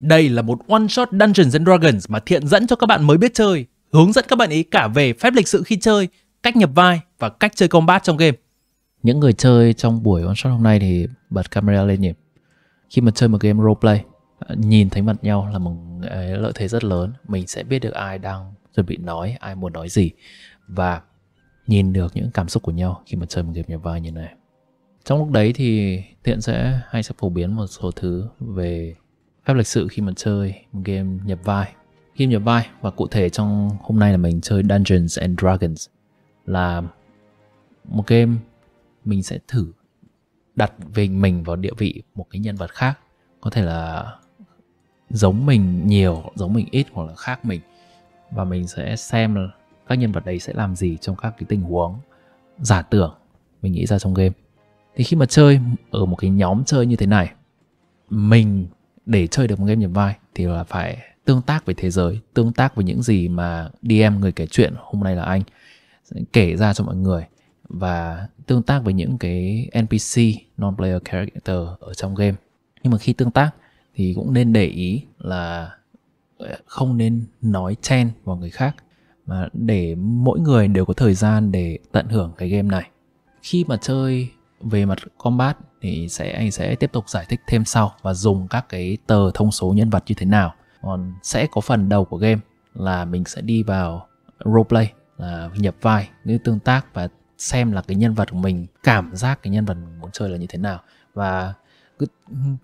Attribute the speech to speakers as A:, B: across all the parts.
A: Đây là một one shot Dungeons and Dragons mà thiện dẫn cho các bạn mới biết chơi, hướng dẫn các bạn ý cả về phép lịch sự khi chơi, cách nhập vai và cách chơi combat trong game. Những người chơi trong buổi one shot hôm nay thì bật camera lên nhỉ. Khi mà chơi một game role play, nhìn thấy mặt nhau là một ờ, lợi thế rất lớn, mình sẽ biết được ai đang chuẩn bị nói, ai muốn nói gì và nhìn được những cảm xúc của nhau khi mà chơi một game nhập vai như này. Trong lúc đấy thì Thiện sẽ hay sẽ phổ biến một số thứ về phép lịch sự khi mà chơi một game nhập vai game nhập vai và cụ thể trong hôm nay là mình chơi Dungeons and Dragons là một game mình sẽ thử đặt về mình vào địa vị một cái nhân vật khác có thể là giống mình nhiều giống mình ít hoặc là khác mình và mình sẽ xem các nhân vật đấy sẽ làm gì trong các cái tình huống giả tưởng mình nghĩ ra trong game thì khi mà chơi ở một cái nhóm chơi như thế này mình để chơi được một game nhập vai thì là phải tương tác với thế giới tương tác với những gì mà DM người kể chuyện hôm nay là anh kể ra cho mọi người và tương tác với những cái NPC non player character ở trong game nhưng mà khi tương tác thì cũng nên để ý là ờ, không nên nói chen vào người khác mà để mỗi người đều có thời gian để tận hưởng cái game này khi mà chơi về mặt combat thì sẽ anh sẽ tiếp tục giải thích thêm sau và dùng các cái tờ thông số nhân vật như thế nào còn sẽ có phần đầu của game là mình sẽ đi vào roleplay là nhập vai như tương tác và xem là cái nhân vật của mình cảm giác cái nhân vật mình muốn chơi là như thế nào và cứ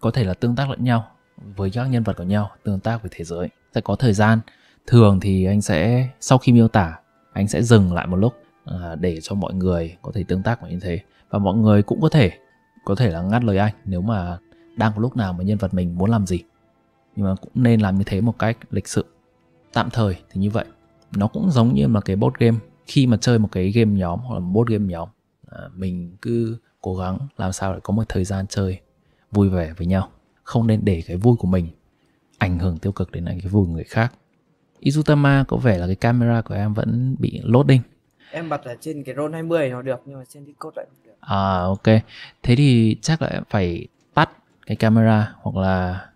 A: có thể là tương tác lẫn nhau với các nhân vật của nhau tương tác với thế giới sẽ có thời gian thường thì anh sẽ sau khi miêu tả anh sẽ dừng lại một lúc à, để cho mọi người có thể tương tác như thế và mọi người cũng có thể có thể là ngắt lời anh nếu mà đang có lúc nào mà nhân vật mình muốn làm gì nhưng mà cũng nên làm như thế một cách lịch sự tạm thời thì như vậy nó cũng giống như là cái board game khi mà chơi một cái game nhóm hoặc là một board game nhóm à, mình cứ cố gắng làm sao để có một thời gian chơi vui vẻ với nhau không nên để cái vui của mình ảnh hưởng tiêu cực đến cái vui của người khác Izutama có vẻ là cái camera của em vẫn bị loading
B: em bật ở trên cái roll 20 nó được nhưng mà trên Discord lại
A: à ok thế thì chắc là phải tắt cái camera hoặc là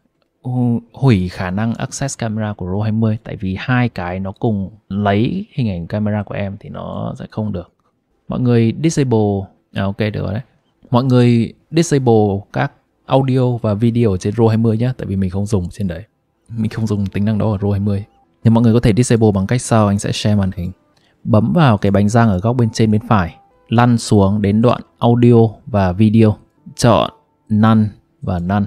A: hủy khả năng access camera của Row 20 tại vì hai cái nó cùng lấy hình ảnh camera của em thì nó sẽ không được. Mọi người disable à ok được rồi đấy. Mọi người disable các audio và video trên Row 20 nhé tại vì mình không dùng trên đấy. Mình không dùng tính năng đó ở Row 20. Nhưng mọi người có thể disable bằng cách sau anh sẽ share màn hình. Bấm vào cái bánh răng ở góc bên trên bên phải lăn xuống đến đoạn audio và video chọn none và none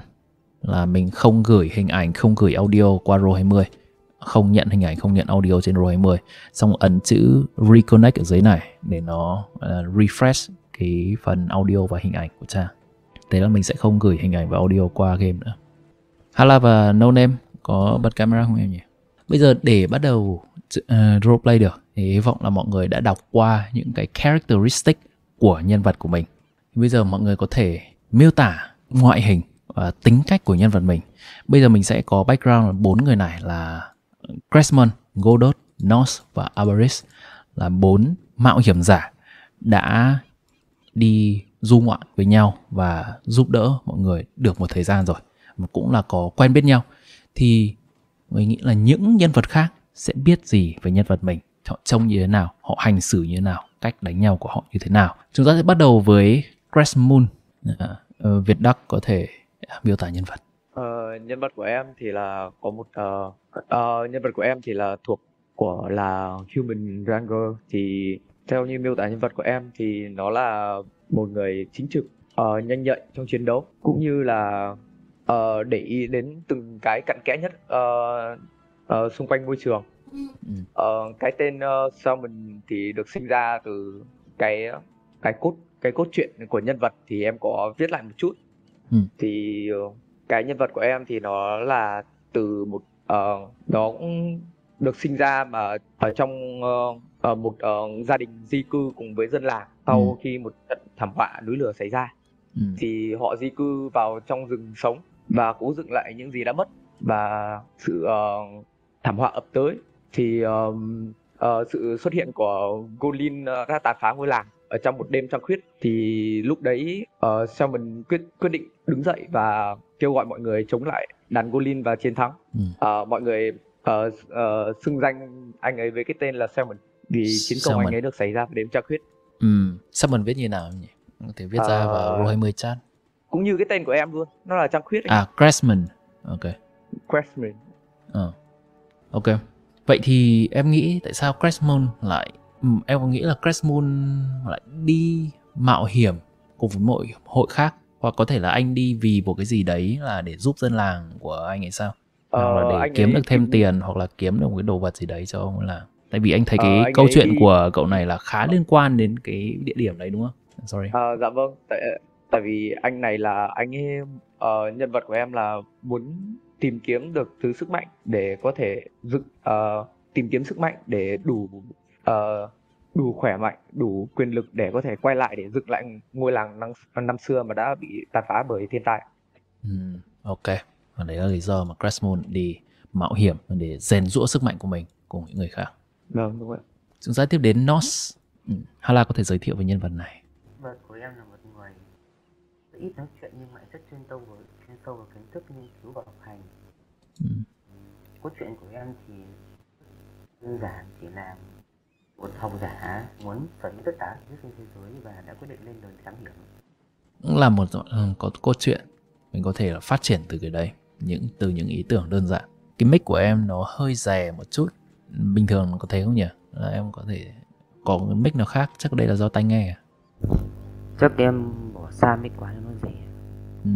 A: là mình không gửi hình ảnh không gửi audio qua row 20 không nhận hình ảnh không nhận audio trên row 20 xong ấn chữ reconnect ở dưới này để nó uh, refresh cái phần audio và hình ảnh của trang thế là mình sẽ không gửi hình ảnh và audio qua game nữa Hala và No Name có bật camera không em nhỉ? Bây giờ để bắt đầu uh, roleplay được thì hy vọng là mọi người đã đọc qua những cái characteristic của nhân vật của mình bây giờ mọi người có thể miêu tả ngoại hình và tính cách của nhân vật mình bây giờ mình sẽ có background là bốn người này là Cressman, Godot, Norse và Alvarez là bốn mạo hiểm giả đã đi du ngoạn với nhau và giúp đỡ mọi người được một thời gian rồi mà cũng là có quen biết nhau thì mình nghĩ là những nhân vật khác sẽ biết gì về nhân vật mình họ trông như thế nào họ hành xử như thế nào cách đánh nhau của họ như thế nào chúng ta sẽ bắt đầu với Crash Moon à, Việt Đắc có thể à, miêu tả nhân vật
C: ờ, nhân vật của em thì là có một uh, uh, nhân vật của em thì là thuộc của là Human Ranger thì theo như miêu tả nhân vật của em thì nó là một người chính trực uh, nhanh nhạy trong chiến đấu cũng như là uh, để ý đến từng cái cặn kẽ nhất uh, uh, xung quanh môi trường Ừ. ờ, cái tên uh, mình thì được sinh ra từ cái ờ, cái cốt cái cốt truyện của nhân vật thì em có viết lại một chút ừ. thì uh, cái nhân vật của em thì nó là từ một uh, nó cũng được sinh ra mà ở trong uh, một uh, gia đình di cư cùng với dân làng sau ừ. khi một trận thảm họa núi lửa xảy ra ừ. thì họ di cư vào trong rừng sống và cố dựng lại những gì đã mất và sự uh, thảm họa ập tới thì uh, uh, sự xuất hiện của Golin ra ờ, đã tàn phá ngôi làng ở trong một đêm trăng khuyết thì lúc đấy uh, Salmon quyết quyết định đứng dậy và kêu gọi mọi người chống lại đàn Golin và chiến thắng. Uh, mọi người uh, uh, xưng danh anh ấy với cái tên là Salmon vì chiến công Salmon. anh ấy được xảy ra vào đêm trăng khuyết.
A: Ừ. Salmon viết như nào nhỉ? Có thể viết ra vào row 20 chat.
C: Cũng như cái tên của em luôn, nó là trăng khuyết. Ấy. À,
A: Crashman. Ok. Crashman. Ờ. Uh. Ok Vậy thì em nghĩ tại sao Crash lại ừ, em có nghĩ là Crash lại đi mạo hiểm cùng với mọi hội khác hoặc có thể là anh đi vì một cái gì đấy là để giúp dân làng của anh ấy sao? Ờ, hoặc là ờ, để kiếm được thêm thì... tiền hoặc là kiếm được một cái đồ vật gì đấy cho ông là tại vì anh thấy ờ, cái ờ, anh câu chuyện của cậu này là khá liên quan đến cái địa điểm đấy đúng không? Sorry. À, dạ vâng, tại tại
C: vì anh này là anh ấy uh, nhân vật của em là muốn tìm kiếm được thứ sức mạnh để có thể dựng uh, tìm kiếm sức mạnh để đủ uh, đủ khỏe mạnh đủ quyền lực để có thể quay lại để dựng lại ngôi làng năm, năm xưa mà đã bị tàn phá bởi thiên tai
A: ừ, ok và đấy là lý do mà Crash đi mạo hiểm để rèn rũa sức mạnh của mình cùng những người khác vâng đúng rồi chúng ta tiếp đến Nos ừ. Hala có thể giới thiệu về nhân vật này
D: vật vâng, của em là một người
A: ít nói chuyện nhưng lại rất chuyên tâm với sâu vào kiến thức nghiên cứu và học hành ừ. cốt truyện của em thì đơn giản chỉ là một học giả muốn sở hữu tất cả kiến trên thế giới và đã quyết định lên đường khám hiểm cũng là một ừ, có cốt truyện mình có thể là phát triển từ cái đấy những từ những ý tưởng đơn giản cái mic của em nó hơi rè một chút bình thường có thấy không nhỉ là em có thể có cái mic nào khác chắc đây là do tai nghe à
B: chắc em bỏ xa mic quá
A: cho nó rẻ ừ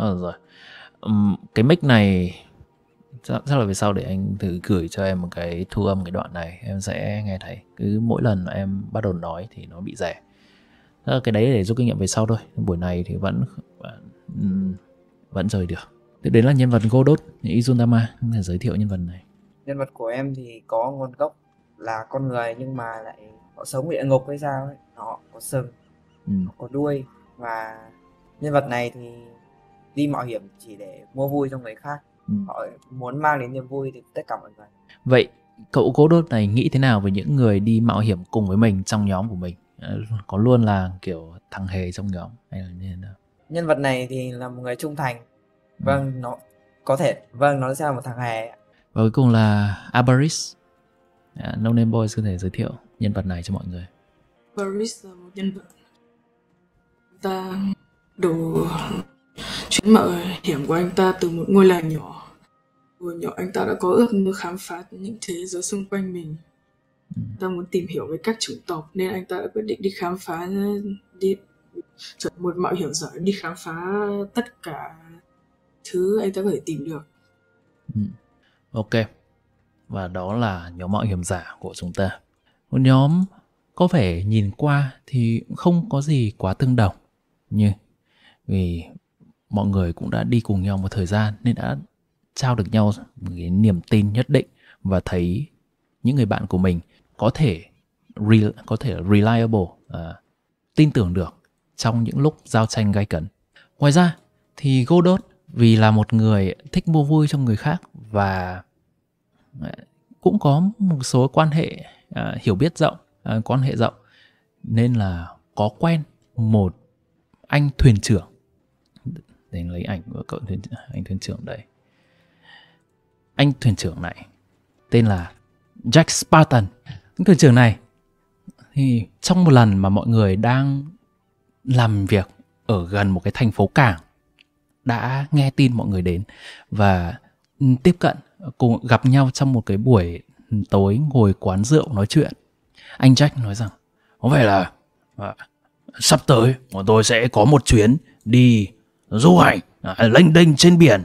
A: ờ rồi Ừm, cái mic này chắc, là về sau để anh thử gửi cho em một cái thu âm cái đoạn này em sẽ nghe thấy cứ mỗi lần mà em bắt đầu nói thì nó bị rẻ Thế ờ, cái đấy để rút kinh nghiệm về sau thôi buổi này thì vẫn vẫn, vẫn rời được tiếp đến là nhân vật Godot Izundama em thể giới thiệu nhân vật này
B: nhân vật của em thì có nguồn gốc là con người nhưng mà lại họ sống địa ngục hay sao ấy họ có sừng ừ. họ có đuôi và nhân vật này thì đi mạo hiểm chỉ để mua vui cho người khác ừ. họ muốn mang đến niềm vui thì tất cả mọi người
A: vậy cậu cố đốt này nghĩ thế nào về những người đi mạo hiểm cùng với mình trong nhóm của mình ờ, có luôn là kiểu thằng hề trong nhóm hay là như thế nào
B: nhân vật này thì là một người trung thành ừ. vâng nó có thể vâng nó sẽ là một thằng
E: hề
A: và cuối cùng là Abaris à, No Name Boys có thể giới thiệu nhân vật này cho mọi người
E: Abaris là một nhân vật ta đủ Chuyến mạo hiểm của anh ta từ một ngôi làng nhỏ. Hồi nhỏ anh ta đã có ước mơ khám phá những thế giới xung quanh mình. Anh ta muốn tìm hiểu về các chủng tộc nên anh ta đã quyết định đi khám phá đi trở một mạo hiểm giả đi khám phá tất cả thứ anh ta có thể tìm được.
A: Ừ. Ok. Và đó là nhóm mạo hiểm giả của chúng ta. Một nhóm có vẻ nhìn qua thì không có gì quá tương đồng nhưng vì mọi người cũng đã đi cùng nhau một thời gian nên đã trao được nhau một cái niềm tin nhất định và thấy những người bạn của mình có thể real có thể reliable à, tin tưởng được trong những lúc giao tranh gay cấn. Ngoài ra thì Godot vì là một người thích mua vui cho người khác và à, cũng có một số quan hệ à, hiểu biết rộng, à, quan hệ rộng nên là có quen một anh thuyền trưởng đến lấy ảnh của cậu thuyền, anh thuyền trưởng đấy anh thuyền trưởng này tên là Jack Spartan anh thuyền trưởng này thì trong một lần mà mọi người đang làm việc ở gần một cái thành phố cảng đã nghe tin mọi người đến và ừ, tiếp cận cùng gặp nhau trong một cái buổi tối ngồi quán rượu nói chuyện anh Jack nói rằng có vẻ là à, sắp tới bọn tôi sẽ có một chuyến đi du hành à, lênh đênh trên biển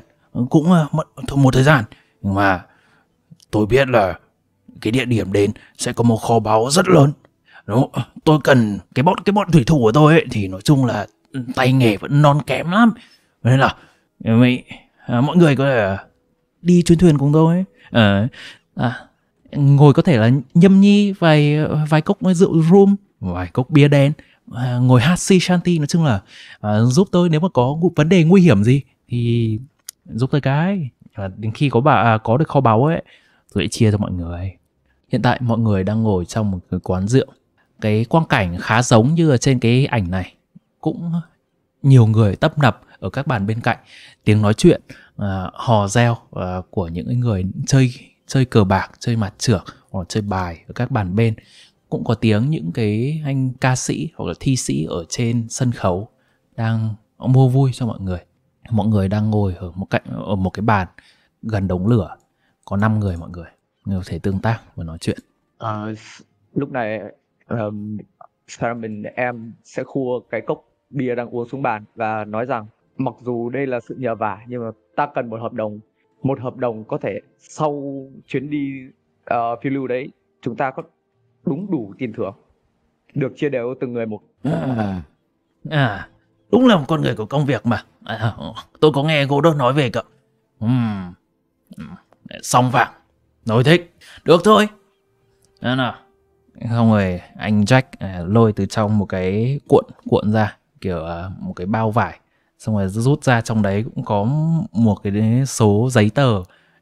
A: cũng à, mất một thời gian nhưng mà tôi biết là cái địa điểm đến sẽ có một kho báu rất lớn đúng tôi cần cái bọn cái bọn thủy thủ của tôi ấy, thì nói chung là tay nghề vẫn non kém lắm nên là à, mấy, mọi người có thể đi chuyến thuyền cùng tôi ấy. À, à, ngồi có thể là nhâm nhi vài vài cốc rượu rum vài cốc bia đen À, ngồi hát si shanty nói chung là à, giúp tôi nếu mà có vấn đề nguy hiểm gì thì giúp tôi cái và đến khi có bà à, có được kho báu ấy tôi sẽ chia cho mọi người hiện tại mọi người đang ngồi trong một cái quán rượu cái quang cảnh khá giống như ở trên cái ảnh này cũng nhiều người tấp nập ở các bàn bên cạnh tiếng nói chuyện à, hò reo à, của những người chơi chơi cờ bạc chơi mặt trược hoặc chơi bài ở các bàn bên cũng có tiếng những cái anh ca sĩ hoặc là thi sĩ ở trên sân khấu đang mua vui cho mọi người mọi người đang ngồi ở một cạnh ở một cái bàn gần đống lửa có 5 người mọi người người có thể tương tác và nói chuyện
C: à, lúc này um, Simon em sẽ khua cái cốc bia đang uống xuống bàn và nói rằng mặc dù đây là sự nhờ vả nhưng mà ta cần một hợp đồng một hợp đồng có thể sau chuyến đi uh, phiêu lưu đấy chúng ta có đúng đủ tiền thưởng được chia đều từng người một
A: à, à đúng là một con người của công việc mà à, tôi có nghe cô đốt nói về cậu uhm. xong vàng nổi thích được thôi à, nào không rồi anh Jack à, lôi từ trong một cái cuộn cuộn ra kiểu à, một cái bao vải xong rồi rút ra trong đấy cũng có một cái số giấy tờ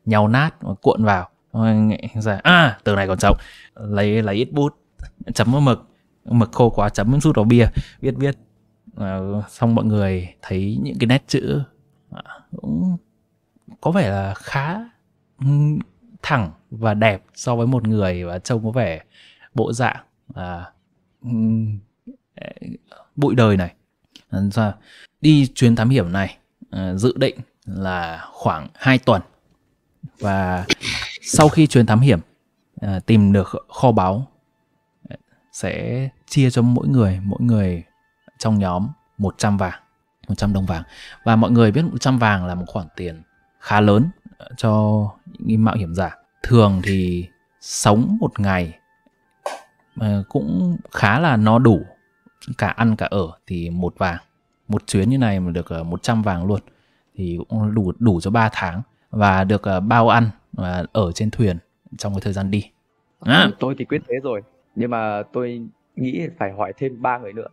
A: nhàu nát cuộn vào ra dạ. à từ này còn trọng lấy lấy ít bút chấm vào mực mực khô quá chấm chút vào bia viết viết à, xong mọi người thấy những cái nét chữ à, cũng có vẻ là khá thẳng và đẹp so với một người và trông có vẻ bộ dạng à, bụi đời này à, đi chuyến thám hiểm này à, dự định là khoảng 2 tuần và sau khi chuyến thám hiểm ờ, tìm được kho báu ờ, sẽ chia cho mỗi người mỗi người trong nhóm 100 vàng 100 đồng vàng và mọi người biết 100 vàng là một khoản tiền khá lớn ờ, cho những mạo hiểm giả thường thì sống một ngày cũng khá là no đủ cả ăn cả ở thì một vàng một chuyến như này mà được 100 vàng luôn thì cũng đủ đủ cho 3 tháng và được bao ăn và ở trên thuyền trong cái thời gian đi à.
C: tôi thì quyết thế rồi nhưng mà tôi nghĩ phải hỏi thêm ba người nữa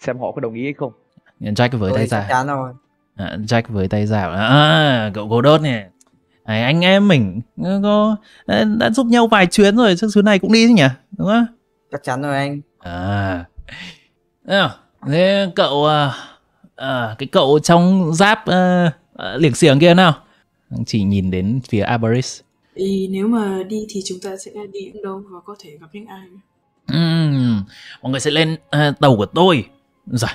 C: xem họ có đồng ý hay không
A: Jack với tay ra chán à, Jack với tay ra à, cậu cố đốt nè à, anh em mình có đã, đã giúp nhau vài chuyến rồi chứ chuyến này cũng đi chứ nhỉ đúng không chắc chắn rồi anh à thế cậu à, à, cái cậu trong giáp à, à liệng xiềng kia nào chỉ nhìn đến phía Arboris
E: thì nếu mà đi thì chúng ta sẽ đi đến đâu và có thể gặp những ai
A: uhm, mọi người sẽ lên uh, tàu của tôi rồi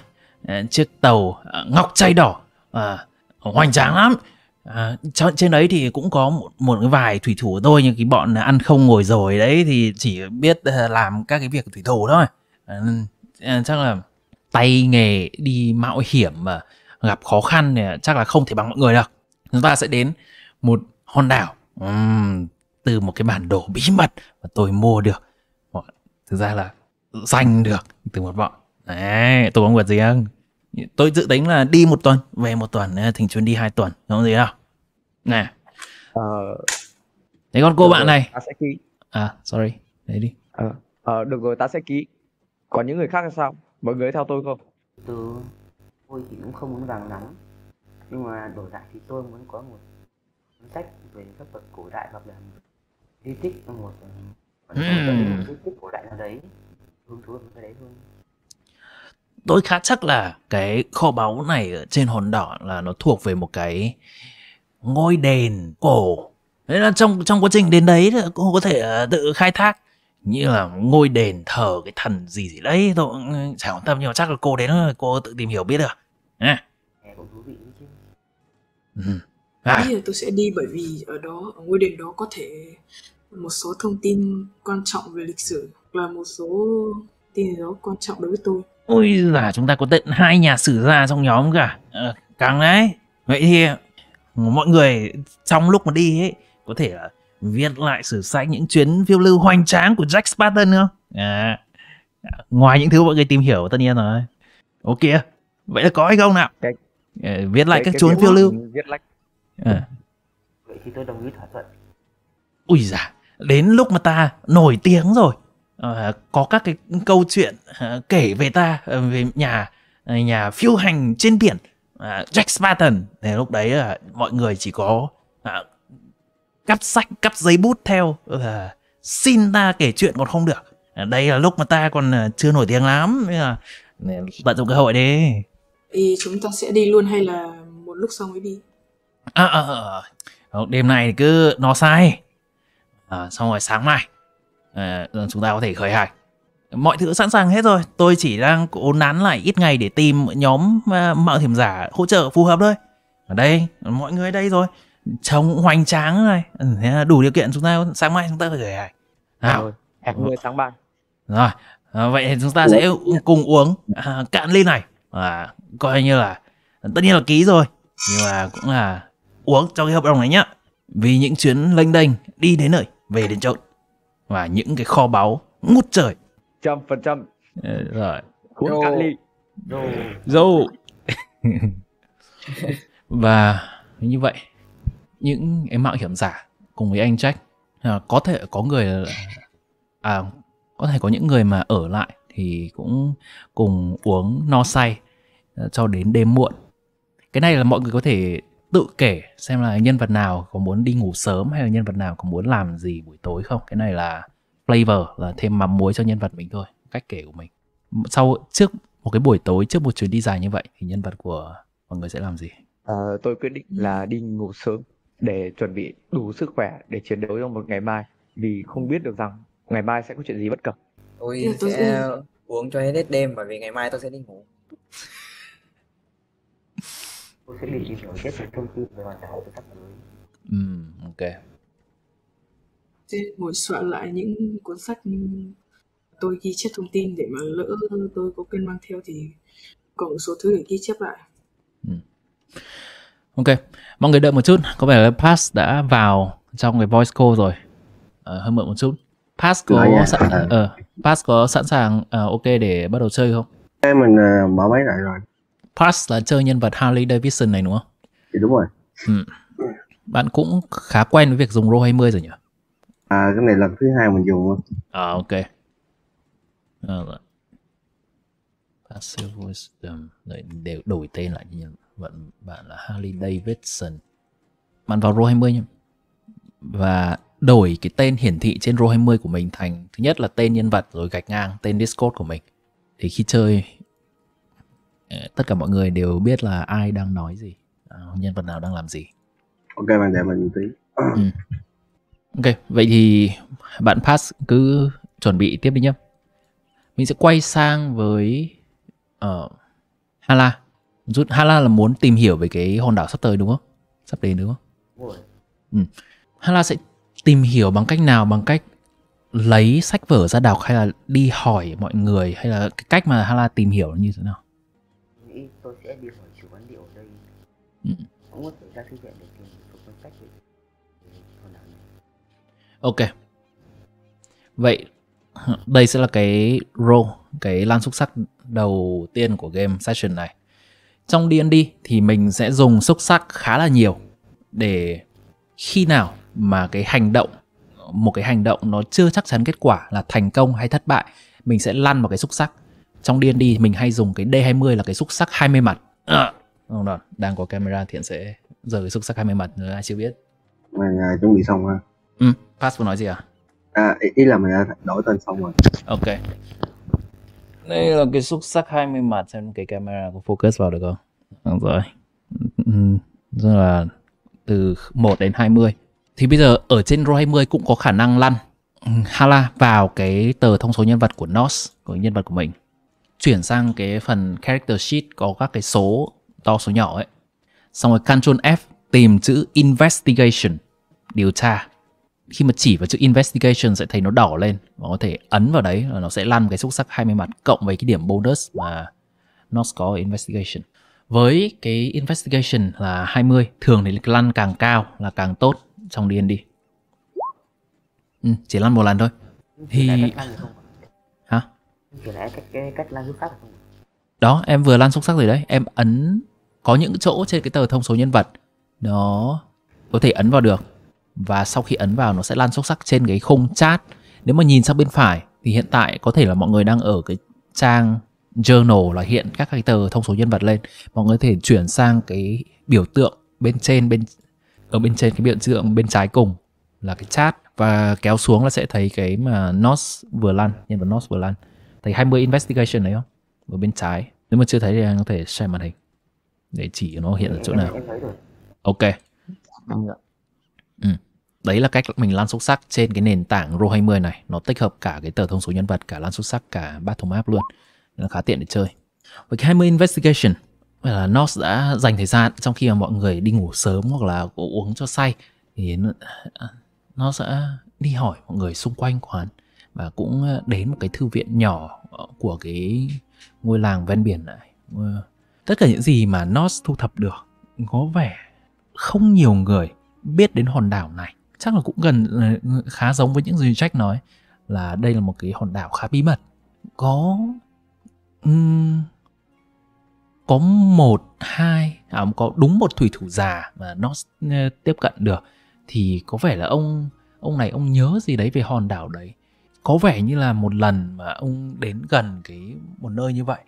A: uh, chiếc tàu uh, ngọc chay đỏ uh, hoành tráng lắm À, trên đấy thì cũng có một, một cái vài thủy thủ của tôi nhưng cái bọn ăn không ngồi rồi đấy thì chỉ biết làm các cái việc thủy thủ thôi à, chắc là tay nghề đi mạo hiểm mà gặp khó khăn thì chắc là không thể bằng mọi người được chúng ta sẽ đến một hòn đảo uhm, từ một cái bản đồ bí mật mà tôi mua được thực ra là giành được từ một bọn đấy tôi có vượt gì không tôi dự tính là đi một tuần về một tuần ờ, thỉnh chuyến đi hai tuần không gì đâu nè ờ... thế con cô bạn rồi, này ta sẽ ký à sorry đấy đi ờ,
C: ờ, được rồi ta sẽ ký còn những người khác là sao mọi người theo tôi không từ
B: tôi thì cũng không muốn rằng lắm nhưng mà đổi lại thì tôi muốn có một cuốn sách về các vật cổ đại hoặc là di tích một di tích cổ đại nào đấy
D: hứng thú với cái đấy hơn
A: tôi khá chắc là cái kho báu này ở trên hòn đỏ là nó thuộc về một cái ngôi đền cổ Thế là trong trong quá trình đến đấy cũng có thể uh, tự khai thác như là ngôi đền thờ cái thần gì gì đấy tôi chẳng quan tâm nhưng mà chắc là cô đến cô tự tìm hiểu biết được à. cũng thú vị ừ.
E: à. nghĩ là tôi sẽ đi bởi vì ở đó ở ngôi đền đó có thể một số thông tin quan trọng về lịch sử là một số tin đó quan trọng đối với tôi
A: ôi là chúng ta có tận hai nhà sử gia trong nhóm cả à, ờ, càng đấy vậy thì ừ, mọi người trong lúc mà đi ấy có thể là viết lại sử sách những chuyến phiêu lưu hoành tráng của Jack Spartan không? À, ngoài những thứ mọi người tìm hiểu tất nhiên rồi. Ok, vậy là có hay không nào? Cái Ờ, viết lại cái, các chốn phiêu lưu viết lách à. vậy thì tôi đồng ý thỏa thuận ui dạ đến lúc mà ta nổi tiếng rồi à, có các cái câu chuyện à, kể về ta về nhà nhà phiêu hành trên biển à, Jack Spartan thì lúc đấy là mọi người chỉ có à, cắp sách cắp giấy bút theo à, xin ta kể chuyện còn không được à, đây là lúc mà ta còn à, chưa nổi tiếng lắm nên là tận dụng cơ hội đi
E: Ý, chúng ta sẽ đi luôn hay là một lúc sau mới đi? À, à, à. à.
A: Ờ, đêm nay cứ nó sai. À, xong rồi sáng mai à, chúng ta có thể khởi hành. Mọi thứ sẵn sàng hết rồi. Tôi chỉ đang cố nán lại ít ngày để tìm nhóm à, mạo hiểm giả hỗ trợ phù hợp thôi. Ở đây, mọi người đây rồi. Trông hoành tráng này. Ừ, đủ điều kiện chúng ta sáng mai chúng ta khởi hành. Nào. Hẹn người sáng mai. Rồi, à, vậy chúng ta sẽ cùng uống à, cạn ly này. À, coi như là tất nhiên là ký rồi nhưng mà cũng là uống trong cái hợp đồng này nhá vì những chuyến lênh đênh đi đến nơi về đến chốn và những cái kho báu ngút trời trăm phần trăm ờ, rồi cuốn cả ly dâu và như vậy những cái mạo hiểm giả cùng với anh Jack à, có thể có người à có thể có những người mà ở lại thì cũng cùng uống no say Ờ, cho đến đêm muộn cái này là mọi người có thể tự kể xem là nhân vật nào có muốn đi ngủ sớm hay là nhân vật nào có muốn làm gì buổi tối không cái này là flavor là thêm mắm muối cho nhân vật mình thôi cách kể của mình sau trước một cái buổi tối trước một chuyến đi dài như vậy thì nhân vật của mọi người sẽ làm
C: gì à, tôi quyết định là đi ngủ sớm để chuẩn bị đủ sức khỏe để chiến đấu trong một ngày mai vì không biết được rằng ngày mai sẽ có chuyện gì bất cập
B: tôi, tôi sẽ uống cho hết đêm bởi vì ngày mai tôi sẽ đi ngủ
A: tôi sẽ đi tìm hiểu tiếp về thông tin về hoàn cảnh của các giới ừ ok
E: sẽ ngồi soạn lại những cuốn sách tôi ghi chép thông tin để mà lỡ tôi có quên mang theo thì còn một số thứ để ghi chép lại
A: ừ. ok mọi người đợi một chút có vẻ là pass đã vào trong cái voice call rồi à, hơi mượn một chút pass có à, sẵn à. Ờ, uh, pass có sẵn sàng uh, ok để bắt đầu chơi không em mình uh, mở máy lại rồi Parks là chơi nhân vật Harley Davidson này đúng không? Thì đúng rồi. Ừ. Bạn cũng khá quen với việc dùng Roll20 rồi nhỉ?
F: À cái này lần thứ hai mình dùng luôn.
A: À ok. À, ờ, là... Passive Wisdom Đấy, đều đổi tên lại nhưng vẫn bạn là Harley Davidson. Bạn vào Roll20 nhé. Và đổi cái tên hiển thị trên Roll20 của mình thành thứ nhất là tên nhân vật rồi gạch ngang tên Discord của mình. Thì khi chơi Ờ, tất cả mọi người đều biết là ai đang nói gì ờ, nhân vật nào đang làm gì ok bạn để mình tí ừ. ok vậy thì bạn pass cứ chuẩn bị tiếp đi nhé mình sẽ quay sang với uh, hala rút hala là muốn tìm hiểu về cái hòn đảo sắp tới đúng không sắp đến đúng không ừ. hala sẽ tìm hiểu bằng cách nào bằng cách lấy sách vở ra đọc hay là đi hỏi mọi người hay là cái cách mà hala tìm hiểu như thế nào
C: nghĩ tôi sẽ đi hỏi chủ quán điệu ở đây ừ. cũng có thể ra thư viện để tìm một cuốn sách để, để thôn đảo
A: ok vậy đây sẽ là cái roll cái lan xúc sắc đầu tiên của game session này trong D&D thì mình sẽ dùng xúc sắc khá là nhiều để khi nào mà cái hành động một cái hành động nó chưa chắc chắn kết quả là thành công hay thất bại mình sẽ lăn vào cái xúc sắc trong điên đi mình hay dùng cái D20 là cái xúc sắc 20 mặt à, rồi đang có camera thiện sẽ giờ cái xúc sắc 20 mặt nữa ai chưa biết mình à, chuẩn bị xong ha ừ, pass muốn nói gì à à ý, ý là mình đã đổi tên xong rồi ok đây là cái xúc sắc 20 mặt xem cái camera có focus vào được không đúng rồi ừ, tức là từ 1 đến 20 thì bây giờ ở trên row 20 cũng có khả năng lăn ừ, hala vào cái tờ thông số nhân vật của nos của nhân vật của mình chuyển sang cái phần character sheet có các cái số to số nhỏ ấy xong rồi Ctrl F tìm chữ investigation điều tra khi mà chỉ vào chữ investigation sẽ thấy nó đỏ lên và có thể ấn vào đấy là nó sẽ lăn cái xúc sắc 20 mặt cộng với cái điểm bonus mà nó có investigation với cái investigation là 20 thường thì lăn càng cao là càng tốt trong điên ừ, chỉ lăn một lần thôi thì
B: chỉ là cách cái cách lan xúc sắc
A: đó em vừa lan xuất sắc rồi đấy em ấn có những chỗ trên cái tờ thông số nhân vật nó có thể ấn vào được và sau khi ấn vào nó sẽ lan xuất sắc trên cái khung chat nếu mà nhìn sang bên phải thì hiện tại có thể là mọi người đang ở cái trang journal là hiện các cái tờ thông số nhân vật lên mọi người có thể chuyển sang cái biểu tượng bên trên bên ở bên trên cái biểu tượng bên trái cùng là cái chat và kéo xuống là sẽ thấy cái mà nos vừa lan nhân vật nos vừa lăn thấy 20 investigation đấy không? Ở bên trái. Nếu mà chưa thấy thì anh có thể share màn hình để chỉ nó hiện ở chỗ nào. Ok. Ừ. Đấy là cách mình lan xuất sắc trên cái nền tảng ro 20 này. Nó tích hợp cả cái tờ thông số nhân vật, cả lan xuất sắc, cả battle map luôn. Nên là khá tiện để chơi. Với cái 20 investigation là Nos đã dành thời gian trong khi mà mọi người đi ngủ sớm hoặc là uống cho say thì nó sẽ đi hỏi mọi người xung quanh quán và cũng ờ, đến một cái thư viện nhỏ ờ, của cái ngôi làng ven biển này ờ, tất cả những gì mà Nos thu thập được có vẻ không nhiều người biết đến hòn đảo này chắc là cũng gần khá giống với những gì Jack nói là đây là một cái hòn đảo khá bí mật có um, có một hai à, có đúng một thủy thủ già mà nó tiếp cận được thì có vẻ là ông ông này ông nhớ gì đấy về hòn đảo đấy có vẻ như là một lần mà ông đến gần cái một nơi như vậy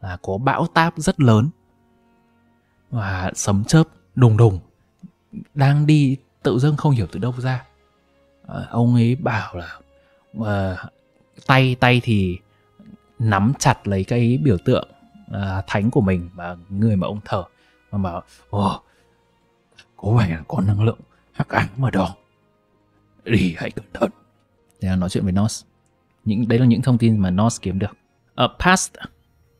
A: là có bão táp rất lớn và sấm chớp đùng đùng đang đi tự dưng không hiểu từ đâu ra ờ, ông ấy bảo là uh, tay tay thì nắm chặt lấy cái biểu tượng uh, thánh của mình và người mà ông thờ mà bảo oh, có vẻ là có năng lượng hắc ám mà đó đi hãy cẩn thận để nói chuyện với Nos những đấy là những thông tin mà Nos kiếm được ở ờ, uh, past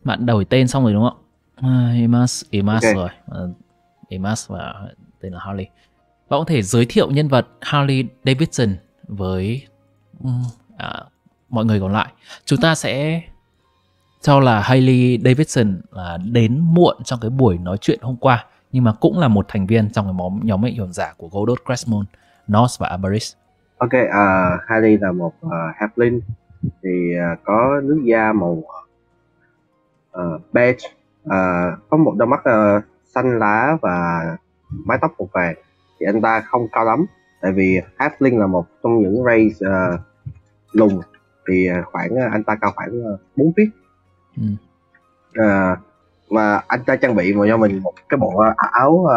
A: bạn đổi tên xong rồi đúng không uh, à, Emas Emas okay. rồi uh, ờ, Emas và tên là Harley bạn có thể giới thiệu nhân vật Harley Davidson với um, mọi người còn lại chúng ta sẽ cho là Harley Davidson là đến muộn trong cái buổi nói chuyện hôm qua nhưng mà cũng là một thành viên trong cái nhóm nhóm mệnh hiểm giả của Godot Crashmon, Nos và Abaris
F: ok uh, à, Harley là một uh, halfling thì uh, có nước da màu uh, beige uh, có một đôi mắt uh, xanh lá và mái tóc màu vàng thì anh ta không cao lắm tại vì halfling là một trong những race uh, lùn thì khoảng anh ta cao khoảng 4 feet ừ. à, mà anh ta trang bị vào cho mình một cái bộ áo uh,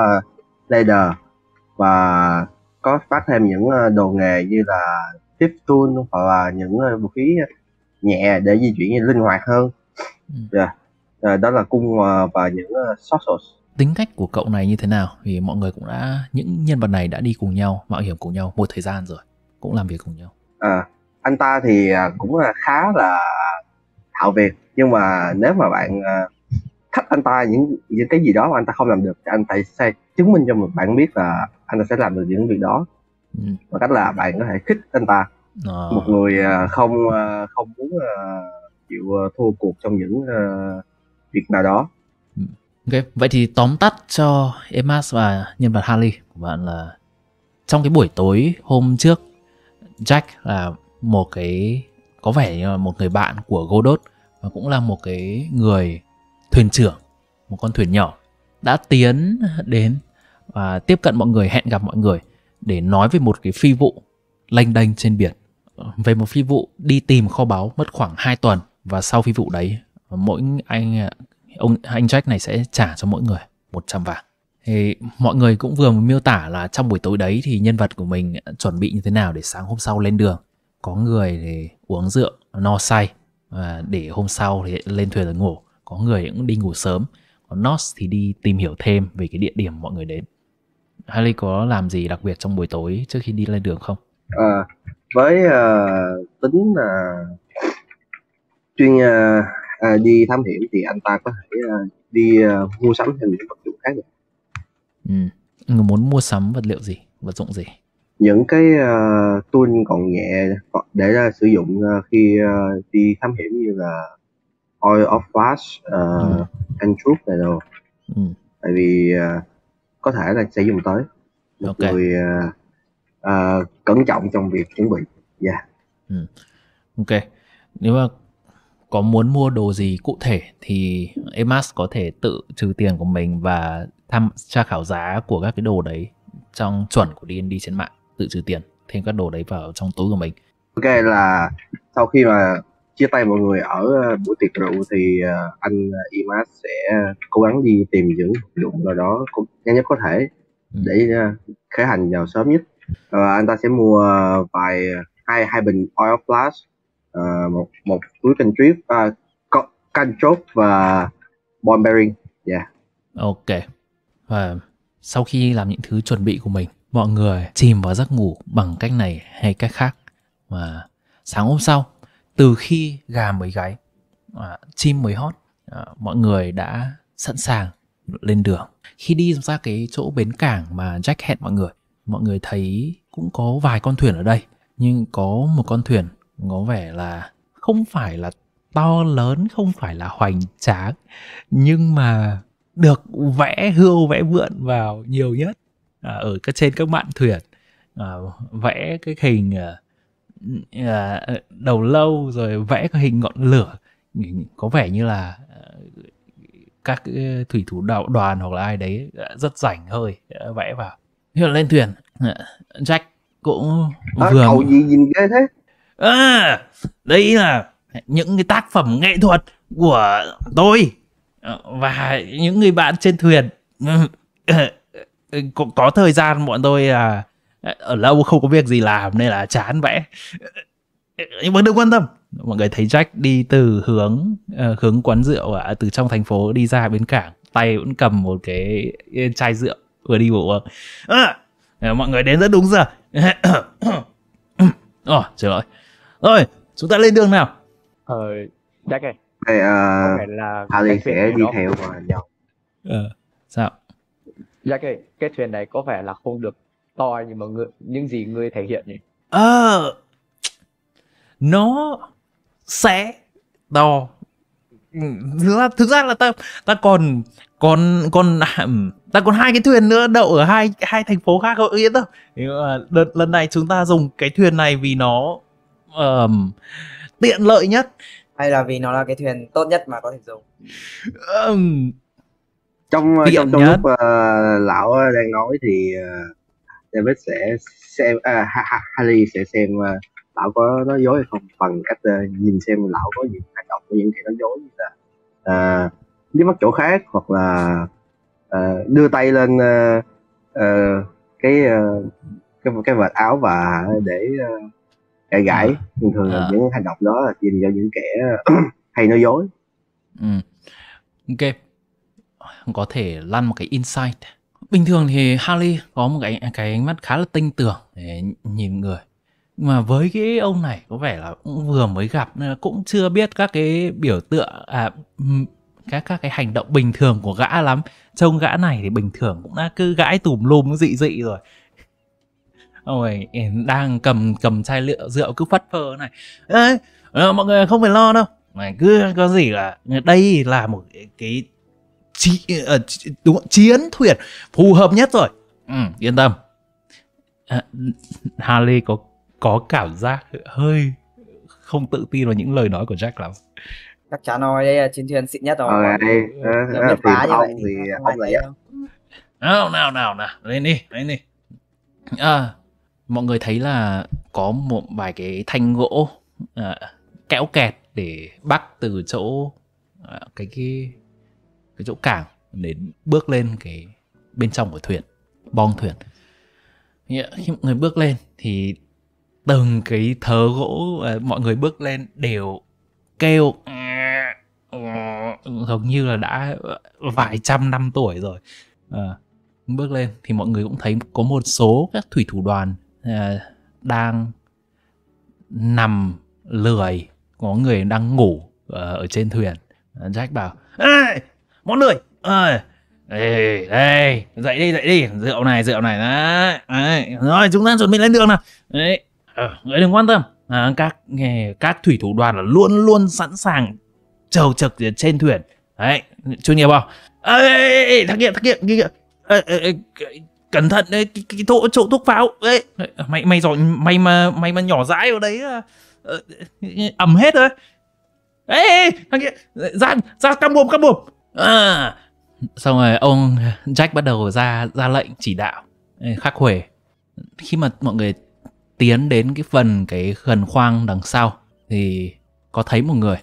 F: leather và có phát thêm những ờ, đồ nghề như là tiếp tool hoặc là những ờ, vũ khí nhẹ để di chuyển linh hoạt hơn ừ. yeah. Ờ, đó là cung và những soft source
A: tính cách của cậu này như thế nào vì mọi người cũng đã những nhân vật này đã đi cùng nhau mạo hiểm cùng nhau một thời gian rồi cũng làm việc cùng nhau
F: à, anh ta thì à, cũng khá là thạo việc nhưng mà nếu mà bạn thách anh ta những những cái gì đó mà anh ta không làm được thì anh ta sẽ chứng minh cho một bạn biết là anh ta sẽ làm được những việc đó ừ. bằng cách là bạn có thể khích anh ta à. một người ờ, không ờ, không muốn chịu thua cuộc trong những việc nào đó
A: ừ. ok vậy thì tóm tắt cho Emas và nhân vật Harley của bạn là trong cái buổi tối hôm trước Jack là một cái có vẻ như là một người bạn của Godot và cũng là một cái người thuyền trưởng một con thuyền nhỏ đã tiến đến và tiếp cận mọi người hẹn gặp mọi người để nói về một cái phi vụ lanh đanh trên biển về một phi vụ đi tìm kho báu mất khoảng 2 tuần và sau phi vụ đấy mỗi anh ông anh Jack này sẽ trả cho mỗi người 100 vàng. Thì mọi người cũng vừa miêu tả là trong buổi tối đấy thì nhân vật của mình chuẩn bị như thế nào để sáng hôm sau lên đường. Có người thì uống rượu no say và để hôm sau thì lên thuyền rồi ngủ có người cũng đi ngủ sớm còn Nos thì đi tìm hiểu thêm về cái địa điểm mọi người đến Harley có làm gì đặc biệt trong buổi tối trước khi đi lên đường không
F: à, với uh, tính là chuyên uh, uh, đi thám hiểm thì anh ta có thể uh, đi uh, mua sắm thêm những vật dụng khác
A: được ừ. người muốn mua sắm vật liệu gì vật dụng gì những cái
F: uh, tool còn nhẹ để ra sử dụng uh, khi uh, đi thám hiểm như là Oil of Flash, uh, ờ, ừ. Antrop này đồ. Ừ. Tại vì uh, có thể là sẽ dùng tới một okay. người uh, uh, cẩn trọng trong việc chuẩn bị. Yeah.
A: Dạ. Ừ. Ok. Nếu mà có muốn mua đồ gì cụ thể thì Emas có thể tự trừ tiền của mình và tham tra khảo giá của các cái đồ đấy trong chuẩn của D&D trên mạng tự trừ tiền thêm các đồ đấy vào trong túi của mình.
F: Ok là sau khi mà chia tay mọi người ở ờ, buổi tiệc rượu thì ờ, anh ờ, Imas sẽ cố gắng đi tìm những dụng nào đó cũng nhanh nhất có thể ừ. để khởi hành vào sớm nhất và anh ta sẽ mua vài hai hai bình oil flash một một túi canh trip à, can canh chốt và ball bearing yeah
A: ok và sau khi làm những thứ chuẩn bị của mình mọi người chìm vào giấc ngủ bằng cách này hay cách khác và sáng hôm sau từ khi gà mới gáy à, chim mới hót à, mọi người đã sẵn sàng lên đường khi đi ra cái chỗ bến cảng mà jack hẹn mọi người mọi người thấy cũng có vài con thuyền ở đây nhưng có một con thuyền có vẻ là không phải là to lớn không phải là hoành tráng nhưng mà được vẽ hươu vẽ vượn vào nhiều nhất à, ở trên các bạn thuyền à, vẽ cái hình à, Ờ, ờ, đầu lâu rồi vẽ cái hình ngọn lửa có vẻ như là ờ, các thủy thủ đạo đoàn hoặc là ai đấy rất rảnh hơi vẽ vào Hiện lên thuyền Jack cũng à, vừa cậu gì nhìn ghê thế à, đấy là những cái tác phẩm nghệ thuật của tôi và những người bạn trên thuyền ừ, ừ, ừ, có, có thời gian bọn tôi là ở lâu không có việc gì làm nên là chán vẽ nhưng mà đừng quan tâm mọi người thấy Jack đi từ hướng uh, hướng quán rượu à, từ trong thành phố đi ra bến cảng tay vẫn cầm một cái ờ, chai rượu vừa đi vừa uống à, mọi người đến rất đúng giờ Ồ, oh, trời ơi rồi chúng ta lên đường nào ờ Jack ờ, này Vậy, uh, là Harry sẽ đi theo và nhau ờ, sao
C: Jack ơi cái thuyền này có vẻ là không được to nhưng mà người, những gì ngươi thể hiện nhỉ
A: ờ nó sẽ to là thực ra là ta ta còn còn còn ta còn hai cái thuyền nữa đậu ở hai hai thành phố khác cậu yên tâm nhưng mà đợt lần này chúng ta dùng cái thuyền này vì nó um, tiện lợi nhất hay là vì nó là cái thuyền tốt nhất mà có thể dùng
B: um, trong trong, trong lúc uh,
F: lão đang nói thì uh, David sẽ xem à, Harry sẽ xem uh, lão có nói dối hay không bằng cách uh, nhìn xem lão có những hành động những cái nói dối như là uh, liếc mắt chỗ khác hoặc là uh, đưa tay lên uh, uh, cái uh, cái cái vạt áo và để uh, gãi gãi à. thường thường à. những hành động đó là dành cho những kẻ hay nói dối ừ.
A: ok có thể lan một cái insight bình thường thì Harley có một cái cái ánh mắt khá là tinh tưởng để nhìn người nhưng mà với cái ông này có vẻ là cũng vừa mới gặp nên là cũng chưa biết các cái biểu tượng à các các cái hành động bình thường của gã lắm trông gã này thì bình thường cũng đã cứ gãi tùm lum dị dị rồi ôi ừ, đang cầm cầm chai lựa rượu cứ phất phơ này Ê, ờ, mọi người không phải lo đâu mà cứ có gì là đây là một cái chi, uh, đúng chiến thuyền phù hợp nhất rồi ừ, yên tâm à, ờ, Hà có có cảm giác hơi không tự tin vào những lời nói của Jack lắm
B: chắc chắn rồi đây là chiến thuyền xịn nhất rồi ờ, đây phá ờ, như vậy thì
A: không lấy nào nào nào nào lên đi lên đi à, mọi người thấy là có một vài cái thanh gỗ à, kéo kẹt để bắt từ chỗ à, cái cái cái chỗ cảng để bước lên cái bên trong của thuyền bong thuyền khi mọi người bước lên thì từng cái thớ gỗ à, mọi người bước lên đều kêu ờ, ờ, ờ, giống như là đã vài trăm năm tuổi rồi à, bước lên thì mọi người cũng thấy có một số các thủy thủ đoàn à, đang nằm lười có người đang ngủ ở trên thuyền Jack bảo Món lười. Ờ. Đây, dậy đi, dậy đi. Rượu này, rượu này. Đấy. Rồi, chúng ta chuẩn bị lên đường nào. Đấy. Ờ, người đừng quan tâm. À, các các thủy thủ đoàn là luôn luôn sẵn sàng trầu trực trên thuyền. Đấy, chuyên nghiệp không? Ê, thằng kia, thằng kia, cẩn thận đấy, cái, chỗ chỗ thuốc pháo. Ê, mày mày giỏi mày mà mày mà nhỏ dãi vào đấy à, ờ, ẩm hết rồi. Ê, thằng kia, ra ra cam buồm cam buồm à! xong rồi ông Jack bắt đầu ra ra lệnh chỉ đạo khắc khuể khi mà mọi người tiến đến cái phần cái gần khoang đằng sau thì có thấy một người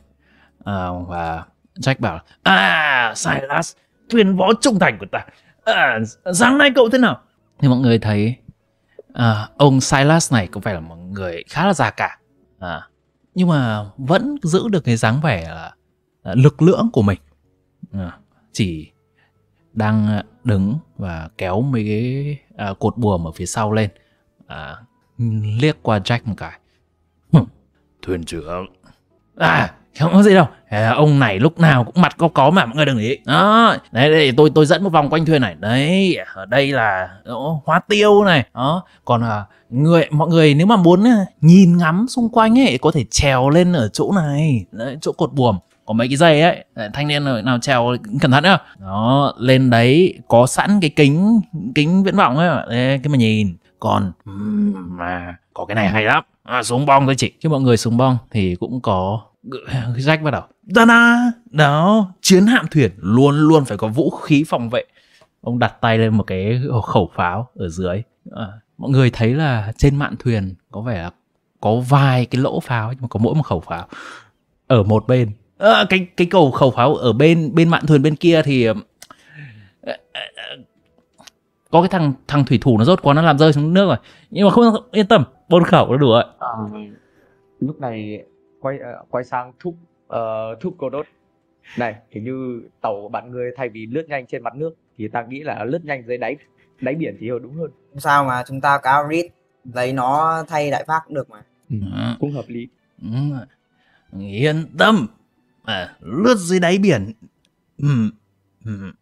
A: à, và Jack bảo à Silas thuyền võ trung thành của ta à, sáng nay cậu thế nào thì mọi người thấy à, ông Silas này có vẻ là một người khá là già cả à, nhưng mà vẫn giữ được cái dáng vẻ là, là lực lưỡng của mình Ờ, chỉ đang ờ, đứng và kéo mấy cái à, cột buồm ở phía sau lên à, liếc qua Jack một cái thuyền trưởng à không có gì đâu à, ông này lúc nào cũng mặt có có mà mọi người đừng ý đó đấy, đấy tôi tôi dẫn một vòng quanh thuyền này đấy ở đây là đó, hóa tiêu này đó còn à, người mọi người nếu mà muốn à, nhìn ngắm xung quanh ấy có thể trèo lên ở chỗ này đấy, chỗ cột buồm có mấy cái dây ấy thanh niên nào trèo cẩn thận nhá nó lên đấy có sẵn cái kính kính viễn vọng ấy đấy, cái mà nhìn còn mà có cái này hay lắm à, súng bong thôi chị chứ mọi người súng bong thì cũng có rách vào đầu ta da đó chiến hạm thuyền luôn luôn phải có vũ khí phòng vệ ông đặt tay lên một cái khẩu pháo ở dưới à, mọi người thấy là trên mạn thuyền có vẻ là có vài cái lỗ pháo nhưng mà có mỗi một khẩu pháo ở một bên à, cái cái cầu khẩu pháo ở bên bên mạn thuyền bên kia thì ờ, có cái thằng thằng thủy thủ nó rốt quá nó làm rơi xuống nước rồi nhưng mà không yên tâm bôn khẩu nó đủ rồi
C: à, lúc này quay ờ, quay sang thúc uh, thúc cô đốt này hình như tàu của bạn người thay vì lướt nhanh trên mặt nước thì ta nghĩ là lướt
B: nhanh dưới đáy đáy biển thì đúng hơn không sao mà chúng ta cá rít lấy nó thay
A: đại pháp cũng được mà ừ. cũng hợp lý ừ. yên tâm à, lướt dưới đáy biển ừ, ừ.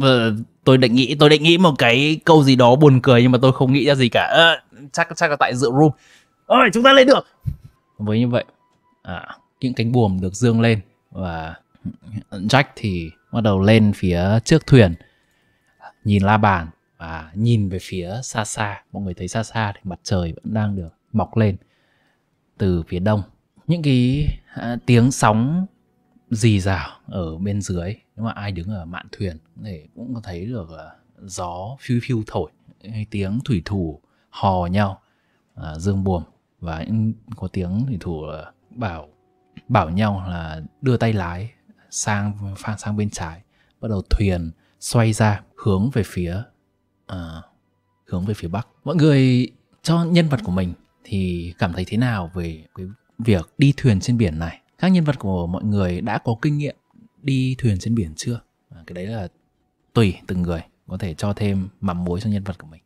A: Ờ, tôi định nghĩ tôi định nghĩ một cái câu gì đó buồn cười nhưng mà tôi không nghĩ ra gì cả à, chắc chắc là tại rượu room ôi chúng ta lên được với như vậy à, những cánh buồm được dương lên và Jack thì bắt đầu lên phía trước thuyền nhìn la bàn và nhìn về phía xa xa mọi người thấy xa xa thì mặt trời vẫn đang được mọc lên từ phía đông những cái à, tiếng sóng dì rào ở bên dưới nếu mà ai đứng ở mạn thuyền thì cũng có thấy được gió phiu phiu thổi hay tiếng thủy thủ hò nhau à, dương buồm và có tiếng thủy thủ bảo bảo nhau là đưa tay lái sang phan sang bên trái bắt đầu thuyền xoay ra hướng về phía à, hướng về phía bắc mọi người cho nhân vật của mình thì cảm thấy thế nào về cái việc đi thuyền trên biển này các nhân vật của mọi người đã có kinh nghiệm đi thuyền trên biển chưa à, cái đấy là tùy từng người có thể cho thêm mắm muối cho nhân vật của mình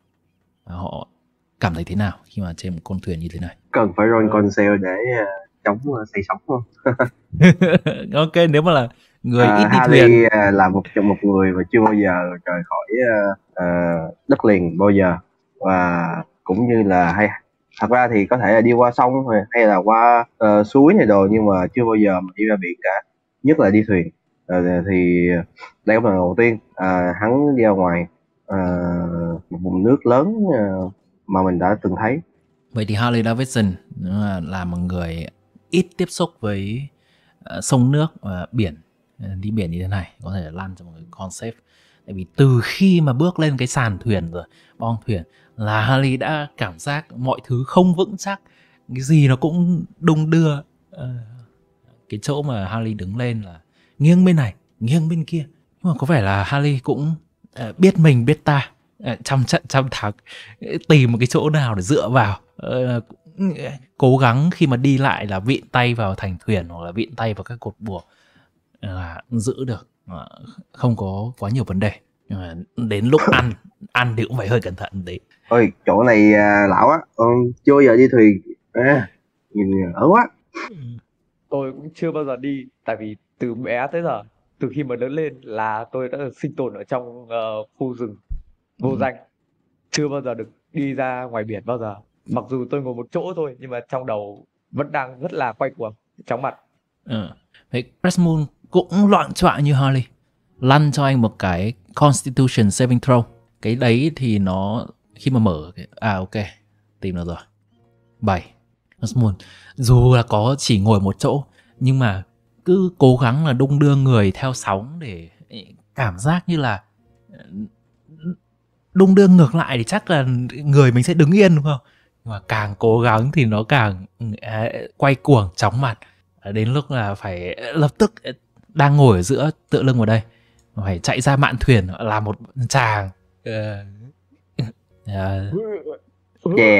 A: à, họ cảm thấy thế nào khi mà trên một con thuyền như thế này
F: cần phải roll con sail để
A: à, chống à, say sóng không ok nếu mà là người à, ít đi thuyền à,
F: là một trong một người mà chưa bao giờ rời khỏi uh, đất liền bao giờ và cũng như là hay thật ra thì có thể là đi qua sông hay là qua uh, suối này đồ nhưng mà chưa bao giờ mà đi ra biển cả nhất là đi thuyền uh, thì đây cũng là lần đầu tiên uh, hắn đi ra ngoài uh, một vùng nước lớn uh, mà mình đã từng thấy
A: vậy thì Harley Davidson là một người ít tiếp xúc với uh, sông nước uh, biển đi biển như thế này có thể là lan cho một cái concept tại vì từ khi mà bước lên cái sàn thuyền rồi bong thuyền là Harley đã cảm giác mọi thứ không vững chắc cái gì nó cũng đung đưa ờ, cái chỗ mà Harley đứng lên là nghiêng bên này nghiêng bên kia nhưng mà có vẻ là Harley cũng ờ, biết mình biết ta à, ờ, trăm trận trăm thắng tìm một cái chỗ nào để dựa vào cố gắng khi mà đi lại là vịn tay vào thành thuyền hoặc là vịn tay vào các cột buộc là giữ được không có quá nhiều vấn đề nhưng mà đến lúc ăn ăn thì cũng phải hơi cẩn thận đấy.
F: ơi chỗ này à, lão á con ờ, chưa giờ đi thuyền à, nhìn ớn quá
C: tôi cũng chưa bao giờ đi tại vì từ bé tới giờ từ khi mà lớn lên là tôi đã sinh tồn ở trong uh, khu rừng vô ừ. danh chưa bao giờ được đi ra ngoài biển bao giờ mặc dù tôi ngồi một chỗ thôi nhưng mà trong đầu vẫn đang rất là quay cuồng chóng mặt
A: ừ. Thế Press Moon cũng loạn trọa như Harley lăn cho anh một cái Constitution Saving Throw cái đấy thì nó khi mà mở à ok tìm được rồi bảy muốn dù là có chỉ ngồi một chỗ nhưng mà cứ cố gắng là đung đưa người theo sóng để cảm giác như là ừ, đung đưa ngược lại thì chắc là người mình sẽ đứng yên đúng không nhưng mà càng cố gắng thì nó càng ừ, à, quay cuồng chóng mặt đến lúc là phải ờ, lập tức ờ, đang ngồi ở giữa tựa lưng vào đây phải chạy ra mạn thuyền làm một chàng uh, yeah. huệ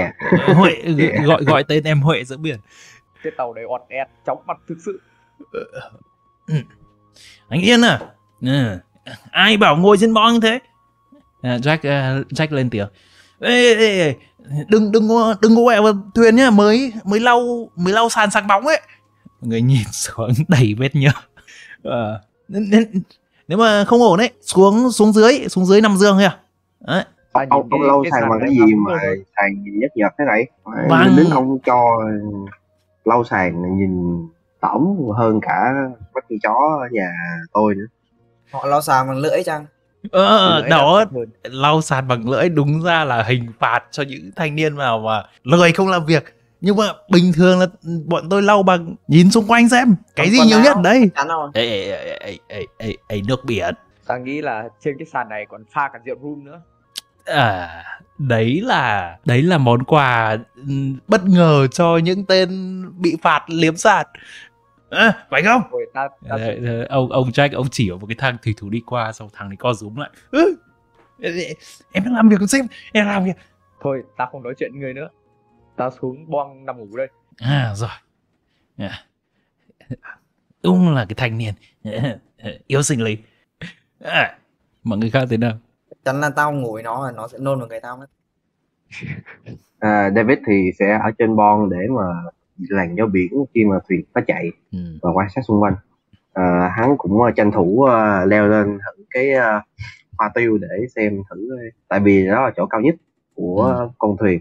A: yeah. gọi gọi
C: tên em huệ giữa biển cái tàu đấy ọt ẹt chóng mặt thực sự
A: ừ. anh yên à ừ. ai bảo ngồi trên bong thế à, jack uh, jack lên tiếng ê, ê, ê, đừng đừng đừng ngồi vào thuyền nhá mới mới lau mới lau sàn sạc bóng ấy người nhìn xuống đầy vết nhơ à, nếu mà không ổn ấy xuống xuống dưới xuống dưới năm dương kìa. à đấy ông, ông, lâu sàn bằng cái gì mà
F: sàn nhất nhật thế này bằng... đứng không cho lâu sàn nhìn tổng hơn cả bắt con chó
B: ở
A: nhà tôi nữa
B: họ lau sàn bằng lưỡi chăng
A: ờ lưỡi ờ, đó lau sàn bằng lưỡi đúng ra là hình phạt cho những thanh niên nào mà lời không làm việc nhưng mà bình thường là bọn tôi lau bằng nhìn xung quanh xem cái gì nhiều nhất đấy ê
C: ê ê ê ê ê ê nước biển ta nghĩ là trên cái sàn này còn pha cả rượu rum nữa
A: à đấy là đấy là món quà ừ, bất ngờ cho những tên bị phạt liếm sạt à, phải không Ôi, ta, ta... Đấy, ờ, đấy, ờ, ông ông Jack ông chỉ vào một cái thang thủy thủ đi qua xong thằng này co rúm lại ừ,
C: em đang làm việc xem em làm việc thôi ta không nói chuyện người nữa ta xuống boang
A: nằm ngủ đây à rồi à. Dạ. ung là cái thanh niên yếu sinh lý à. mọi người khác thế nào chắn là tao
B: ngồi nó là nó sẽ nôn vào người tao mất
F: à, David thì sẽ ở trên bon để mà làn gió biển khi mà thuyền có chạy ừ. và quan sát xung quanh à, hắn cũng ờ, tranh thủ uh, leo lên thử cái uh, hoa tiêu để xem thử tại vì đó là chỗ cao nhất của ừ. con thuyền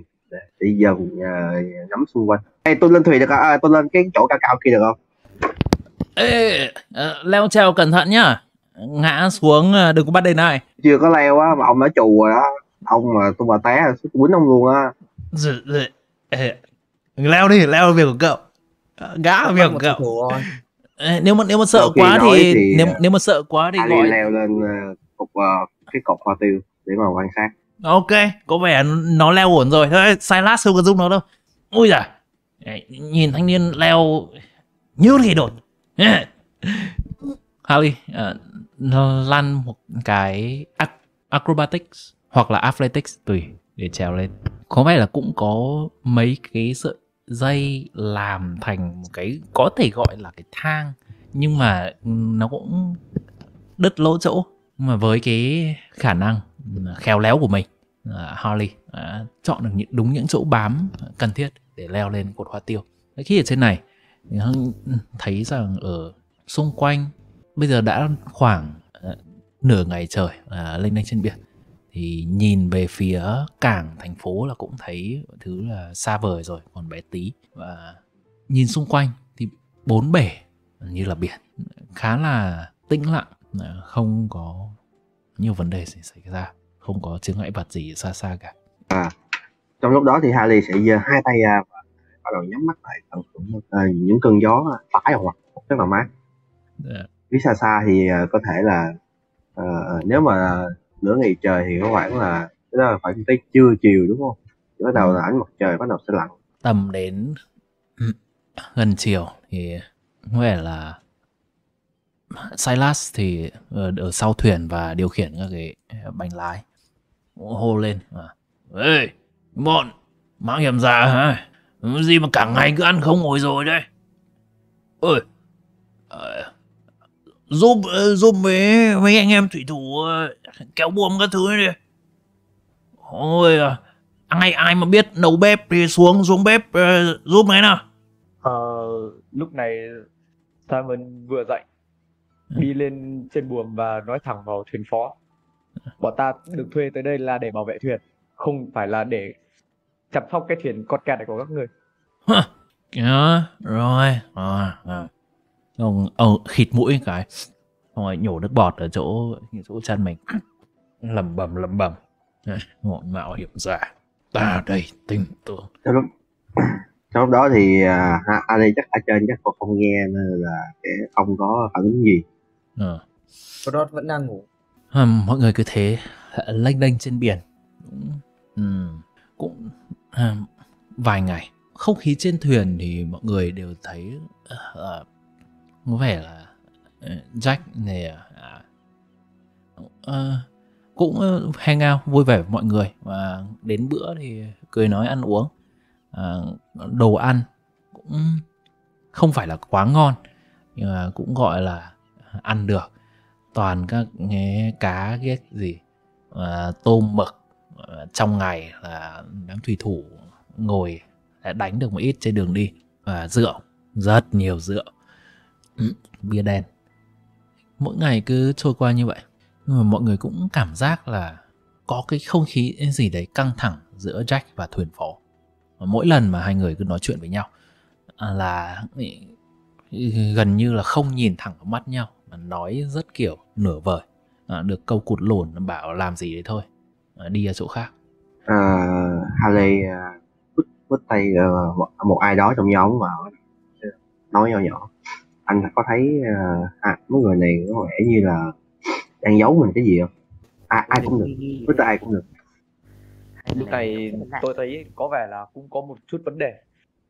F: đi dần à, ngắm xung quanh Ê, tôi lên thuyền được À, tôi lên cái chỗ cao cao kia được không?
A: Ê, à, leo treo cẩn thận nhá ngã xuống à, đừng có bắt đây này chưa có leo á mà ông đã chù
F: rồi đó ông mà tôi mà té tôi quýnh ông luôn á
A: dạ, dạ. leo đi leo việc của cậu gã việc của cậu nếu mà nếu mà sợ quá thì, thì nếu nếu mà sợ quá thì gọi leo
F: lên cục cái cột hoa tiêu để mà quan
A: sát ok có vẻ nó leo ổn rồi thế silas không cần giúp nó đâu ui giời nhìn thanh niên leo như thì đột Harley uh, ờ, lăn một cái acrobatics hoặc là athletics tùy để trèo lên có vẻ là cũng có mấy cái sợi dây làm thành một cái có thể gọi là cái thang nhưng mà nó cũng đứt lỗ chỗ mà với cái khả năng ừ, khéo léo của mình À, Harley đã à, chọn được những đúng những chỗ bám cần thiết để leo lên cột hoa tiêu khi ở trên này thấy rằng ở xung quanh bây giờ đã khoảng à, nửa ngày trời à, lênh đênh trên biển thì nhìn về phía cảng thành phố là cũng thấy thứ là xa vời rồi còn bé tí và nhìn xung quanh thì bốn bể như là biển khá là tĩnh lặng không có nhiều vấn đề xảy ra không có chướng ngại vật gì xa xa cả
F: à trong lúc đó thì Harley sẽ giơ hai tay ra và bắt đầu nhắm mắt lại tận hưởng những cơn gió phải hoặc rất là mát yeah. phía xa xa thì ờ, có thể là uh, nếu mà nửa ngày trời thì có khoảng là cái đó là phải tới trưa chiều đúng không bắt đầu là ừ. ánh mặt trời bắt đầu sẽ lặn
A: tầm đến ừ, gần chiều thì có vẻ là Silas thì ờ, ở sau thuyền và điều khiển các cái bánh lái hô lên à. ê bọn mã hiểm giả hả ừ, gì mà cả ngày cứ ăn không ngồi rồi đấy ơi à, giúp ờ, giúp mấy mấy anh em thủy thủ ờ, kéo buồm các thứ đi ôi à, ai ai mà biết nấu bếp thì xuống xuống bếp ờ, giúp mấy nào ờ, lúc này Simon vừa dậy
C: ừ. đi lên trên buồm và nói thẳng vào thuyền phó bọn ta được thuê tới đây là để bảo vệ thuyền không phải là để chăm sóc cái thuyền con kẹt này của các người
A: à, rồi à, à. ông ông khịt mũi cái ông ấy nhổ nước bọt ở chỗ chỗ chân mình lầm bầm lầm bầm ngộ mạo hiểm giả ta đây tin tưởng trong lúc, trong
F: lúc đó thì à, à Ali chắc ở trên chắc còn không nghe nên là ông có phản ứng gì
A: à.
B: Ờ. đó vẫn đang ngủ
A: mọi người cứ thế lênh đênh trên biển cũng ừ, cũng ừ, vài ngày không khí trên thuyền thì mọi người đều thấy ờ, ờ, có vẻ là ờ, Jack này à, à, cũng hang out vui vẻ với mọi người và đến bữa thì cười nói ăn uống đồ ăn cũng không phải là quá ngon nhưng mà cũng gọi là ăn được toàn các cái cá cái gì à, tôm mực à, trong ngày là đám thủy thủ ngồi đánh được một ít trên đường đi và rượu rất nhiều rượu bia đen mỗi ngày cứ trôi qua như vậy nhưng mà mọi người cũng cảm giác là có cái không khí gì đấy căng thẳng giữa Jack và thuyền phó mỗi lần mà hai người cứ nói chuyện với nhau à, là gần như là không nhìn thẳng vào mắt nhau nói rất kiểu nửa vời à, được câu cụt lùn bảo làm gì đấy thôi à, đi ra chỗ khác
F: à, Harley à, vứt vứt tay uh, một ai đó trong nhóm và nói nhỏ nhỏ anh có thấy uh, à, mấy người này có vẻ như là đang giấu mình cái gì không à, ai cũng được vứt tay ai cũng được
C: lúc này tôi thấy có vẻ là cũng có một chút vấn đề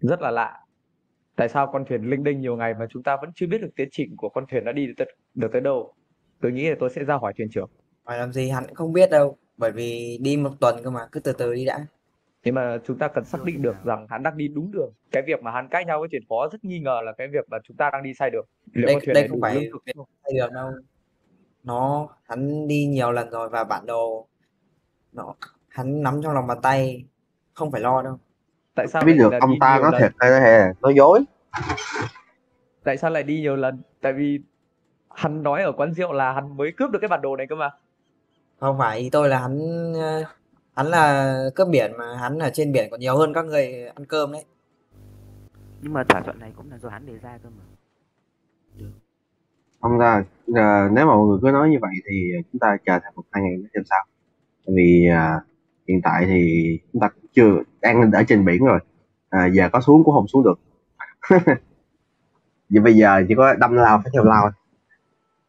C: rất là lạ tại sao con thuyền linh đinh nhiều ngày mà chúng ta vẫn chưa biết được tiến trình của con thuyền đã đi được, được tới đâu tôi nghĩ là tôi sẽ ra hỏi thuyền trưởng
B: hỏi làm gì hắn không biết đâu bởi vì đi một tuần cơ mà cứ từ từ đi đã nhưng mà chúng ta cần xác định được rằng hắn đang đi đúng đường
C: cái việc mà hắn cãi nhau với thuyền phó rất nghi ngờ là cái việc mà chúng ta đang đi sai đường Liệu đây, đây không phải sai
B: đường đâu nó hắn đi nhiều lần rồi và bản đồ nó hắn nắm trong lòng bàn tay không phải lo đâu tại sao biết được ông ta nó thiệt
F: hay hè nó dối
B: tại sao lại đi nhiều lần tại vì
C: hắn nói ở quán rượu là hắn mới cướp được cái bản đồ này cơ mà
B: không phải ý tôi là hắn ờ, hắn là cướp biển mà hắn ở trên biển còn nhiều hơn các người ăn cơm đấy nhưng mà thỏa thuận này cũng là do hắn đề ra cơ mà
F: không ra ờ, nếu mà mọi người cứ nói như vậy thì chúng ta chờ thêm một hai ngày nữa xem sao vì uh, hiện tại thì chúng ta chưa đang đã trên biển rồi à, giờ có xuống cũng không xuống được vậy bây giờ chỉ có đâm lao phải theo lao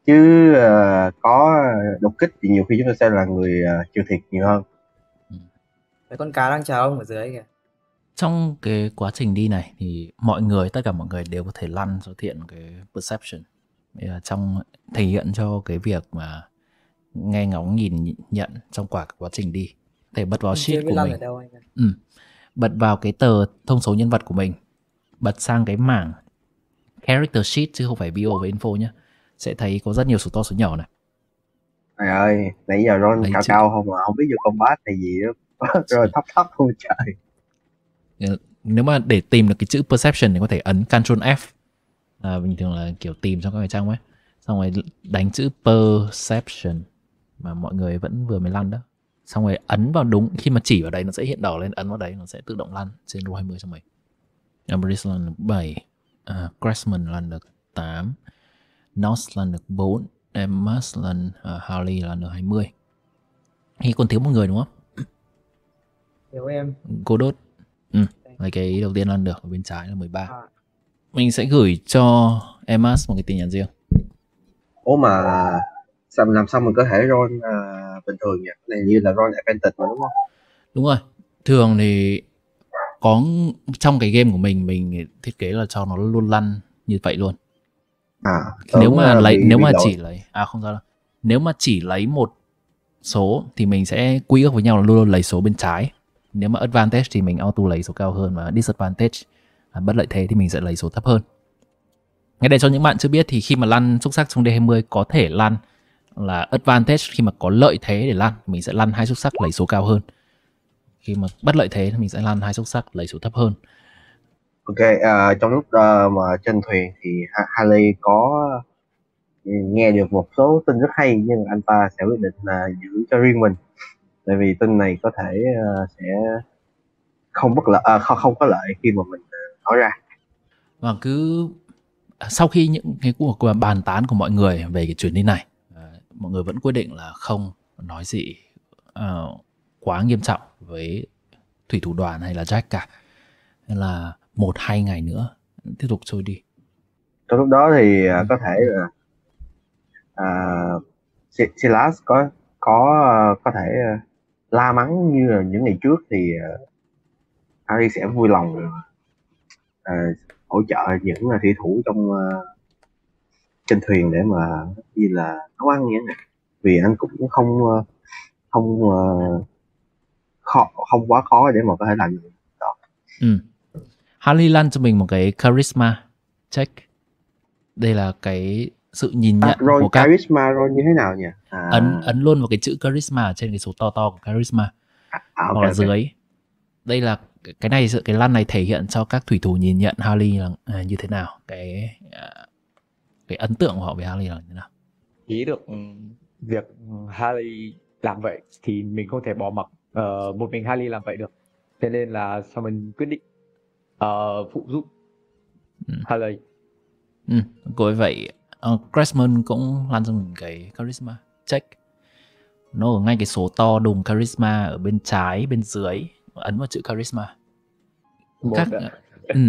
F: chứ uh, có đột kích thì nhiều khi chúng ta sẽ là người uh, chịu thiệt nhiều hơn
B: Cái con cá đang chào ông ở dưới kìa
A: trong cái quá trình đi này thì mọi người tất cả mọi người đều có thể lăn xuất hiện cái perception trong thể hiện cho cái việc mà nghe ngóng nhìn nhận trong quả quá trình đi thể bật vào sheet của mình đâu, ừ. bật vào cái tờ thông số nhân vật của mình bật sang cái mảng character sheet chứ không phải bio và info nhé sẽ thấy có rất nhiều số to số nhỏ này
F: trời ơi nãy giờ ron Đấy cao chứ. cao không mà không biết vô combat thì gì đó rồi thấp thấp không trời
A: ờ, nếu mà để tìm được cái chữ perception thì có thể ấn Ctrl F à, bình thường là kiểu tìm trong các cái trang ấy xong rồi đánh chữ perception mà mọi người vẫn vừa mới lăn đó xong rồi ấn vào đúng khi mà chỉ vào đấy nó sẽ hiện đỏ lên ấn vào đấy nó sẽ tự động lăn trên row 20 cho mình Ambrose lăn được 7 à, Cressman lăn được 8 North lăn được 4 Emmas lăn à, Harley lăn được 20 Thì còn thiếu một người đúng không? Thiếu em Cô đốt. Ừ, lấy cái đầu tiên lăn được ở bên trái là 13 à. Mình sẽ gửi cho Emmas một cái tin nhắn riêng
F: Ô mà làm, làm sao mình có thể run uh, à, bình thường nhỉ này như là run advantage mà đúng không
A: đúng rồi thường thì có trong cái game của mình mình thiết kế là cho nó luôn lăn như vậy luôn à nếu mà lấy nếu mà đổi. chỉ lấy à không sao đâu nếu mà chỉ lấy một số thì mình sẽ quy ước với nhau là luôn luôn lấy số bên trái nếu mà advantage thì mình auto lấy số cao hơn và disadvantage là bất lợi thế thì mình sẽ lấy số thấp hơn ngay đây cho những bạn chưa biết thì khi mà lăn xúc sắc trong D20 có thể lăn là advantage khi mà có lợi thế để lăn mình sẽ lăn hai xúc sắc lấy số cao hơn khi mà bất lợi thế thì mình sẽ lăn hai xúc sắc lấy số thấp hơn
F: ok uh, trong lúc uh, mà trên thuyền thì Harley có ừ, nghe được một số tin rất hay nhưng anh ta sẽ quyết định là giữ cho riêng mình tại vì tin này có thể uh, sẽ không bất lợi à, không không có lợi khi mà mình
A: nói ra và vâng, cứ sau khi những cái cuộc bàn tán của mọi người về cái chuyến đi này mọi người vẫn quyết định là không nói gì uh, quá nghiêm trọng với thủy thủ đoàn hay là Jack cả nên là một hai ngày nữa tiếp tục trôi đi trong lúc đó thì uh, có thể là
F: uh, Silas có có có thể uh, la mắng như là những ngày trước thì uh, Harry sẽ vui lòng uh, hỗ trợ những thủy thủ trong uh, trên thuyền để mà như là nấu ăn vậy nè vì anh cũng không ờ, không ờ, khó không quá khó để mà có thể làm được đó
A: ừ. Harley lan cho mình một cái charisma check đây là cái sự nhìn à, nhận à, rồi, của các charisma rồi như thế nào nhỉ à... ấn ấn luôn vào cái chữ charisma trên cái số to to của charisma à, à, okay, hoặc là dưới okay. đây là cái này cái lan này thể hiện cho các thủy thủ nhìn nhận Harley là à, như thế nào cái à, cái ấn tượng của họ về Harley là như thế nào
C: ý được ừ, việc Harley làm vậy thì mình không thể bỏ mặc uh, một mình Harley làm vậy được thế nên là sao mình quyết định uh, phụ giúp ừ. Harley
A: ừ. cô vậy uh, ờ, Cressman cũng lan cho mình cái charisma check nó ở ngay cái số to đùng charisma ở bên trái bên dưới ấn vào chữ charisma một các ừ,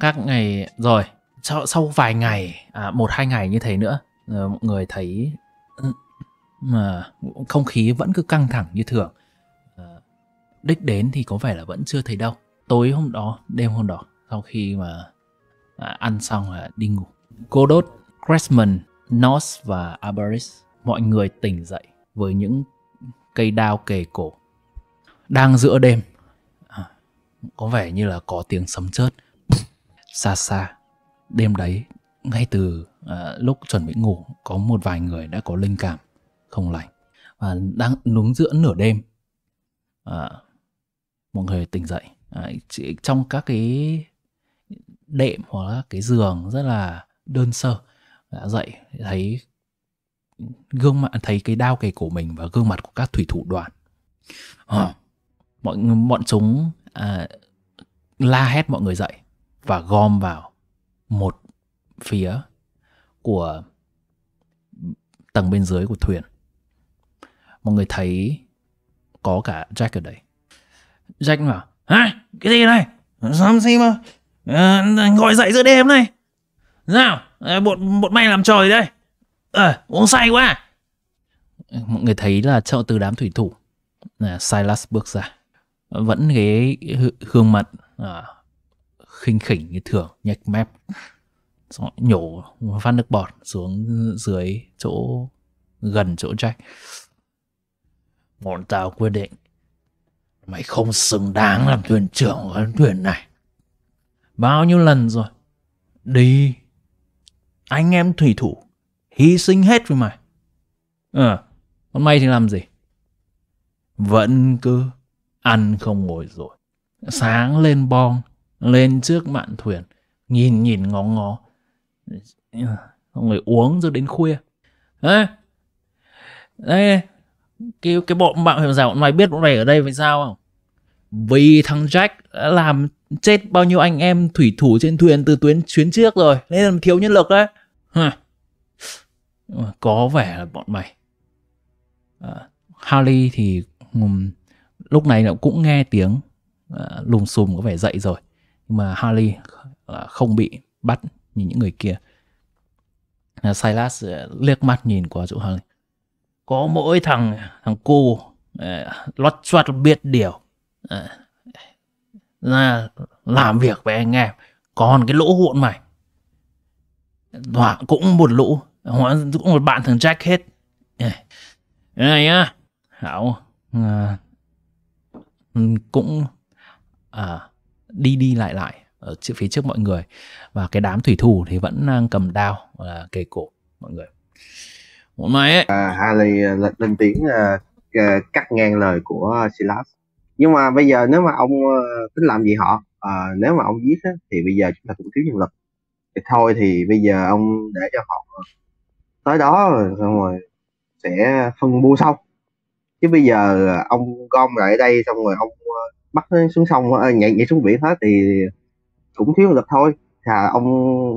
A: các ngày rồi sau sau vài ngày à, một hai ngày như thế nữa ờ, mọi người thấy ừ, mà không khí vẫn cứ căng thẳng như thường ờ, đích đến thì có vẻ là vẫn chưa thấy đâu tối hôm đó đêm hôm đó sau khi mà à, ăn xong là đi ngủ Godot, Cressman, Nos và abaris mọi người tỉnh dậy với những cây đao kề cổ đang giữa đêm à, có vẻ như là có tiếng sấm chớt xa xa đêm đấy ngay từ uh, lúc chuẩn bị ngủ có một vài người đã có linh cảm không lành và đang đúng giữa nửa đêm uh, mọi người tỉnh dậy uh, trong các cái đệm hoặc là cái giường rất là đơn sơ đã dậy thấy gương mặt thấy cái đao kề cổ mình và gương mặt của các thủy thủ đoàn à, mọi bọn chúng à, la hét mọi người dậy và gom vào một phía của tầng bên dưới của thuyền mọi người thấy có cả Jack ở đấy Jack bảo Hả? cái gì này làm gì mà à, gọi dậy giữa đêm này Sao? à, ờ, bọn bọn mày làm trò gì đây à, uống say quá mọi người thấy là trợ từ đám thủy thủ là Silas bước ra vẫn cái hương mặt à, khinh khỉnh như thường nhạch mép xong nhổ phát nước bọt xuống dưới chỗ gần chỗ Jack bọn tao quyết định mày không xứng đáng làm thuyền trưởng của con thuyền này bao nhiêu lần rồi đi anh em thủy thủ hy sinh hết với mày ờ à, còn mày thì làm gì vẫn cứ ăn không ngồi rồi sáng lên bon lên trước mạn thuyền nhìn nhìn ngó ngó người uống rồi đến khuya đấy đấy cái cái bọn bạn hiểm giả bọn mày biết bọn mày ở đây vì sao không vì thằng Jack đã làm chết bao nhiêu anh em thủy thủ trên thuyền từ tuyến chuyến trước rồi nên là thiếu nhân lực đấy có vẻ là bọn mày à, Harley thì lúc này nó cũng nghe tiếng uh, lùm xùm có vẻ dậy rồi mà Harley à, không bị bắt như những người kia Silas à, liếc mắt nhìn qua chỗ Harley có mỗi thằng thằng cô à, lót choát biết điều ra làm việc với anh em còn cái lỗ hụn mày Họa cũng một lũ Họa cũng một bạn thằng Jack hết này nhá Hảo à, ừ, Cũng à, đi đi lại lại ở phía trước mọi người và cái đám thủy thủ thì vẫn đang cầm đao và kề cổ mọi người
F: một mày ấy à, Harley à, lên tiếng uh, cắt ngang lời của Silas nhưng mà bây giờ nếu mà ông tính làm gì họ uh, nếu mà ông giết thì bây giờ chúng ta cũng thiếu nhân lực thì thôi thì bây giờ ông để cho họ tới đó xong rồi sẽ phân bu xong chứ bây giờ ông gom lại đây xong rồi ông bắt xuống sông ờ, nhảy nhảy xuống biển hết thì cũng thiếu
A: lực thôi thà ông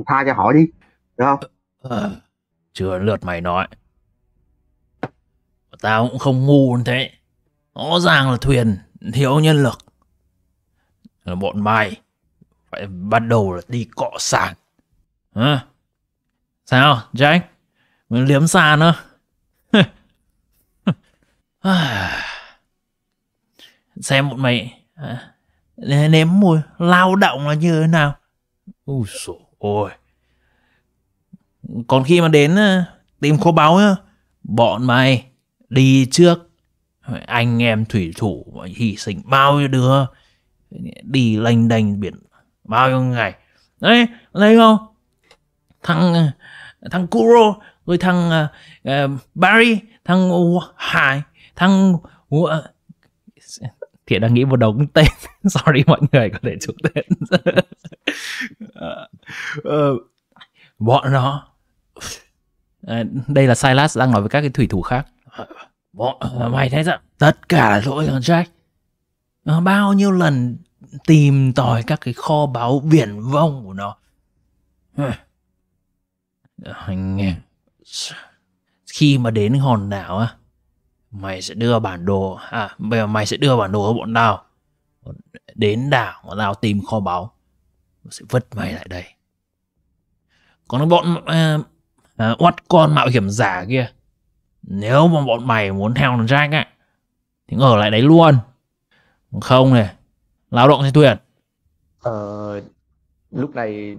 A: tha cho họ đi được không à, chưa lượt mày nói tao cũng không ngu như thế rõ ràng là thuyền thiếu nhân lực là bọn mày phải bắt đầu là đi cọ sàn à, sao jack muốn liếm sàn nữa xem bọn mày à, nếm mùi lao động là như thế nào ui sổ ôi còn khi mà đến ờ, tìm kho báu nhá bọn mày đi trước anh em thủy thủ hy sinh bao nhiêu đứa đi lênh đênh biển bao nhiêu ngày đấy lấy không thằng ờ, thằng Kuro rồi thằng uh, Barry thằng Hải thằng Thiện đang nghĩ một đống tên Sorry mọi người có thể chụp tên ờ, Bọn nó ờ, Đây là Silas đang nói với các cái thủy thủ khác Bọn mày thấy rằng Tất cả là lỗi thằng Jack Bao nhiêu lần tìm tòi các cái kho báu viển vông của nó ờ, Anh nghe Khi mà đến hòn đảo á mày sẽ đưa bản đồ à bây giờ mày sẽ đưa bản đồ cho bọn tao đến đảo bọn tao tìm kho báu nó sẽ vứt mày lại đây còn bọn à, à, oắt con mạo hiểm giả kia nếu mà bọn mày muốn theo thằng Jack á thì ở lại đấy luôn không này lao động trên thuyền
C: ờ, lúc này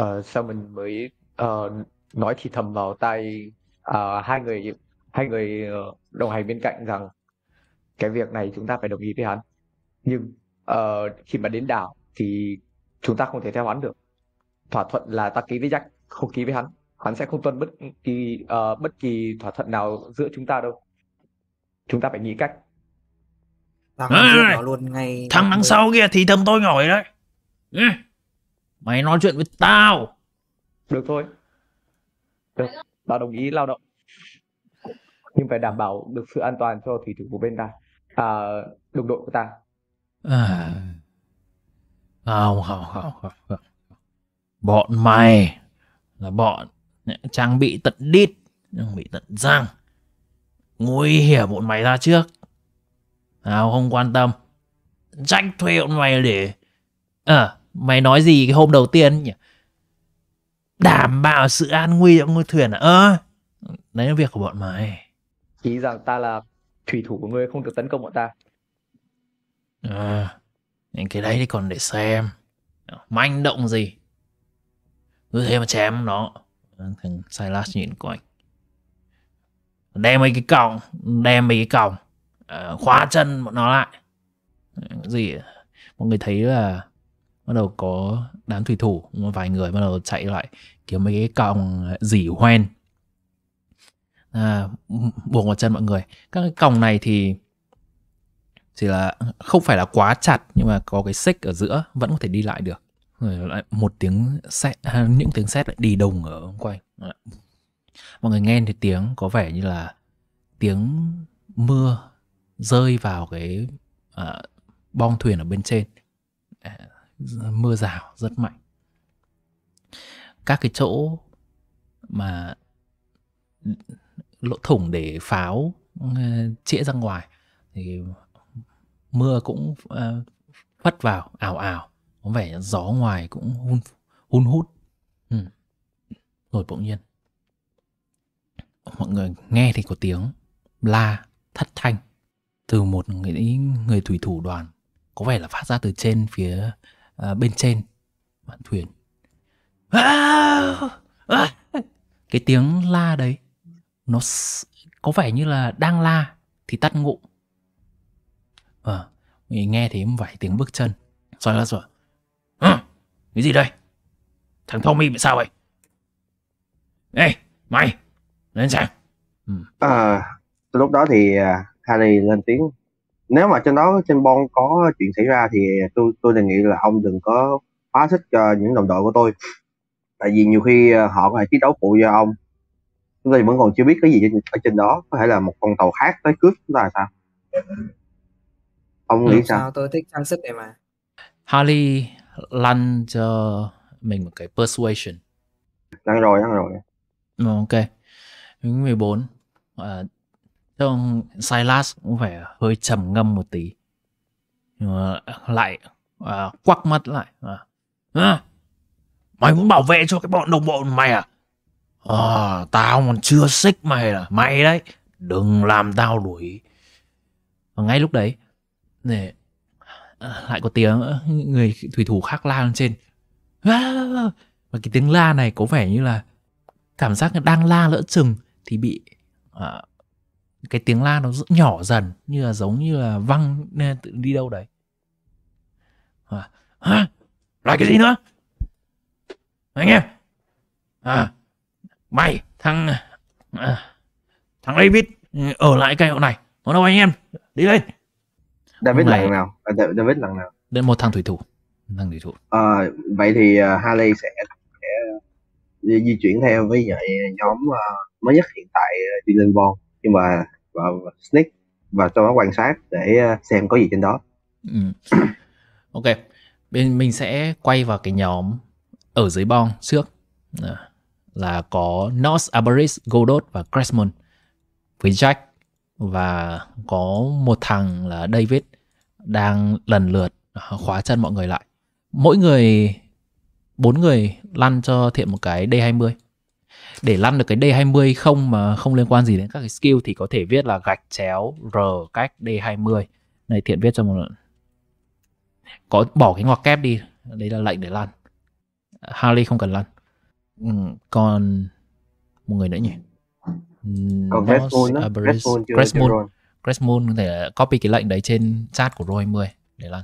C: uh, sao mình mới uh, nói thì thầm vào tay uh, ờ, hai người hai người uh, đồng hành bên cạnh rằng cái việc này chúng ta phải đồng ý với hắn nhưng uh, khi mà đến đảo thì chúng ta không thể theo hắn được thỏa thuận là ta ký với Jack không ký với hắn hắn sẽ không tuân bất kỳ uh, bất kỳ thỏa thuận nào giữa chúng ta đâu chúng ta phải nghĩ cách
A: Tao à,
B: luôn ngay thằng
A: đằng sau kia thì thầm tôi ngồi đấy mày nói chuyện với tao được thôi được. tao đồng ý
C: lao động nhưng phải đảm bảo được sự an toàn cho thủy thủ của bên ta à, đồng đội của ta à,
A: không, không không không bọn mày là bọn trang bị tận đít trang bị tận răng nguy hiểm bọn mày ra trước tao không quan tâm trách thuê bọn mày để à, mày nói gì cái hôm đầu tiên nhỉ đảm bảo sự an nguy cho ngôi thuyền à ơ à, đấy là việc của bọn mày
C: ý rằng ta là thủy thủ của ngươi không được tấn công bọn ta
A: à, những cái đấy thì còn để xem manh động gì cứ thế mà chém nó thằng Silas nhìn của anh. đem mấy cái còng đem mấy cái còng à, ờ, khóa chân bọn nó lại gì mọi người thấy là bắt đầu có đám thủy thủ một vài người bắt đầu chạy lại kiếm mấy cái còng dỉ hoen à, buộc vào chân mọi người các cái còng này thì chỉ là không phải là quá chặt nhưng mà có cái xích ở giữa vẫn có thể đi lại được rồi lại một tiếng sét à, những tiếng sét lại đi đồng ở xung quanh mọi người nghe thì tiếng có vẻ như là tiếng mưa rơi vào cái à, bong thuyền ở bên trên à, mưa rào rất mạnh các cái chỗ mà lỗ thủng để pháo ờ, chĩa ra ngoài thì mưa cũng ờ, phất vào ảo ảo có vẻ gió ngoài cũng hun hun hút ừ. rồi bỗng nhiên mọi người nghe thì có tiếng la thất thanh từ một người người thủy thủ đoàn có vẻ là phát ra từ trên phía à, bên trên mạn thuyền à, à, cái tiếng la đấy nó có vẻ như là đang la thì tắt ngụm ờ mình nghe thấy vài tiếng bước chân rồi ra rồi ừ, cái gì đây thằng Tommy bị sao vậy ê mày lên xem
F: ừ. à, lúc đó thì à, Harry lên tiếng nếu mà trên đó trên bon có chuyện xảy ra thì tôi tôi đề nghị là ông đừng có phá xích cho những đồng đội của tôi tại vì nhiều khi à, họ có thể chiến đấu phụ cho ông chúng ta vẫn còn chưa biết cái gì ở trên đó có thể là một con tàu khác tới cướp chúng ta là sao
A: ông nghĩ sao? sao
B: tôi thích trang sức này mà
A: Harley lăn cho mình một cái persuasion lăn rồi lăn rồi ừ, ok những 14 à, trong Silas cũng phải hơi trầm ngâm một tí nhưng mà lại à, quắc mắt lại à, à, mày muốn bảo vệ cho cái bọn đồng bọn mày à Ờ, à, tao còn chưa xích mày là mày đấy. Đừng làm tao đuổi. Và ngay lúc đấy, này, lại có tiếng người thủy thủ khác la lên trên. Và cái tiếng la này có vẻ như là cảm giác đang la lỡ chừng thì bị à, cái tiếng la nó nhỏ dần như là giống như là văng tự đi đâu đấy. À, hả? Lại cái gì nữa? Anh em! À, mày thằng à, thằng David ừ, ở lại cây hậu này nó đâu anh em đi lên David mày... lần nào
F: à, David lần nào
A: đến một thằng thủy thủ thằng thủy thủ à, vậy thì
F: à, Harley sẽ, sẽ di chuyển theo với vậy nhóm uh, mới nhất hiện tại đi lên bon nhưng mà và, và sneak và cho nó quan sát để xem có gì trên đó
A: ừ. ok bên mình sẽ quay vào cái nhóm ở dưới bon trước à là có North Arboris, Goldot và Cressman với Jack và có một thằng là David đang lần lượt à, khóa chân mọi người lại. Mỗi người bốn người lăn cho thiện một cái D20. Để lăn được cái D20 không mà không liên quan gì đến các cái skill thì có thể viết là gạch chéo R cách D20. Này thiện viết cho một lần. Có bỏ cái ngoặc kép đi, đấy là lệnh để lăn. Harley không cần lăn. Ừ, còn một người nữa nhỉ ừ, còn Crestmoon Crestmoon có thể copy cái lệnh đấy trên chat của Roy 10 để lăn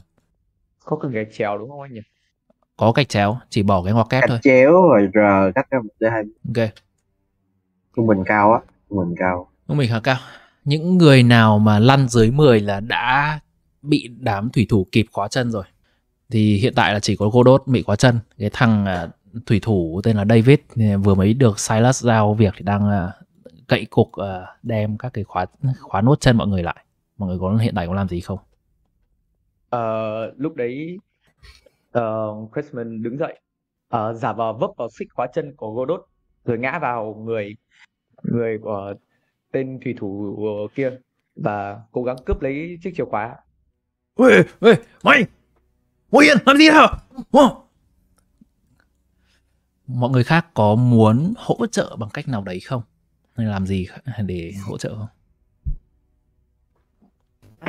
C: có cái gạch chéo đúng không anh nhỉ
A: có gạch chéo chỉ bỏ cái ngoặc kép thôi chéo rồi r
C: cắt ra một hai
A: ok trung bình cao
F: á trung bình cao
A: trung bình khá cao những người nào mà lăn dưới 10 là đã bị đám thủy thủ kịp khóa chân rồi thì hiện tại là chỉ có Godot bị khóa chân cái thằng à, thủy thủ tên là David vừa mới được Silas giao việc thì đang à, cậy cục à, đem các cái khóa khóa nốt chân mọi người lại mọi người có hiện tại có làm gì không
C: uh, lúc đấy uh, ờ, Chrisman đứng dậy uh, giả vào vấp vào xích khóa chân của Godot rồi ngã vào người người của tên thủy thủ kia và cố gắng cướp lấy chiếc chìa khóa.
A: Ê, ê, mày! mày yên, làm gì hả? Wow mọi người khác có muốn hỗ trợ bằng cách nào đấy không hay làm gì để hỗ trợ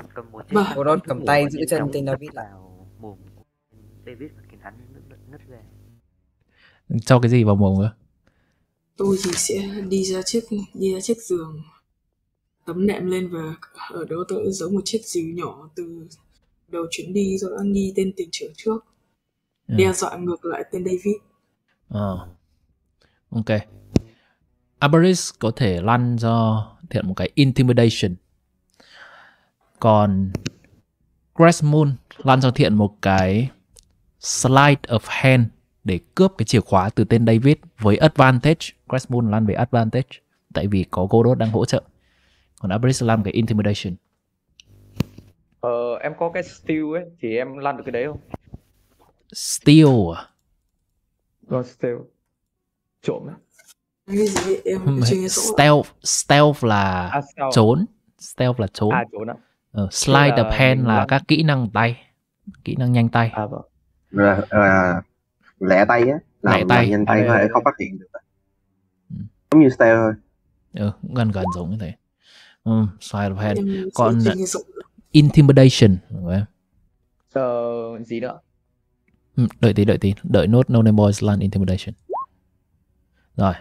B: không bà cô đó cầm tay giữ chân tên David là
A: cho cái gì vào mồm cơ
E: tôi thì sẽ đi ra chiếc đi ra chiếc giường tấm nệm lên và ở đó tôi giấu một chiếc dìu nhỏ từ đầu chuyến đi rồi đã nghi tên tiền trưởng trước ừ. đe dọa ngược lại tên David
A: Ờ. À. Ok. Abaris có thể lăn do thiện một cái intimidation. Còn Grass Moon lăn do thiện một cái slide of hand để cướp cái chìa khóa từ tên David với advantage. Grass Moon lăn về advantage tại vì có Godot đang hỗ trợ. Còn Abaris làm cái intimidation.
C: Ờ, em có cái steel ấy thì em lăn được cái đấy không?
A: Steel à? stealth trộm á
C: cái gì em stealth
A: stealth là à, stealth. trốn stealth là trốn, à, trốn ừ, slide the pen là, các kỹ năng tay kỹ năng nhanh tay à, vâng.
F: là, là lẹ
A: tay á làm, lẹ tay nhanh tay à, có thể không phát hiện được giống như stealth thôi ừ, gần gần giống như thế ừ, slide the pen còn intimidation đúng không?
C: Ờ, gì nữa
A: Ừ, đợi tí, đợi tí. Đợi nốt No Name Boys Land Intimidation. Rồi.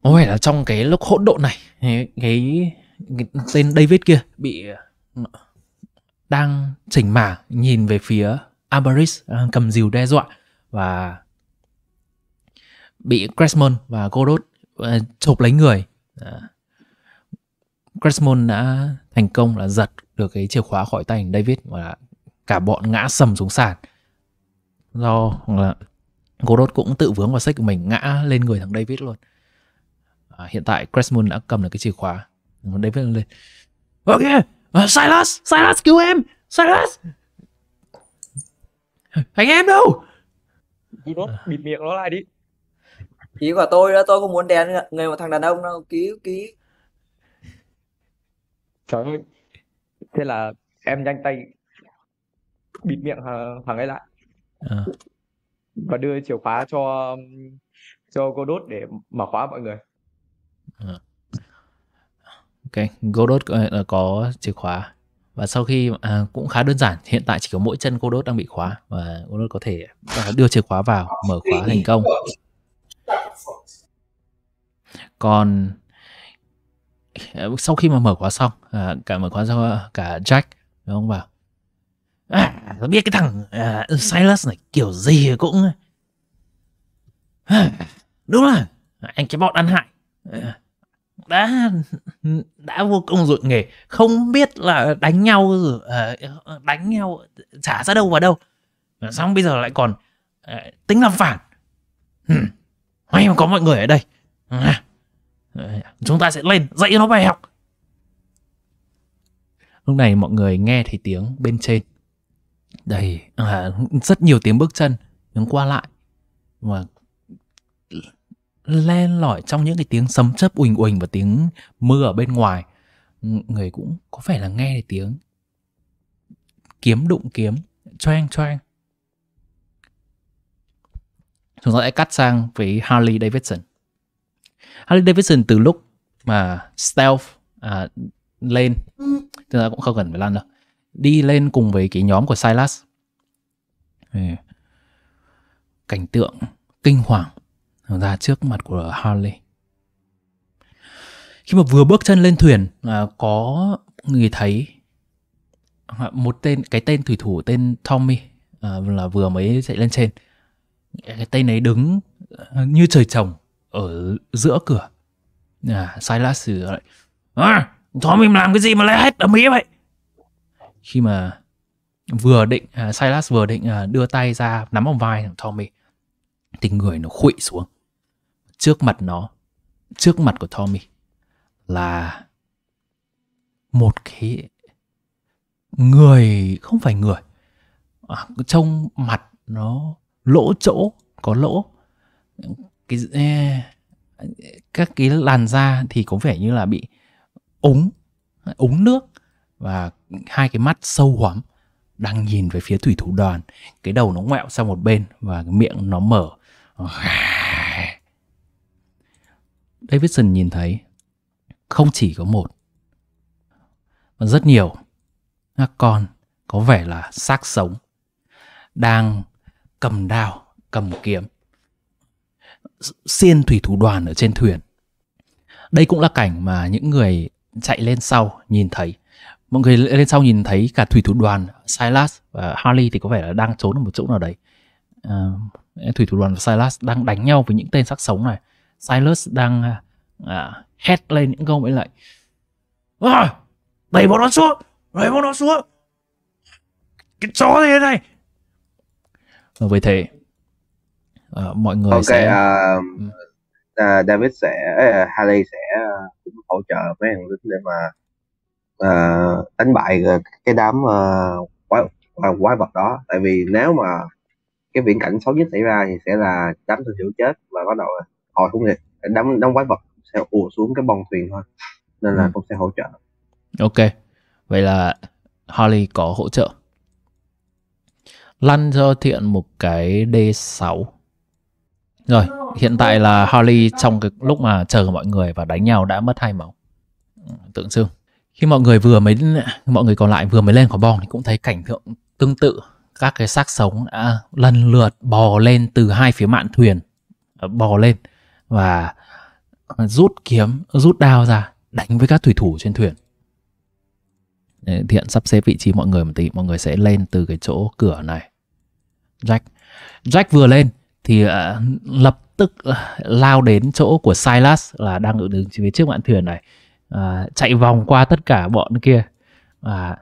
A: Ôi là trong cái lúc hỗn độn này, cái, cái, cái tên David kia bị ờ, đang chỉnh mả nhìn về phía Amaris đang ờ, cầm dìu đe dọa và bị Cressmon và Godot ờ, chụp lấy người. Cressmon đã thành công là giật được cái chìa khóa khỏi tay David và cả bọn ngã sầm xuống sàn do là cô đốt cũng tự vướng vào sách của mình ngã lên người thằng David luôn à, hiện tại Cressmoon đã cầm được cái chìa khóa David lên ok uh, Silas
E: Silas cứu em Silas
A: anh em đâu
B: cô đốt à. bịt miệng nó lại đi ý của tôi đó tôi cũng muốn đèn người một thằng đàn ông đâu ký ký
C: trời ơi thế là em nhanh tay bịt miệng thằng ấy lại Ờ. và đưa chìa khóa cho cho cô đốt để mở khóa mọi người
D: à.
A: ok Godot có, ờ, có chìa khóa và sau khi à, cũng khá đơn giản hiện tại chỉ có mỗi chân cô đốt đang bị khóa và cô đốt có thể đưa chìa khóa vào mở khóa thành công còn sau khi mà mở khóa xong à, cả mở khóa xong cả Jack đúng không bảo à, biết cái thằng à, Silas này kiểu gì cũng à. à, đúng là anh cái bọn ăn hại à, đã đã vô công rồi nghề không biết là đánh nhau rồi à, đánh nhau trả ra đâu vào đâu xong bây giờ lại còn à, tính làm phản may mà có mọi người ở đây à, à, chúng ta sẽ lên dạy nó bài học lúc này mọi người nghe thấy tiếng bên trên đầy à, rất nhiều tiếng bước chân tiếng qua lại và len lỏi trong những cái tiếng sấm chớp uỳnh uỳnh và tiếng mưa ở bên ngoài người cũng có vẻ là nghe tiếng kiếm đụng kiếm choang choang chúng ta sẽ cắt sang với Harley Davidson Harley Davidson từ lúc mà stealth à, lên chúng ta cũng không cần phải lăn đâu đi lên cùng với cái nhóm của Silas. Cảnh tượng kinh hoàng ra trước mặt của Harley. Khi mà vừa bước chân lên thuyền, à, có người thấy một tên cái tên thủy thủ tên Tommy à, là vừa mới chạy lên trên. Cái tên ấy đứng như trời trồng ở giữa cửa. À, Silas lại, à, Tommy làm cái gì mà lấy hết ở Mỹ vậy? khi mà vừa định uh, Silas vừa định uh, đưa tay ra nắm vòng vai thằng Tommy thì người nó khuỵu xuống trước mặt nó trước mặt của Tommy là một cái người không phải người à, trông mặt nó lỗ chỗ có lỗ cái e, các cái làn da thì có vẻ như là bị úng úng nước và hai cái mắt sâu hoắm đang nhìn về phía thủy thủ đoàn cái đầu nó ngoẹo sang một bên và cái miệng nó mở Davidson nhìn thấy không chỉ có một mà rất nhiều các con có vẻ là xác sống đang cầm đao cầm kiếm xiên thủy thủ đoàn ở trên thuyền đây cũng là cảnh mà những người chạy lên sau nhìn thấy mọi người lên sau nhìn thấy cả thủy thủ đoàn Silas và Harley thì có vẻ là đang trốn ở một chỗ nào đấy uh, thủy thủ đoàn và Silas đang đánh nhau với những tên sắc sống này Silas đang uh, hét lên những câu ấy lại à, đẩy bọn nó xuống đẩy bọn nó xuống cái chó gì thế này rồi vậy thế uh, mọi người okay, sẽ uh,
F: uh, David sẽ uh, Harley sẽ cũng hỗ trợ mấy thằng lính để mà ờ, đánh bại à, cái đám à, quái quái vật đó tại vì nếu mà cái viễn cảnh xấu nhất xảy ra thì sẽ là đám thương hiệu chết và bắt đầu là hồi cũng liệt đám đám quái vật sẽ ùa xuống cái bong thuyền thôi nên là cũng ừ. sẽ hỗ trợ
A: ok vậy là Holly có hỗ trợ lăn cho thiện một cái D6 rồi hiện tại là Holly trong cái lúc mà chờ mọi người và đánh nhau đã mất hai máu ừ, tượng trưng khi mọi người vừa mới mọi người còn lại vừa mới lên khỏi bò thì cũng thấy cảnh tượng tương tự các cái xác sống đã lần lượt bò lên từ hai phía mạn thuyền à, bò lên và rút kiếm rút đao ra đánh với các thủy thủ trên thuyền thiện sắp xếp vị trí mọi người một tí mọi người sẽ lên từ cái chỗ cửa này jack jack vừa lên thì uh, lập tức uh, lao đến chỗ của silas là đang ở đứng phía trước mạn thuyền này à, chạy vòng qua tất cả bọn kia và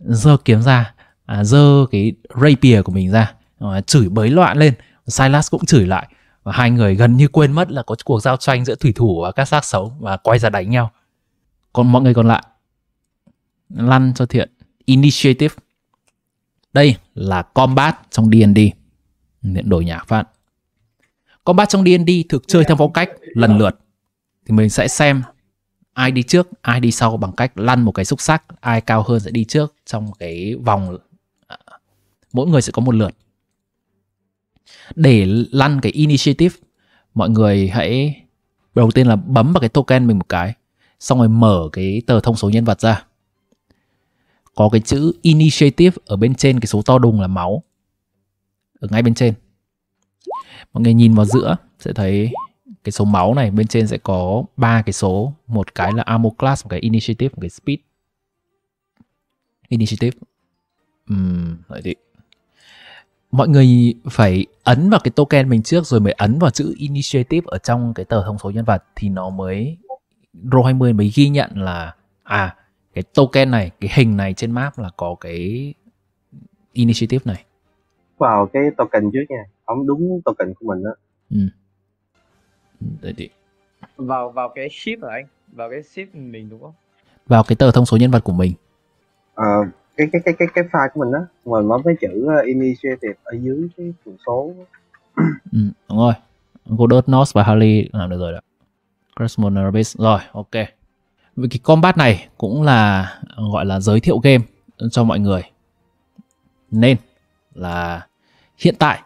A: giơ kiếm ra à, giơ cái rapier của mình ra à, chửi bới loạn lên Silas cũng chửi lại và hai người gần như quên mất là có cuộc giao tranh giữa thủy thủ và các xác sống và quay ra đánh nhau còn mọi người còn lại lăn cho thiện initiative đây là combat trong D&D Điện đổi nhạc phát Combat trong D&D thực chơi theo phong cách lần lượt Thì mình sẽ xem ai đi trước ai đi sau bằng cách lăn một cái xúc sắc ai cao hơn sẽ đi trước trong cái vòng à, mỗi người sẽ có một lượt để lăn cái initiative mọi người hãy đầu tiên là bấm vào cái token mình một cái xong rồi mở cái tờ thông số nhân vật ra có cái chữ initiative ở bên trên cái số to đùng là máu ở ngay bên trên mọi người nhìn vào giữa sẽ thấy cái số máu này bên trên sẽ có ba cái số một cái là armor class một cái initiative một cái speed initiative uhm, vậy thì mọi người phải ấn vào cái token mình trước rồi mới ấn vào chữ initiative ở trong cái tờ thông số nhân vật thì nó mới roll 20 mới ghi nhận là à cái token này cái hình này trên map là có cái initiative này
F: vào cái token trước nha không đúng
C: token của mình đó ừ đấy thì vào vào cái ship hả anh vào cái ship mình đúng không
A: vào cái tờ thông số nhân vật của mình à,
F: cái cái cái cái cái file của mình á mình bấm cái chữ ờ, initiative ở dưới cái tần số
A: ừ, đúng rồi Godot, Nos và Harley làm được rồi đó Cosmonorbis rồi ok Vì cái combat này cũng là gọi là giới thiệu game cho mọi người nên là hiện tại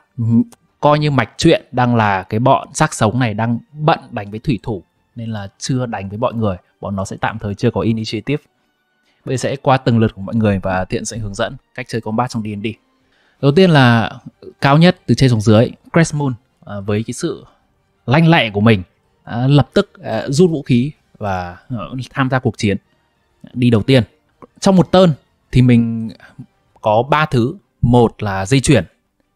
A: coi như mạch chuyện đang là cái bọn xác sống này đang bận đánh với thủy thủ nên là chưa đánh với mọi người bọn nó sẽ tạm thời chưa có initiative bây giờ sẽ qua từng lượt của mọi người và thiện sẽ hướng dẫn cách chơi combat trong D&D đầu tiên là cao nhất từ trên xuống dưới Crash Moon à, với cái sự lanh lẹ của mình à, lập tức à, rút vũ khí và à, tham gia cuộc chiến đi đầu tiên trong một tơn thì mình có ba thứ một là di chuyển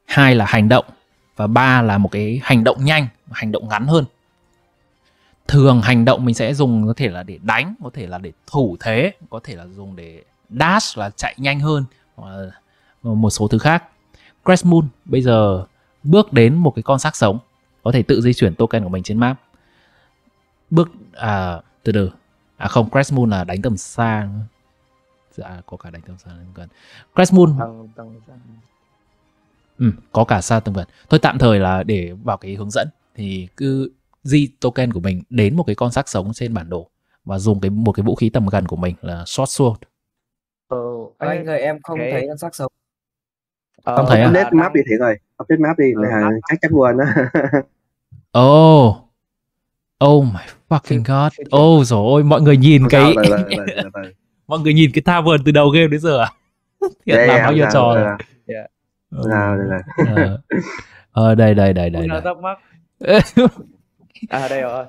A: hai là hành động và ba là một cái hành động nhanh hành động ngắn hơn thường hành động mình sẽ dùng có thể là để đánh có thể là để thủ thế có thể là dùng để dash là chạy nhanh hơn và ờ, một số thứ khác Crash Moon bây giờ bước đến một cái con xác sống có thể tự di chuyển token của mình trên map bước à từ từ à không Crash Moon là đánh tầm xa dạ có cả đánh tầm xa lên gần Crash Moon ừ, có cả xa tương vật thôi tạm thời là để vào cái hướng dẫn thì cứ di token của mình đến một cái con xác sống trên bản đồ và dùng cái một cái vũ khí tầm gần của mình là short sword
D: ờ, anh ơi
F: em không okay. thấy con xác sống
A: ờ, không thấy update à? map
F: đi thế rồi update map đi ừ, là map. chắc chắc
A: quên á oh oh my fucking god oh rồi ôi mọi người nhìn cái mọi người nhìn cái tavern từ đầu game đến giờ à thiệt làm bao nhiêu trò rồi Ờ. nào đây này ờ. ờ đây đây đây đây,
C: đây. thắc mắc à đây rồi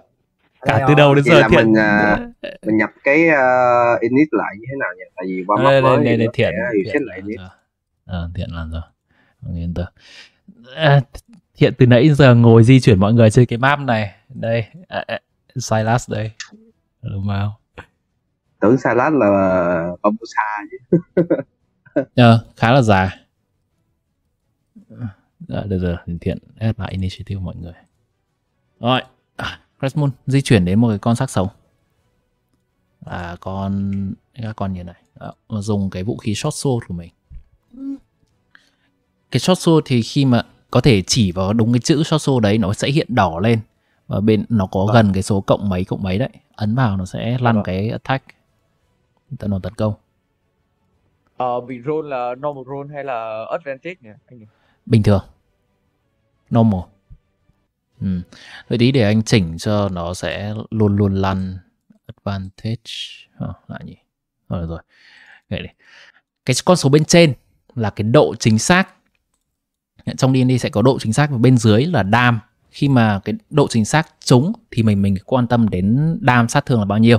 C: cả từ đầu đến giờ thiện mình,
F: uh, mình nhập cái uh, init lại như thế nào nhỉ tại vì qua mắt đây, mới đây, đây, thiện, thiện, thiện, lại
A: init à, thiện làm rồi yên tâm à, thiện từ nãy giờ ngồi di chuyển mọi người trên cái map này đây à, à, Silas đây
F: đúng không tưởng Silas là bông sa chứ
A: à, khá là già rồi, ờ, được rồi, thiện ép lại initiative mọi người Rồi, à, di chuyển đến một cái con sắc sống Là con, các con như này Đó, ờ, Dùng cái vũ khí short sword của mình Cái short sword thì khi mà có thể chỉ vào đúng cái chữ short sword đấy Nó sẽ hiện đỏ lên Và bên nó có vâng. gần cái số cộng mấy cộng mấy đấy Ấn vào nó sẽ lăn vâng cái attack Tận nó tấn công Ờ, uh, bị
C: roll là normal roll hay là advantage nhỉ? Anh nhỉ?
A: Bình thường normal ừ. vậy tí để anh chỉnh cho nó sẽ luôn luôn lăn advantage à, lại nhỉ à, rồi vậy cái con số bên trên là cái độ chính xác dạ, trong đi sẽ có độ chính xác và bên dưới là đam khi mà cái độ chính xác trúng thì mình mình quan tâm đến đam sát thương là bao nhiêu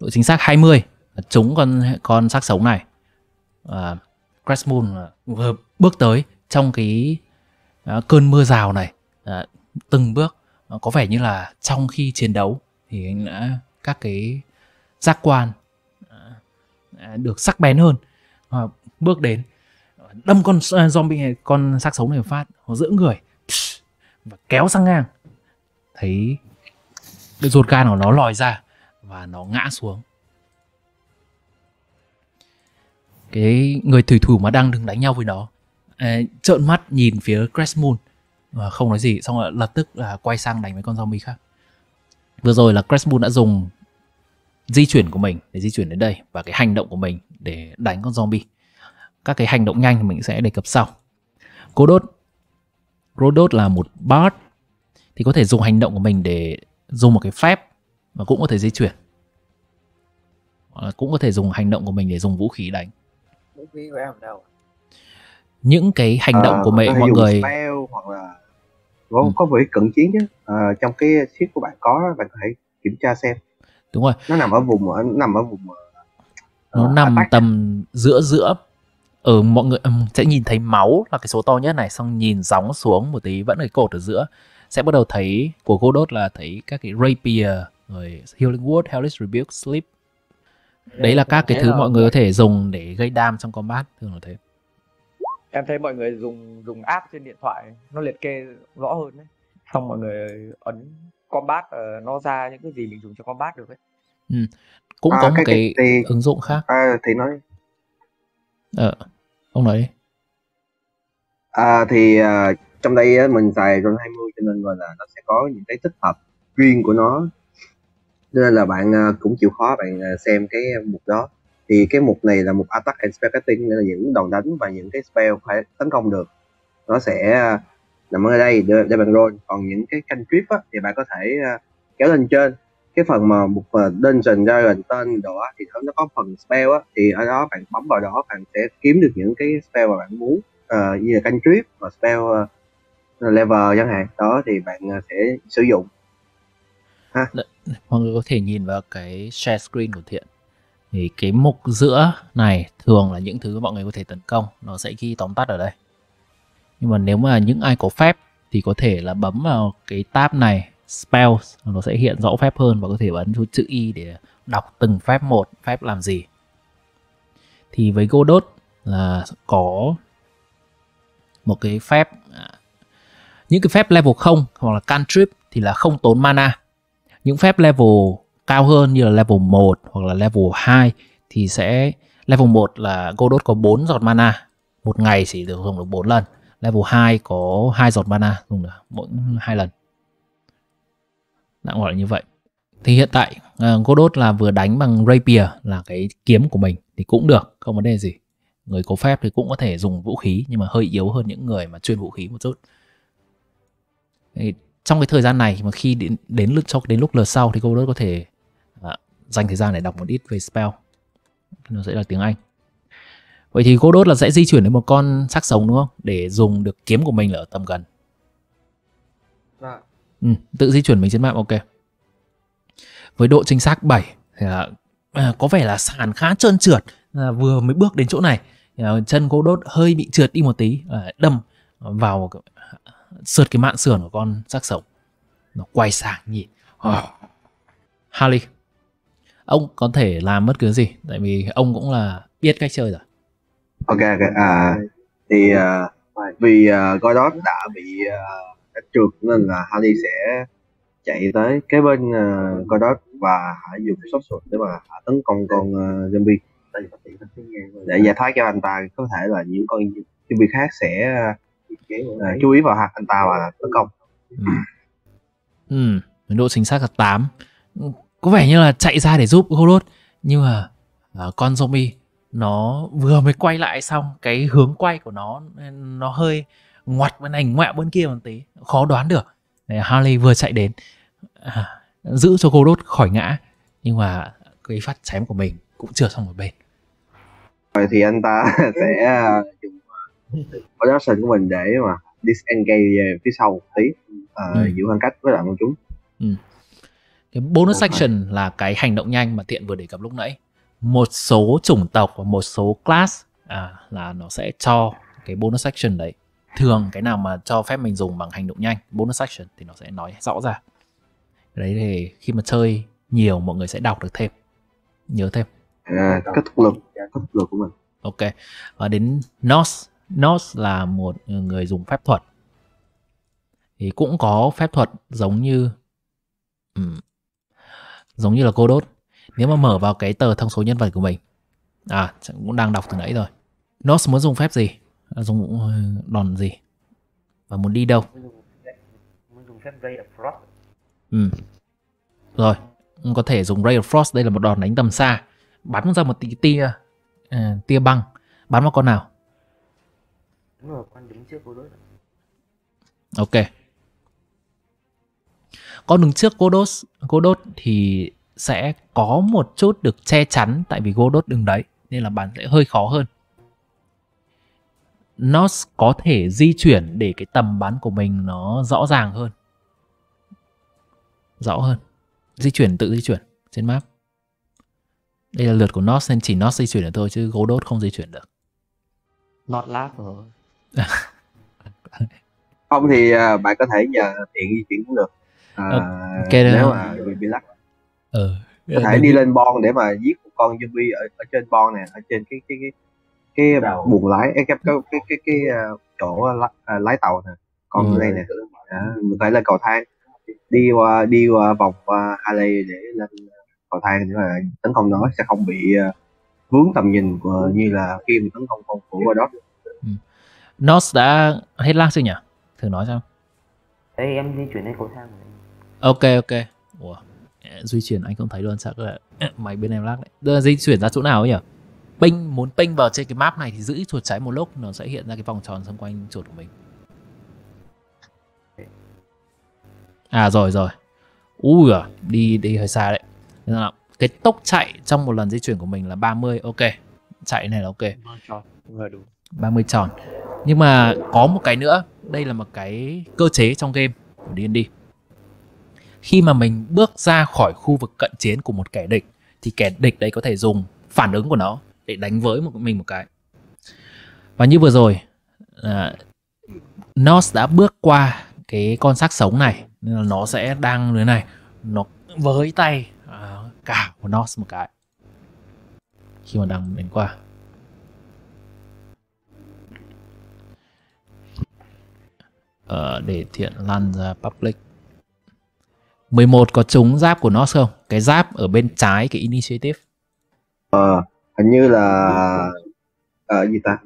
A: độ chính xác 20 là trúng con con xác sống này à, ờ, Crash Moon vừa bước tới trong cái cơn mưa rào này à, từng bước à, có vẻ như là trong khi chiến đấu thì anh đã các cái giác quan à, được sắc bén hơn à, bước đến đâm con zombie này, con xác sống này phát nó giữ người và kéo sang ngang thấy cái ruột gan của nó lòi ra và nó ngã xuống cái người thủy thủ mà đang đứng đánh nhau với nó Đấy, trợn mắt nhìn phía Crash Moon và không nói gì xong rồi lập tức là quay sang đánh với con zombie khác vừa rồi là Crash Moon đã dùng di chuyển của mình để di chuyển đến đây và cái hành động của mình để đánh con zombie các cái hành động nhanh mình sẽ đề cập sau cô đốt Rodot là một bard thì có thể dùng hành động của mình để dùng một cái phép và cũng có thể di chuyển cũng có thể dùng hành động của mình để dùng vũ khí đánh vũ
F: khí của em đâu
A: những cái hành động ờ, của mẹ mọi người
F: hoặc là có, ừ. có với cận chiến chứ à, trong cái sheet của bạn có bạn có thể kiểm tra xem đúng rồi nó nằm ở vùng ờ, nó nằm ở vùng
A: nó uh, nằm attack. tầm giữa giữa ở ừ, mọi người sẽ nhìn thấy máu là cái số to nhất này xong nhìn gióng xuống một tí vẫn cái cột ở giữa sẽ bắt đầu thấy của cô đốt là thấy các cái rapier rồi healing word hellish rebuke sleep đấy là các cái thứ mọi người có thể dùng để gây đam trong combat thường là thế
C: em thấy mọi người dùng dùng app trên điện thoại nó liệt kê rõ hơn đấy xong mọi người ấn combat uh, nó ra những cái gì mình dùng cho combat được ấy
F: ừ. cũng à, có một cái, cái, cái ứng dụng khác à, thì nói
A: ờ à, ông nói
F: à, thì uh, trong đây mình xài ROM 20 cho nên là nó sẽ có những cái tích hợp riêng của nó nên là bạn ờ, cũng chịu khó bạn xem cái mục đó thì cái mục này là mục attack and spell casting nghĩa là những đòn đánh và những cái spell phải tấn công được nó sẽ à, nằm ở đây để, để bạn roll còn những cái canh trip á, thì bạn có thể à, kéo lên trên cái phần mà mục à, dungeon dragon tên đó thì nó, nó có phần spell á, thì ở đó bạn bấm vào đó bạn sẽ kiếm được những cái spell mà bạn muốn uh, như là canh trip và spell uh, level chẳng hạn đó thì bạn uh, sẽ sử dụng
A: ha. mọi người có thể nhìn vào cái share screen của thiện thì cái mục giữa này thường là những thứ mọi người có thể tấn công nó sẽ ghi tóm tắt ở đây nhưng mà nếu mà những ai có phép thì có thể là bấm vào cái tab này spells nó sẽ hiện rõ phép hơn và có thể bấm chữ y để đọc từng phép một phép làm gì thì với Godot là có một cái phép à, những cái phép level 0 hoặc là cantrip thì là không tốn mana những phép level cao hơn như là level 1 hoặc là level 2 thì sẽ level 1 là Godot có 4 giọt mana, một ngày chỉ được dùng được 4 lần. Level 2 có hai giọt mana dùng được mỗi hai lần. Đã gọi là như vậy. Thì hiện tại uh, ờ, Godot là vừa đánh bằng rapier là cái kiếm của mình thì cũng được, không vấn đề gì. Người có phép thì cũng có thể dùng vũ khí nhưng mà hơi yếu hơn những người mà chuyên vũ khí một chút. Thì trong cái thời gian này mà khi đến đến lúc cho đến lúc lượt sau thì Godot có thể dành thời gian để đọc một ít về spell nó sẽ là tiếng Anh vậy thì cô đốt là sẽ di chuyển đến một con xác sống đúng không để dùng được kiếm của mình là ở tầm gần Đã. Dạ. ừ, tự di chuyển mình trên mạng ok với độ chính xác 7 thì là, à, có vẻ là sàn khá trơn trượt à, vừa mới bước đến chỗ này à, chân đốt hơi bị trượt đi một tí à, đâm vào sượt cái mạng sườn của con xác sống nó quay sang nhìn oh. Harley ông có thể làm bất cứ gì tại vì ông cũng là biết cách chơi rồi ok ok à
F: thì uh, vì uh, coi đó đã bị uh, à, đã trượt nên là Harley sẽ chạy tới cái bên uh, coi đó và hãy dùng sốt sụt để mà tấn công con uh, zombie để giải thoát cho anh ta có thể là những con zombie khác sẽ uh, chú ý vào hạt anh ta và tấn công
A: ừ. ừ. độ chính xác là 8 có vẻ như là chạy ra để giúp Golot nhưng mà à, con zombie nó vừa mới quay lại xong cái hướng quay của nó nó hơi ngoặt bên này ngoẹo bên kia một tí khó đoán được Harley vừa chạy đến à, giữ cho Golot khỏi ngã nhưng mà cái phát chém của mình cũng chưa xong một bên rồi thì anh ta
F: sẽ à, dùng à, production của mình để mà disengage về phía sau một tí à, ừ. giữ khoảng cách với lại một chúng ừ
A: cái bonus section là cái hành động nhanh mà thiện vừa đề cập lúc nãy một số chủng tộc và một số class à, là nó sẽ cho cái bonus section đấy thường cái nào mà cho phép mình dùng bằng hành động nhanh bonus section thì nó sẽ nói rõ ra đấy thì khi mà chơi nhiều mọi người sẽ đọc được thêm nhớ thêm à, kết thúc lực kết thúc lực của mình ok và đến nos nos là một người dùng phép thuật thì cũng có phép thuật giống như giống như là cô đốt nếu mà mở vào cái tờ thông số nhân vật của mình à cũng đang đọc từ nãy rồi nó muốn dùng phép gì à, dùng ờ, đòn gì và muốn đi đâu ừ rồi có thể dùng Ray of Frost đây là một đòn đánh tầm xa bắn ra một tí tia uh, tia băng bắn vào con nào Đúng rồi, con đứng trước cô đốt ok con đứng trước Godos Godos thì sẽ có một chút được che chắn tại vì Godos đứng đấy nên là bạn sẽ hơi khó hơn nó có thể di chuyển để cái tầm bắn của mình nó rõ ràng hơn rõ hơn di chuyển tự di chuyển trên map đây là lượt của nó nên chỉ nó di chuyển được thôi chứ Godos không di chuyển được
F: not lab rồi không thì à, bạn có thể nhờ tiện di chuyển cũng được À, okay, nếu mà bị, bị lắc
D: ừ. có thể đi lên
F: bon để mà giết một con zombie ở, ở trên bon nè ở trên cái cái cái cái buồng lái cái cái cái cái, cái, cái à, chỗ lái, à, lái tàu nè con ừ. này nè à, phải lên cầu thang đi qua đi qua vòng qua Harley để lên cầu thang để mà tấn công nó sẽ không bị vướng tầm nhìn của như là khi mình tấn công phòng
A: của Godot. Ừ. Nos đã hết lag chưa nhỉ? Thử nói sao? Ê, em di chuyển lên cầu thang rồi ok ok Ủa, Di chuyển anh không thấy luôn chắc là mày bên em lag đấy di chuyển ra chỗ nào ấy nhỉ ping muốn ping vào trên cái map này thì giữ chuột trái một lúc nó sẽ hiện ra cái vòng tròn xung quanh chuột của mình à rồi rồi ui à, đi đi hơi xa đấy Nên là cái tốc chạy trong một lần di chuyển của mình là 30 ok chạy này là ok 30 tròn nhưng mà có một cái nữa đây là một cái cơ chế trong game của D&D khi mà mình bước ra khỏi khu vực cận chiến của một kẻ địch thì kẻ địch đấy có thể dùng phản ứng của nó để đánh với một mình một cái và như vừa rồi à, Nos đã bước qua cái con xác sống này nên là nó sẽ đang như này nó với tay à, cả của Nos một cái khi mà đang đến qua ờ, để thiện lan ra public 11 có trúng giáp của nó không? Cái giáp ở bên trái cái initiative.
F: Ờ, à, hình như là ờ à, gì ta?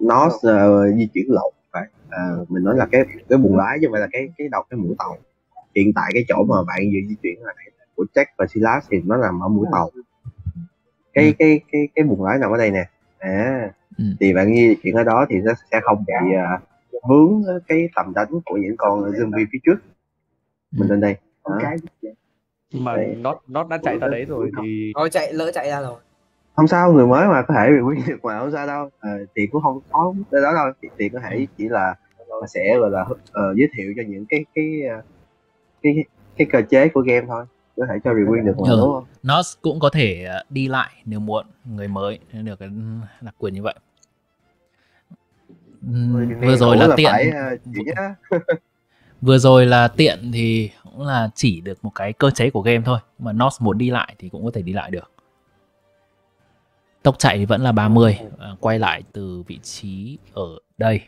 F: Nó uh, ờ, di chuyển lộn phải. À, mình nói là cái cái buồng lái chứ không phải là cái cái đầu cái mũi tàu. Hiện tại cái chỗ mà bạn vừa di chuyển là của Jack và Silas thì nó nằm ở mũi ừ. tàu. Cái ừ. cái cái cái buồng lái nằm ở đây nè. À, ừ. thì bạn di chuyển ở đó thì nó sẽ không bị uh, vướng cái tầm đánh của những con zombie phía trước mình ừ. lên đây đó. cái
C: nhưng mà đấy. nó nó đã chạy ra ừ. đấy rồi thì
B: nó chạy lỡ chạy ra rồi
F: không sao người mới mà có thể bị quyết
B: được mà không sao đâu
F: à, thì cũng không có đó đâu thì, thì có thể chỉ là ừ. sẽ gọi là uh, giới thiệu cho những cái cái ờ, cái cái, cơ chế của game thôi có thể cho review được mà, ừ. đúng không?
A: Nó cũng có thể đi lại nếu muộn người mới được đặc quyền như vậy. Vừa rồi là, là tiện. Phải, uh, vừa rồi là tiện thì cũng là chỉ được một cái cơ chế của game thôi mà Nos muốn đi lại thì cũng có thể đi lại được tốc chạy vẫn là 30 à, quay lại từ vị trí ở đây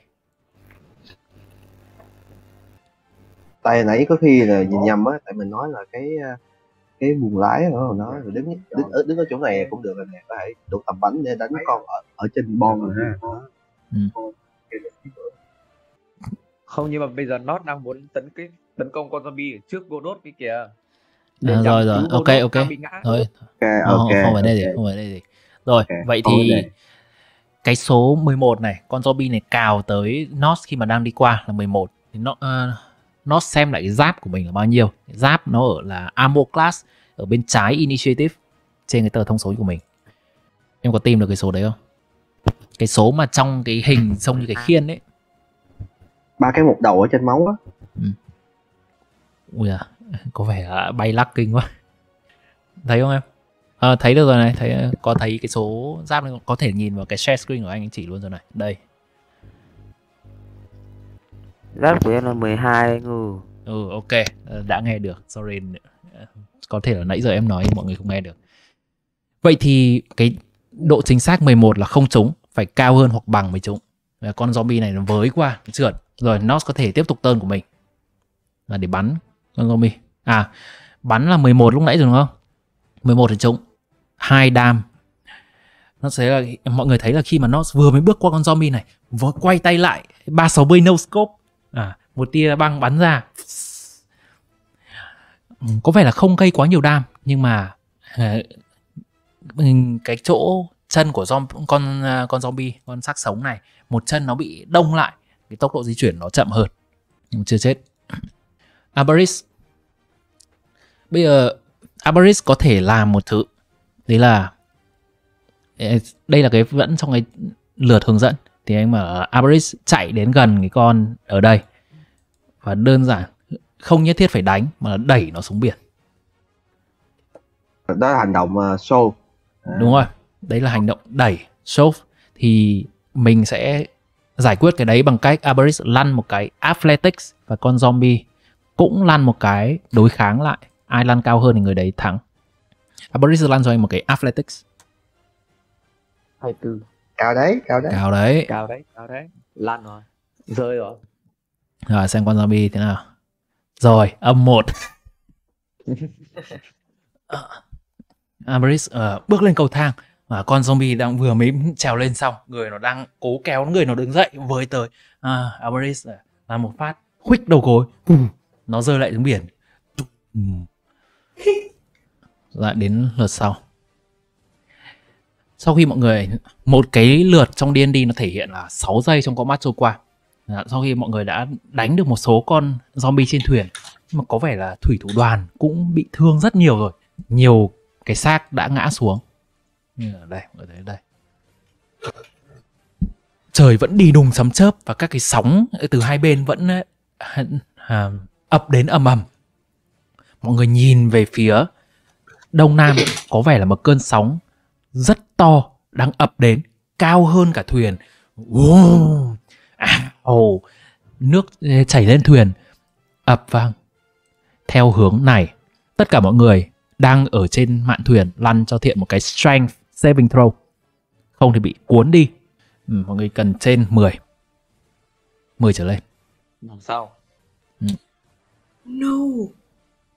F: tại nãy có khi là nhìn nhầm á tại mình nói là cái à, cái buồng lái đó rồi nói đứng đứng ở đứng ở chỗ này cũng được rồi nè có thể đủ tầm bánh để đánh con ở, ở trên bon rồi ha
C: ừ không nhưng mà bây giờ Nod đang muốn tấn cái tấn công con zombie ở trước Godot cái kìa
A: à, rồi rồi ok ok rồi okay, okay, không, không vấn đề gì không phải đây gì rồi okay, vậy thì cái số 11 này con zombie này cào tới Nos khi mà đang đi qua là 11 thì nó uh, nó xem lại cái giáp của mình là bao nhiêu giáp nó ở là Armor class ở bên trái initiative trên cái tờ thông số của mình em có tìm được cái số đấy không cái số mà trong cái hình trông như cái khiên đấy
F: ba cái một đầu ở trên máu á
A: ừ. ui à có vẻ là bay lắc kinh quá thấy không em à, thấy được rồi này thấy có thấy cái số giáp này có thể nhìn vào cái share screen của anh anh chỉ luôn rồi này đây giáp của em là 12 ngừ ừ ok ờ, đã nghe được sorry có thể là nãy giờ em nói mọi người không nghe được vậy thì cái độ chính xác 11 là không trúng phải cao hơn hoặc bằng mới trúng con zombie này nó với qua trượt, rồi Nox có thể tiếp tục tơn của mình là để bắn con zombie à bắn là 11 lúc nãy rồi đúng không 11 thì trúng hai đam nó sẽ là mọi người thấy là khi mà nó vừa mới bước qua con zombie này vừa quay tay lại 360 no scope à, một tia băng bắn ra có vẻ là không gây quá nhiều đam nhưng mà ờ, cái chỗ chân của zombie, con à, con zombie con xác sống này một chân nó bị đông lại cái tốc độ di chuyển nó chậm hơn nhưng chưa chết Abaris bây giờ Abaris có thể làm một thứ đấy là đây là cái vẫn trong cái lượt hướng dẫn thì anh mà Abaris chạy đến gần cái con ở đây và đơn giản không nhất thiết phải đánh mà đẩy nó xuống biển
F: đó là hành động à, show
A: đúng rồi đấy là hành động đẩy shove thì mình sẽ giải quyết cái đấy bằng cách Aberis lăn một cái Athletics và con zombie cũng lăn một cái đối kháng lại ai lăn cao hơn thì người đấy thắng Aberis lăn cho anh một cái Athletics
C: 24 cao đấy cao đấy cao đấy cao đấy cao đấy lăn rồi rơi rồi
A: rồi xem con zombie thế nào rồi âm một Aberis uh, ờ, bước lên cầu thang và con zombie đang vừa mới trèo lên xong người nó đang cố kéo người nó đứng dậy với tới à, Alvarez là một phát khuých đầu gối nó rơi lại xuống biển lại đến lượt sau sau khi mọi người một cái lượt trong D&D nó thể hiện là 6 giây trong có mắt trôi qua dạ, sau khi mọi người đã đánh được một số con zombie trên thuyền nhưng mà có vẻ là thủy thủ đoàn cũng bị thương rất nhiều rồi nhiều cái xác đã ngã xuống như là đây mọi thấy đây trời vẫn đi đùng sấm chớp và các cái sóng từ hai bên vẫn à, ập đến ầm ầm mọi người nhìn về phía đông nam có vẻ là một cơn sóng rất to đang ập đến cao hơn cả thuyền oh. nước chảy lên thuyền ập vang theo hướng này tất cả mọi người đang ở trên mạn thuyền lăn cho thiện một cái strength saving throw. Không thì bị cuốn đi. Ừ, mọi người cần trên 10. 10 trở lên.
B: Làm sao? Ừ. No.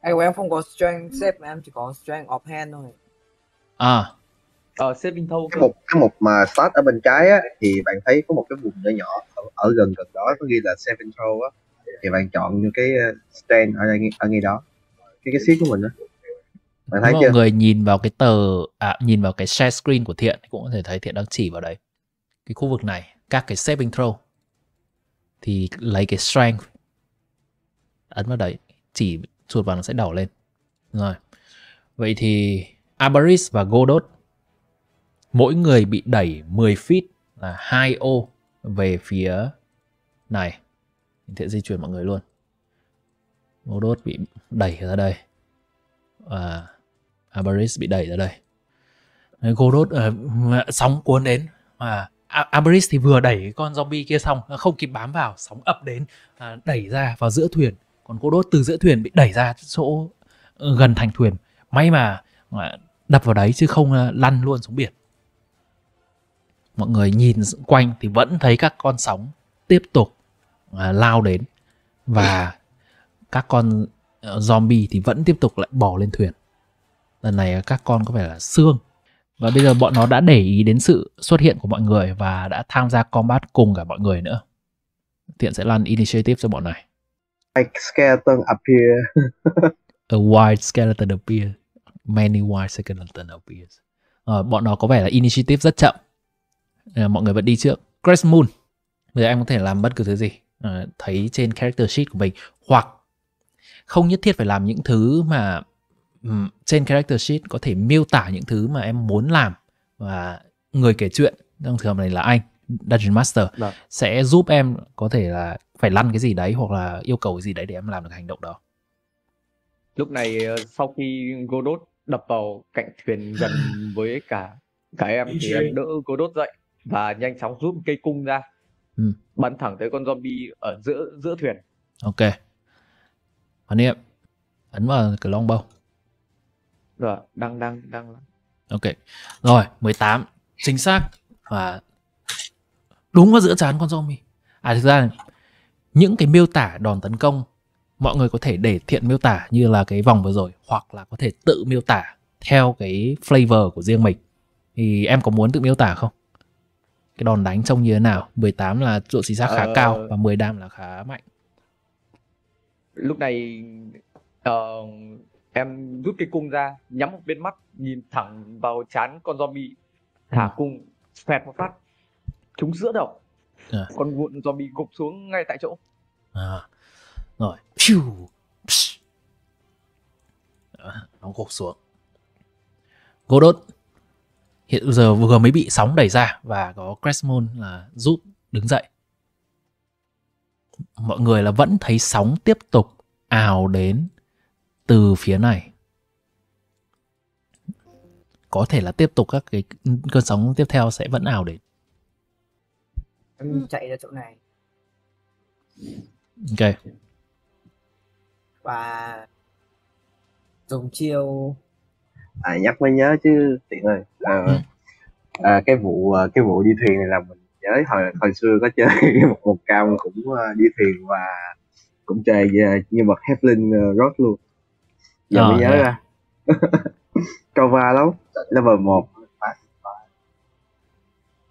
B: Anh của em không có strength save mà em chỉ có strength of hand thôi. À. Ờ, saving throw. Cái mục,
F: cái mục mà start ở bên trái á, thì bạn thấy có một cái vùng nhỏ nhỏ ở, ở gần gần đó có ghi là saving throw á. Thì bạn chọn cái ờ, strength ở ngay, ở ngay đó. Cái cái xíu của mình á.
A: Bạn thấy Mọi chưa? người nhìn vào cái tờ à nhìn vào cái share screen của Thiện cũng có thể thấy Thiện đang chỉ vào đấy. Cái khu vực này, các cái saving throw thì lấy cái strength ấn vào đấy, chỉ chuột vào nó sẽ đảo lên. Rồi. Vậy thì Abaris và Godot mỗi người bị đẩy 10 feet là hai ô về phía này. Thiện di chuyển mọi người luôn. Godot bị đẩy ra đây và Abaris bị đẩy ra đây Godot uh, ờ, sóng cuốn đến mà Abaris thì vừa đẩy con zombie kia xong không kịp bám vào sóng ập đến uh, đẩy ra vào giữa thuyền còn Godot từ giữa thuyền bị đẩy ra chỗ ờ, gần thành thuyền may mà đập vào đấy chứ không ờ, lăn luôn xuống biển mọi người nhìn quanh thì vẫn thấy các con sóng tiếp tục à, lao đến và các con Ờ, zombie thì vẫn tiếp tục lại bỏ lên thuyền lần này các con có vẻ là xương và bây giờ bọn nó đã để ý đến sự xuất hiện của mọi người và đã tham gia combat cùng cả mọi người nữa thiện sẽ lan initiative cho bọn này
B: like
F: skeleton appear
A: a white skeleton appear many white skeleton appear. à, ờ, bọn nó có vẻ là initiative rất chậm à, mọi người vẫn đi trước Chris Moon bây giờ em có thể làm bất cứ thứ gì à, thấy trên character sheet của mình hoặc không nhất thiết phải làm những thứ mà trên character sheet có thể miêu tả những thứ mà em muốn làm và người kể chuyện trong trường hợp này là anh Dungeon Master Được. Dạ. sẽ giúp em có thể là phải lăn cái gì đấy hoặc là yêu cầu cái gì đấy để em làm được hành động đó.
C: Lúc này ờ, sau khi Godot đập vào
A: cạnh thuyền gần
C: với cả cả em thì em đỡ Godot dậy và nhanh chóng rút cây cung ra. Ừ. Bắn thẳng tới con zombie ở giữa giữa thuyền.
A: Ok anh em ấn vào cái long bao
C: rồi đang
A: đang đang ok rồi 18 chính xác và đúng vào giữa chán con zombie à thực ra những cái miêu tả đòn tấn công mọi người có thể để thiện miêu tả như là cái vòng vừa rồi hoặc là có thể tự miêu tả theo cái flavor của riêng mình thì em có muốn tự miêu tả không cái đòn đánh trông như thế nào 18 là độ chính xác khá ờ... cao và 10 đam là khá mạnh
C: lúc này uh, em rút cái cung ra nhắm một bên mắt nhìn thẳng vào chán con zombie thả à. cung phẹt một phát trúng giữa đầu à. Dạ. con vụn zombie gục xuống ngay tại chỗ à.
A: rồi Piu. À, nó gục xuống gỗ đốt hiện giờ vừa mới bị sóng đẩy ra và có Crestmon là giúp đứng dậy mọi người là vẫn thấy sóng tiếp tục ào đến từ phía này có thể là tiếp tục các cái cơn sóng tiếp theo sẽ vẫn ảo đến
B: em chạy ra chỗ này ok và dùng chiêu à
F: nhắc mới nhớ chứ tiện rồi à, ừ. à, cái vụ à, cái vụ đi thuyền này là mình giới hồi hồi xưa có chơi một một cam cũng ờ, đi thiền và cũng chơi ờ, nhân vật Heflin Road ờ, luôn giờ mới nhớ ra cao va lắm level một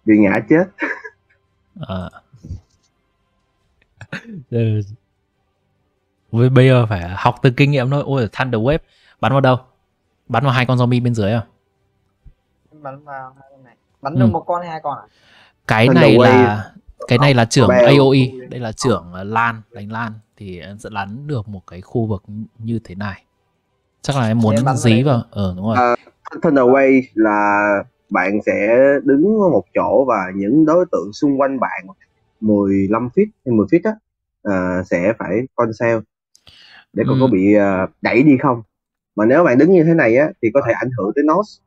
F: bị ngã chết
A: à. với ừ. bây giờ phải học từ kinh nghiệm thôi ôi Thunder web bắn vào đâu bắn vào hai con zombie bên dưới à
B: bắn vào hai con này bắn được ừ. một con hay hai con à
A: cái này là cái này là trưởng AOE đây là trưởng ờ, lan đánh lan thì em sẽ lắn được một cái khu vực như thế này chắc là em muốn dí vào ở ờ, ừ, đúng rồi à,
F: turn away là bạn sẽ đứng một chỗ và những đối tượng xung quanh bạn 15 feet hay 10 feet á uh, sẽ phải con sale để còn ừ. có bị uh, đẩy đi không mà nếu bạn đứng như thế này á thì có thể ảnh hưởng tới nose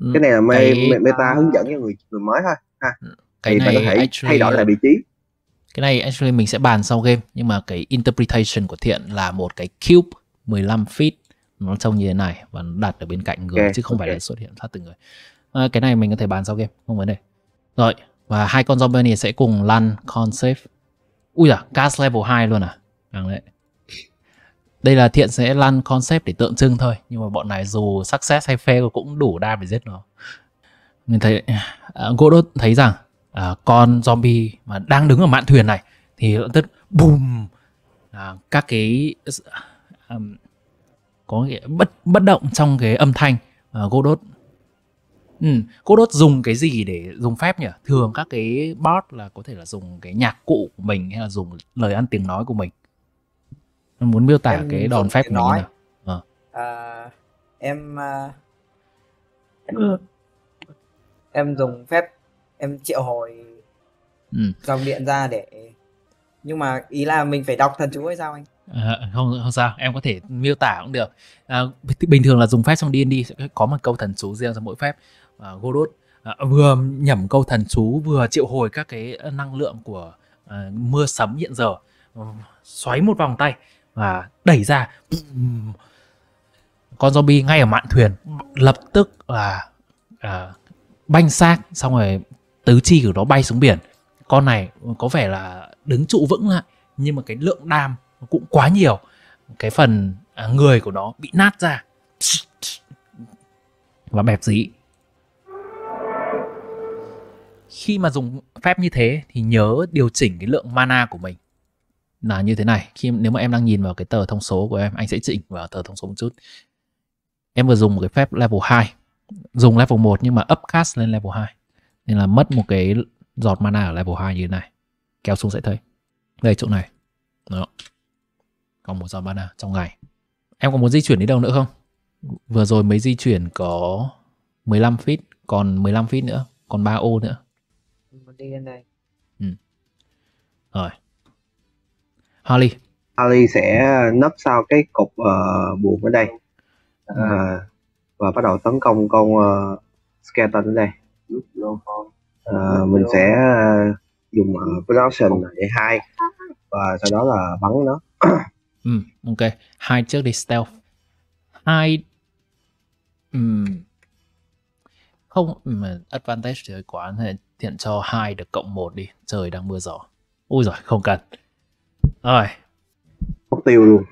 F: ừ, cái này là mê, cái... meta à. hướng dẫn cho người người mới thôi ha ừ, cái thì này bạn có thể actually, thay đổi lại vị trí
A: cái này actually mình sẽ bàn sau game nhưng mà cái interpretation của thiện là một cái cube 15 feet nó trông như thế này và nó đặt ở bên cạnh người okay, chứ không okay. phải là xuất hiện sát từ người à, cái này mình có thể bàn sau game không vấn đề rồi và hai con zombie này sẽ cùng lăn concept ui à cast level 2 luôn à đáng đấy đây là thiện sẽ lăn concept để tượng trưng thôi nhưng mà bọn này dù success hay fail cũng đủ đa để giết nó mình thấy uh, đốt thấy rằng uh, con zombie mà đang đứng ở mạn thuyền này thì lập tức bùm uh, các cái um, có cái bất bất động trong cái âm thanh uh, đốt, Ừ, đốt dùng cái gì để dùng phép nhỉ? Thường các cái bot là có thể là dùng cái nhạc cụ của mình hay là dùng lời ăn tiếng nói của mình. Em muốn miêu tả em cái đòn phép của nói. mình nào? À. À, em uh,
B: em em ờ. dùng phép em triệu hồi ừ. dòng điện ra để nhưng mà ý là mình phải đọc thần chú hay sao anh
A: À, không không sao em có thể miêu tả cũng được à, bình thường là dùng phép trong D&D sẽ có một câu thần chú riêng cho mỗi phép à, Godot à, vừa nhẩm câu thần chú vừa triệu hồi các cái năng lượng của à, mưa sấm hiện giờ ừ, xoáy một vòng tay và đẩy ra con zombie ngay ở mạn thuyền lập tức là à, banh xác xong rồi tứ chi của nó bay xuống biển con này có vẻ là đứng trụ vững lại nhưng mà cái lượng đam cũng quá nhiều cái phần à, người của nó bị nát ra và bẹp dí khi mà dùng phép như thế thì nhớ điều chỉnh cái lượng mana của mình là như thế này khi nếu mà em đang nhìn vào cái tờ thông số của em anh sẽ chỉnh vào tờ thông số một chút em vừa dùng một cái phép level 2 dùng level 1 nhưng mà upcast lên level 2 nên là mất một cái giọt mana ở level 2 như thế này kéo xuống sẽ thấy đây chỗ này đó còn một giọt mana trong ngày em có muốn di chuyển đi đâu nữa không vừa rồi mới di chuyển có 15 feet còn 15 feet nữa còn 3 ô nữa đi lên đây ừ. rồi Harley Harley
F: sẽ nấp sau cái cục uh, buồn ở đây uh, và bắt đầu tấn công con uh, skeleton này uh, ờ, mình sẽ ờ, dùng uh, production này hai và sau đó là bắn nó
A: ừ, ok hai trước đi stealth hai um, không mà advantage thì hơi quá nên tiện cho hai được cộng một đi trời đang mưa gió ui rồi không cần rồi mất tiêu luôn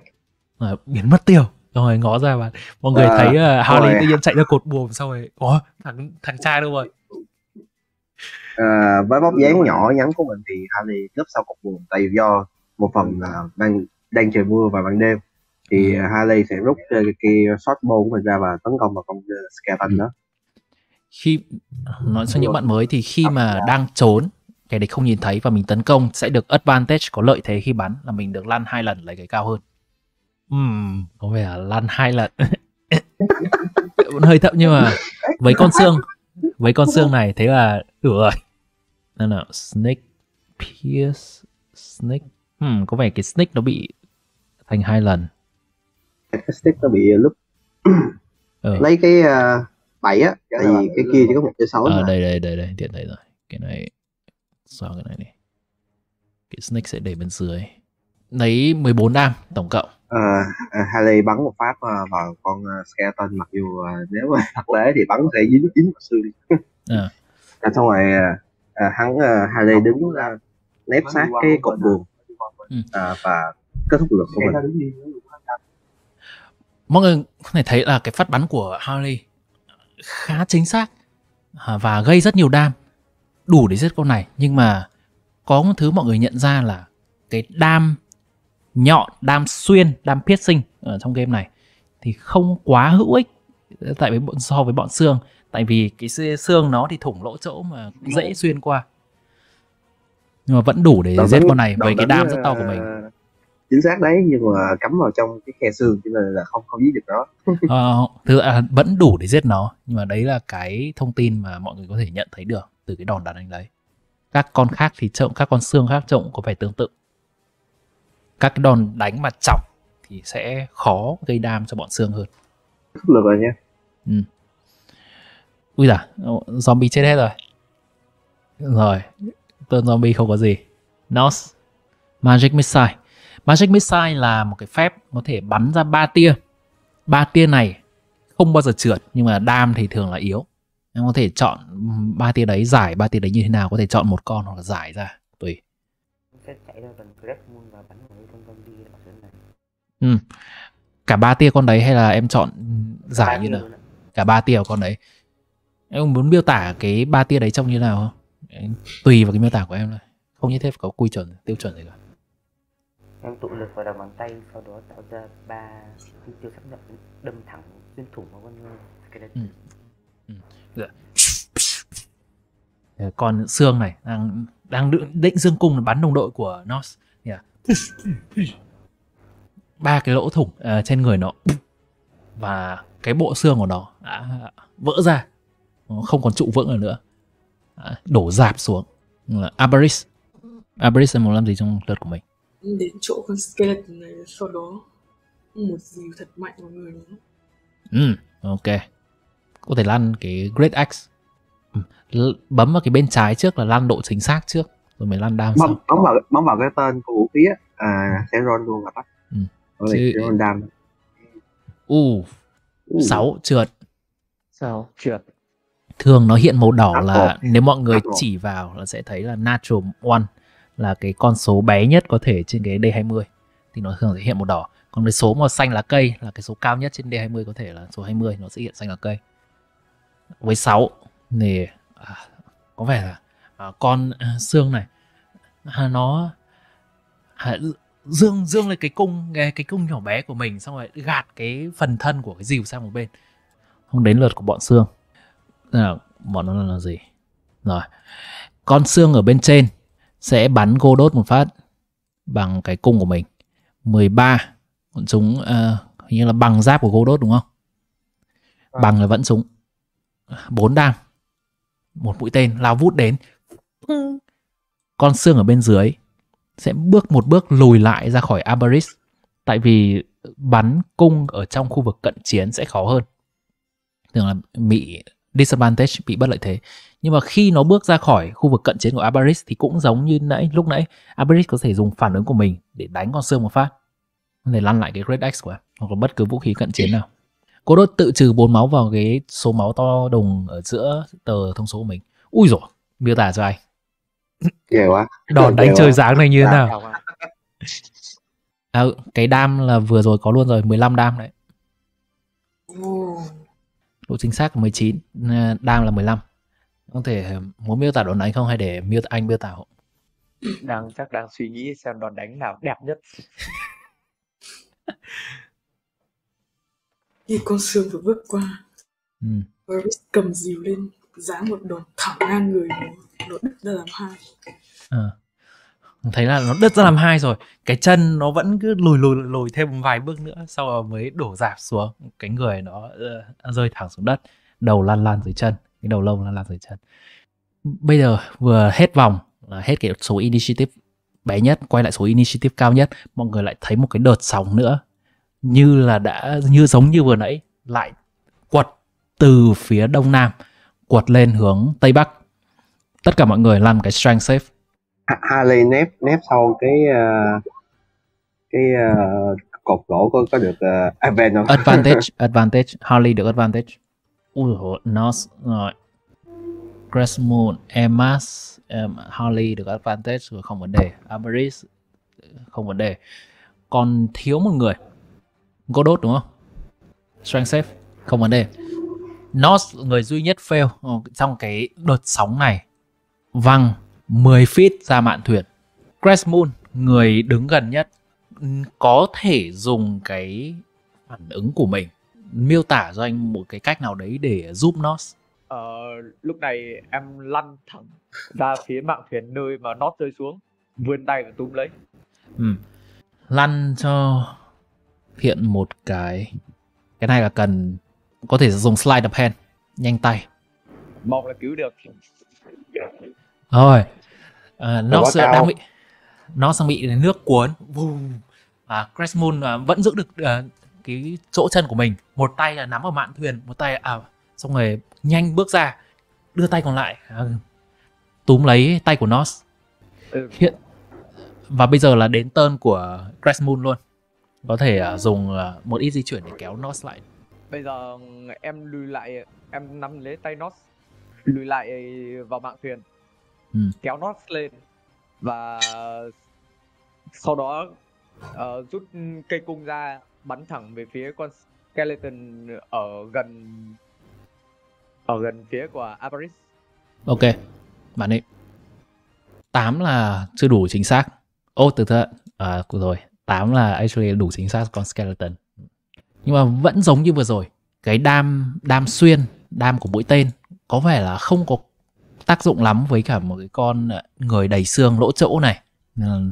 A: rồi biến mất tiêu rồi ngó ra và mọi người à, thấy uh, Harley tự nhiên chạy ra cột buồm xong rồi ó, thằng thằng trai đâu rồi
F: à, với bóc dáng nhỏ nhắn của mình thì Harley nấp sau cột buồm tại vì do một phần là ban đang trời mưa và ban đêm thì ừ. Harley sẽ rút cái, cái bow của mình ra và tấn công vào con Skeleton ờ, đó
A: khi nói cho những bạn mới thì khi mà đang trốn kẻ địch không nhìn thấy và mình tấn công sẽ được advantage có lợi thế khi bắn là mình được lăn hai lần lấy cái cao hơn có vẻ là lăn hai lần. Vẫn hơi thậm nhưng mà với con xương, với con xương này thế là đủ rồi. Nào nào, snake pierce snake. Ừm, có vẻ cái snake nó bị thành hai lần. Cái snake nó bị ờ, lúc ừ. lấy cái uh, á, tại vì cái kia chỉ có một cái sáu. À, ờ, đây đây đây đây, tiện đây rồi. Cái này xóa cái này đi. Cái snake sẽ để bên dưới. Lấy 14 đam
F: tổng cộng uh, ờ, ờ, Haley bắn một phát uh, vào con uh, skeleton mặc dù uh, nếu mà thực tế thì bắn sẽ dính dính vào xương à. à, xong rồi uh, hắn uh, Haley đứng uh, nép sát cái cột buồn uh, ừ. và kết thúc lượt của mình
A: mọi người có thể thấy là cái phát bắn của Harley khá chính xác à, và gây rất nhiều đam đủ để giết con này nhưng mà có một thứ mọi người nhận ra là cái đam nhọn, đam xuyên, đam piết sinh ở trong game này thì không quá hữu ích ờ, tại với bọn so với bọn xương tại vì cái xương nó thì thủng lỗ chỗ mà dễ xuyên qua nhưng mà vẫn đủ để đồng giết con này với cái đam rất to của ờ, mình chính xác đấy nhưng
F: mà cắm vào trong cái khe xương cho nên là không không giết được nó
A: ờ, thực à, vẫn đủ để giết nó nhưng mà đấy là cái thông tin mà mọi người có thể nhận thấy được từ cái đòn đàn anh đấy các con khác thì trộm các con xương khác trộm có vẻ tương tự các cái đòn đánh mà chọc thì sẽ khó gây đam cho bọn xương hơn
F: sức lực rồi nhé ừ.
A: ui da zombie chết hết rồi rồi tên zombie không có gì nos magic missile magic missile là một cái phép có thể bắn ra ba tia ba tia này không bao giờ trượt nhưng mà đam thì thường là yếu em có thể chọn ba tia đấy giải ba tia đấy như thế nào có thể chọn một con hoặc là giải ra tùy Ừ. cả ba tia con đấy hay là em chọn giải như nào cả ba tia của con đấy em muốn miêu tả cái ba tia đấy trông như nào không tùy vào cái miêu tả của em thôi không như thế phải có quy chuẩn tiêu chuẩn gì cả
B: em tụ lực vào đầu bàn tay sau đó tạo ra ba tiêu sắc nhọn đâm thẳng xuyên thủng vào con người cái ừ.
D: ừ.
A: Dạ. Ờ, xương này đang đang định, định dương cung bắn đồng đội của Nos dạ. yeah ba cái lỗ thủng uh, trên người nó và cái bộ xương của nó đã vỡ ra không còn trụ vững nữa, nữa. đổ dạp xuống Abaris Abaris muốn làm gì trong lượt của mình
E: đến chỗ con skeleton này sau đó một gì thật mạnh vào người nó
A: ừ ok có thể lăn cái great axe ừ, bấm vào cái bên trái trước là lăn độ chính xác trước rồi mới lăn đam bấm,
F: bấm vào bấm vào cái tên của vũ khí á à, sẽ roll luôn là bắt Ôi, Thế... đam.
A: U. sáu trượt. sáu trượt. Thường nó hiện màu đỏ Apple. là nếu mọi người Apple. chỉ vào là sẽ thấy là natural one là cái con số bé nhất có thể trên cái D20 thì nó thường sẽ hiện màu đỏ. Còn cái số màu xanh là cây là cái số cao nhất trên D20 có thể là số 20 nó sẽ hiện xanh là cây. Với 6 thì à, có vẻ là à, con à, xương này à, nó à, dương dương lên cái cung cái, cái cung nhỏ bé của mình xong rồi gạt cái phần thân của cái dìu sang một bên không đến lượt của bọn xương là bọn nó là gì rồi con xương ở bên trên sẽ bắn gô đốt một phát bằng cái cung của mình 13 bọn súng uh, ờ, hình như là bằng giáp của gô đốt đúng không à. bằng là vẫn súng bốn đam một mũi tên lao vút đến ừ. con xương ở bên dưới sẽ bước một bước lùi lại ra khỏi Abaris tại vì bắn cung ở trong khu vực cận chiến sẽ khó hơn thường là bị disadvantage bị bất lợi thế nhưng mà khi nó bước ra khỏi khu vực cận chiến của Abaris thì cũng giống như nãy lúc nãy Abaris có thể dùng phản ứng của mình để đánh con sương một phát để lăn lại cái Great Axe của em hoặc là bất cứ vũ khí cận chiến nào cô đốt tự trừ bốn máu vào cái số máu to đùng ở giữa tờ thông số của mình ui rồi miêu tả cho anh
E: ghê quá đòn đánh chơi dáng này như thế nào
A: à, cái đam là vừa rồi có luôn rồi 15 đam đấy độ chính xác là 19 à, đam là 15 có thể à, muốn miêu tả đòn đánh không hay để miêu anh miêu tả hộ
C: đang chắc đang suy nghĩ xem đòn đánh nào đẹp nhất
E: như con sương vừa bước qua ừ. Boris cầm dìu lên giáng một đòn thẳng ngang người mình nó đứt ra làm hai
A: à. thấy là nó đứt ra làm hai rồi cái chân nó vẫn cứ lùi lùi lùi thêm vài bước nữa sau đó mới đổ dạp xuống cái người nó ờ, rơi thẳng xuống đất đầu lan lan dưới chân cái đầu lông lan lan dưới chân bây giờ vừa hết vòng là hết cái số initiative bé nhất quay lại số initiative cao nhất mọi người lại thấy một cái đợt sóng nữa như là đã như giống như vừa nãy lại quật từ phía đông nam quật lên hướng tây bắc tất cả mọi người làm cái strength save
F: Harley nép nép sau cái uh, cái uh, cột gỗ có có được uh, advantage advantage
A: advantage Harley được advantage ui dồi Nos rồi Crash Moon Emas um, Harley được advantage rồi không vấn đề Amaris không vấn đề còn thiếu một người Godot đúng không strength save không vấn đề Nos người duy nhất fail trong cái đợt sóng này văng 10 feet ra mạn thuyền. Crash Moon, người đứng gần nhất, có thể dùng cái phản ứng của mình miêu tả cho anh một cái cách nào đấy để giúp Nos.
C: Ờ, lúc này em lăn thẳng ra phía mạng thuyền nơi mà Nos rơi xuống, vươn tay và túm lấy. Ừ.
A: Lăn cho hiện một cái cái này là cần có thể dùng slide of hand nhanh tay mong là cứu được rồi à, nó đang bị nó sang bị nước cuốn Vùm. và Crash Moon à, vẫn giữ được uh, cái chỗ chân của mình một tay là nắm vào mạn thuyền một tay à xong rồi nhanh bước ra đưa tay còn lại à, túm lấy tay của Nos ừ. hiện và bây giờ là đến tên của Crash Moon luôn có thể uh, dùng uh, một ít di chuyển để kéo Nos lại bây giờ em lùi lại
C: em nắm lấy tay Nos lùi lại vào mạng thuyền Ừ. kéo Nox lên và sau đó uh, rút cây cung ra bắn thẳng về phía con skeleton ở gần ở gần phía của Avaris.
A: Ok, bạn ấy. 8 là chưa đủ chính xác. Ô oh, từ từ à rồi, 8 là actually đủ chính xác con skeleton. Nhưng mà vẫn giống như vừa rồi, cái đam đam xuyên, đam của mũi tên có vẻ là không có tác dụng lắm với cả một cái con ờ, người đầy xương lỗ chỗ này ờ,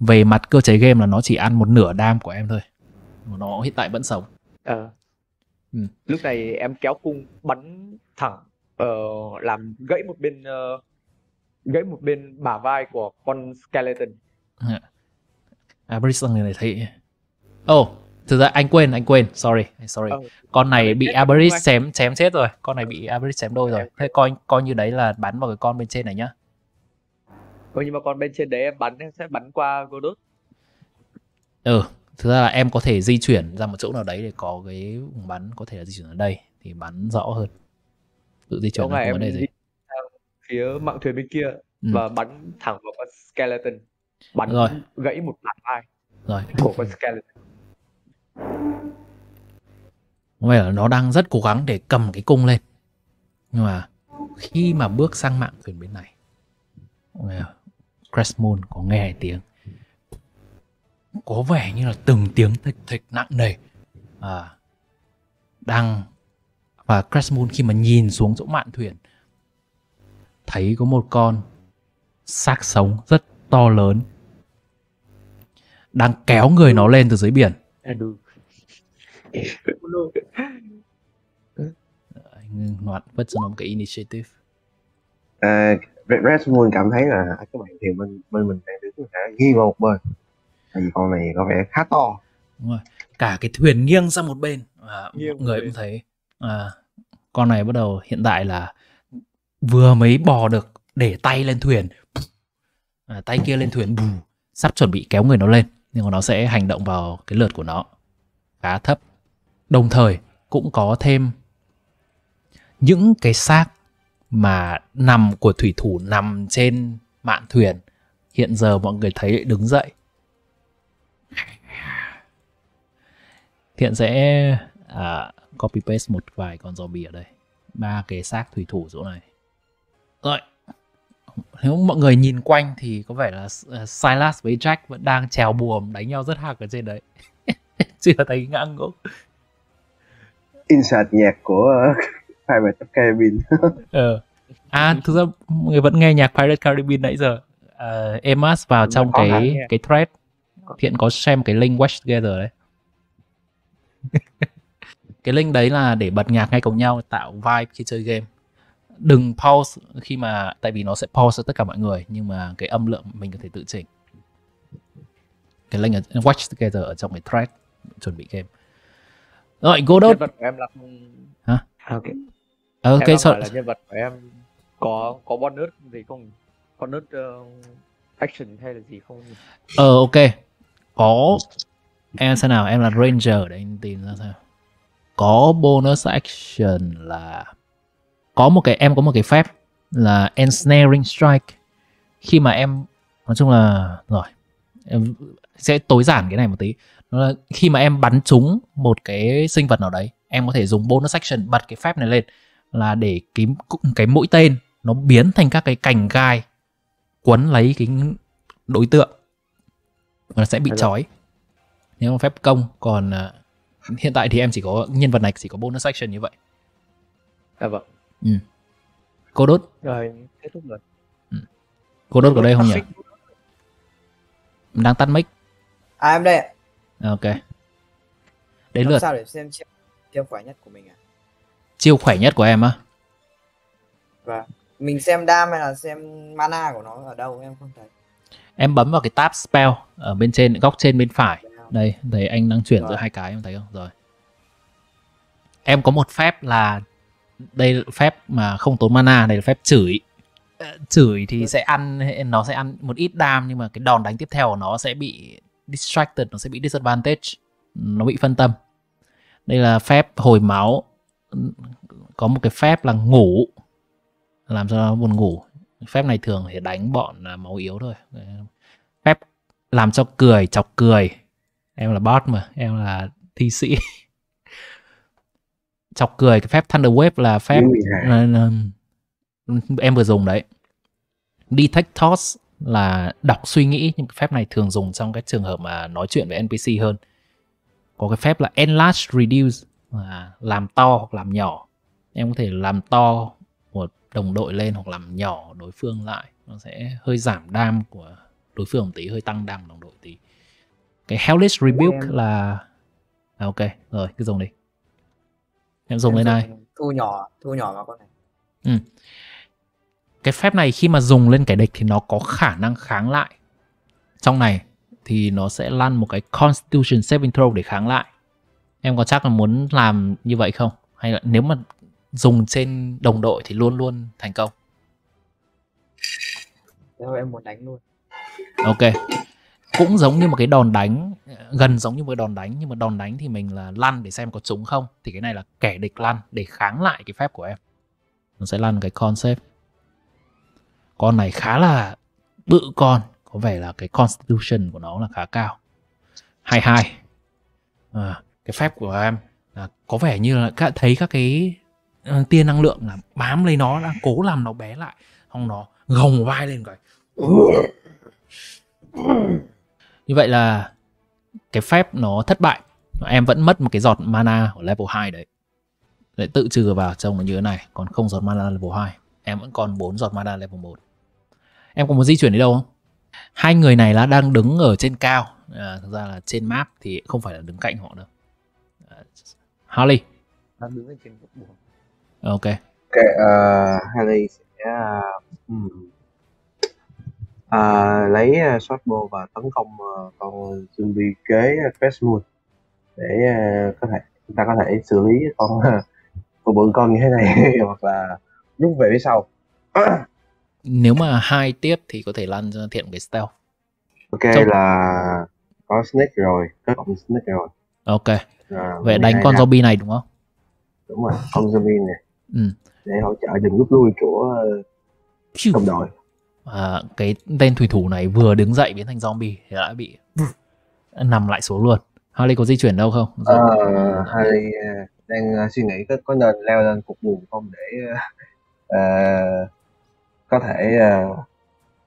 A: về mặt cơ chế game là nó chỉ ăn một nửa đam của em thôi nó hiện tại vẫn sống ờ. ừ. lúc này em kéo cung
C: bắn thẳng uh, làm gãy một bên uh, gãy một bên bả vai của con skeleton
A: dạ. à, Bristol này thấy ồ oh, thực ra anh quên anh quên sorry sorry ừ. con này bị Aberis chém chém chết rồi con này bị Aberis chém đôi rồi dạ. thế coi coi như đấy là bắn vào cái con bên trên này nhá coi như mà con bên trên đấy em bắn em sẽ bắn qua Godot ừ thực ra là em có thể di chuyển ra một chỗ nào đấy để có cái vùng bắn có thể là di chuyển ở đây thì bắn rõ hơn tự di chuyển không vấn đề gì phía mạng thuyền bên kia ừ. và bắn
C: thẳng vào con skeleton bắn rồi. gãy một bàn vai rồi của con skeleton
A: có vẻ là nó đang rất cố gắng để cầm cái cung lên. Nhưng mà khi mà bước sang mạng thuyền bên này, Crestmoon có nghe tiếng có vẻ như là từng tiếng thịch thịch nặng nề à, đang và Crestmoon khi mà nhìn xuống chỗ mạn thuyền thấy có một con xác sống rất to lớn đang kéo người nó lên từ dưới biển anh hoạt personal cái initiative à, Redmond cảm thấy là à, các bạn
F: thì bên bên
A: mình đang đứng đã
F: nghiêng vào một bên tại vì con này có vẻ khá to
A: đúng rồi cả cái thuyền nghiêng sang một bên à, mọi người cũng thấy à, con này bắt đầu hiện tại là vừa mới bò được để tay lên thuyền à, tay kia lên thuyền sắp chuẩn bị kéo người nó lên nhưng mà nó sẽ hành động vào cái lượt của nó khá thấp đồng thời cũng có thêm những cái xác mà nằm của thủy thủ nằm trên mạn thuyền hiện giờ mọi người thấy đứng dậy thiện sẽ à, copy paste một vài con zombie ở đây ba cái xác thủy thủ chỗ này rồi nếu mọi người nhìn quanh thì có vẻ là à, Silas với Jack vẫn đang trèo buồm đánh nhau rất hạc ở trên đấy chưa thấy ngã ngốc
F: insert nhạc của Pirate Caribbean
A: ờ. à thực ra người vẫn nghe nhạc Pirate Caribbean nãy giờ uh, ờ, Emas vào trong cái nghe. cái thread thiện có xem cái link watch together đấy cái link đấy là để bật nhạc ngay cùng nhau tạo vibe khi chơi game đừng pause khi mà tại vì nó sẽ pause tất cả mọi người nhưng mà cái âm lượng mình có thể tự chỉnh cái link ở, watch together ở trong cái thread chuẩn bị game rồi, Go Đốt. Nhân vật của em là không... Hả? À, ok. À, ok, em sợ. là nhân
C: vật của em có có bonus gì không? Bonus uh, ờ,
A: action hay là gì không? Ờ, ok. Có... Em sao nào? Em là Ranger để anh tìm ra sao. Có bonus action là... Có một cái... Em có một cái phép là Ensnaring Strike. Khi mà em... Nói chung là... Rồi, em sẽ tối giản cái này một tí khi mà em bắn trúng một cái sinh vật nào đấy em có thể dùng bonus action bật cái phép này lên là để cái cái mũi tên nó biến thành các cái cành gai quấn lấy cái đối tượng nó sẽ bị trói nếu mà phép công còn uh, hiện tại thì em chỉ có nhân vật này chỉ có bonus action như vậy à vâng ừ. cô đốt
B: rồi kết thúc rồi ừ.
A: cô đốt ở đây không nhỉ đang tắt mic à em đây ạ ok đến lượt sao để
B: xem chiêu, chiêu khỏe nhất của mình à?
A: chiêu khỏe nhất của em á
B: và mình xem đam hay là xem mana của nó ở đâu em không thấy
A: em bấm vào cái tab spell ở bên trên góc trên bên phải đây thấy anh đang chuyển rồi. giữa hai cái em thấy không rồi em có một phép là đây là phép mà không tốn mana đây là phép chửi ờ, chửi thì sẽ ăn nó sẽ ăn một ít đam nhưng mà cái đòn đánh tiếp theo của nó sẽ bị distracted nó sẽ bị disadvantage nó bị phân tâm đây là phép hồi máu có một cái phép là ngủ làm cho nó buồn ngủ phép này thường để đánh bọn à, máu yếu thôi phép làm cho cười chọc cười em là bot mà em là thi sĩ chọc cười cái phép thunder wave là phép em vừa dùng đấy detect toss là đọc suy nghĩ nhưng phép này thường dùng trong các trường hợp mà nói chuyện với npc hơn có cái phép là enlarge reduce là làm to hoặc làm nhỏ em có thể làm to một đồng đội lên hoặc làm nhỏ đối phương lại nó sẽ hơi giảm đam của đối phương một tí hơi tăng đam đồng đội tí cái hellish rebuke là à, ok rồi cứ dùng đi em dùng em lên này
B: thu nhỏ thu nhỏ vào con này
A: ừ cái phép này khi mà dùng lên kẻ địch thì nó có khả năng kháng lại trong này thì nó sẽ lăn một cái Constitution Saving Throw để kháng lại em có chắc là muốn làm như vậy không hay là nếu mà dùng trên đồng đội thì luôn luôn thành công
B: Đâu, em muốn đánh
A: luôn ok cũng giống như một cái đòn đánh gần giống như một cái đòn đánh nhưng mà đòn đánh thì mình là lăn để xem có trúng không thì cái này là kẻ địch lăn để kháng lại cái phép của em nó sẽ lăn cái concept con này khá là bự con có vẻ là cái constitution của nó là khá cao 22 à, cái phép của em là có vẻ như là các thấy các cái ờ, tia năng lượng là bám lấy nó đang cố làm nó bé lại không nó gồng vai lên rồi như vậy là cái phép nó thất bại em vẫn mất một cái giọt mana ở level 2 đấy lại tự trừ vào trong nó như thế này còn không giọt mana level 2 em vẫn còn 4 giọt mana level 1 em có muốn di chuyển đi đâu không hai người này là đang đứng ở trên cao à, thực ra là trên map thì không phải là đứng cạnh họ đâu à, Harley đang đứng trên bậc ờ, ok ok uh, Harley sẽ uh,
F: uh, lấy uh, shortbow và tấn công con zombie kế Crestmoon để uh, có thể chúng ta có thể xử lý con uh, bự con như thế này
A: hoặc là rút về phía sau nếu mà hai tiếp thì có thể lan thiện cái stealth ok Trong... là có snake
F: rồi có con snake rồi
A: ok à, vậy đánh con zombie này đúng không đúng rồi con zombie này ừ. để hỗ trợ đừng rút lui của ờ, đồng đội à, cái tên thủy thủ này vừa đứng dậy biến thành zombie thì đã bị nằm lại xuống luôn Harley có di chuyển đâu không? Ờ, à, Harley
F: ờ, đang ờ, suy nghĩ có, có nên leo lên cục buồn không để uh, có thể uh,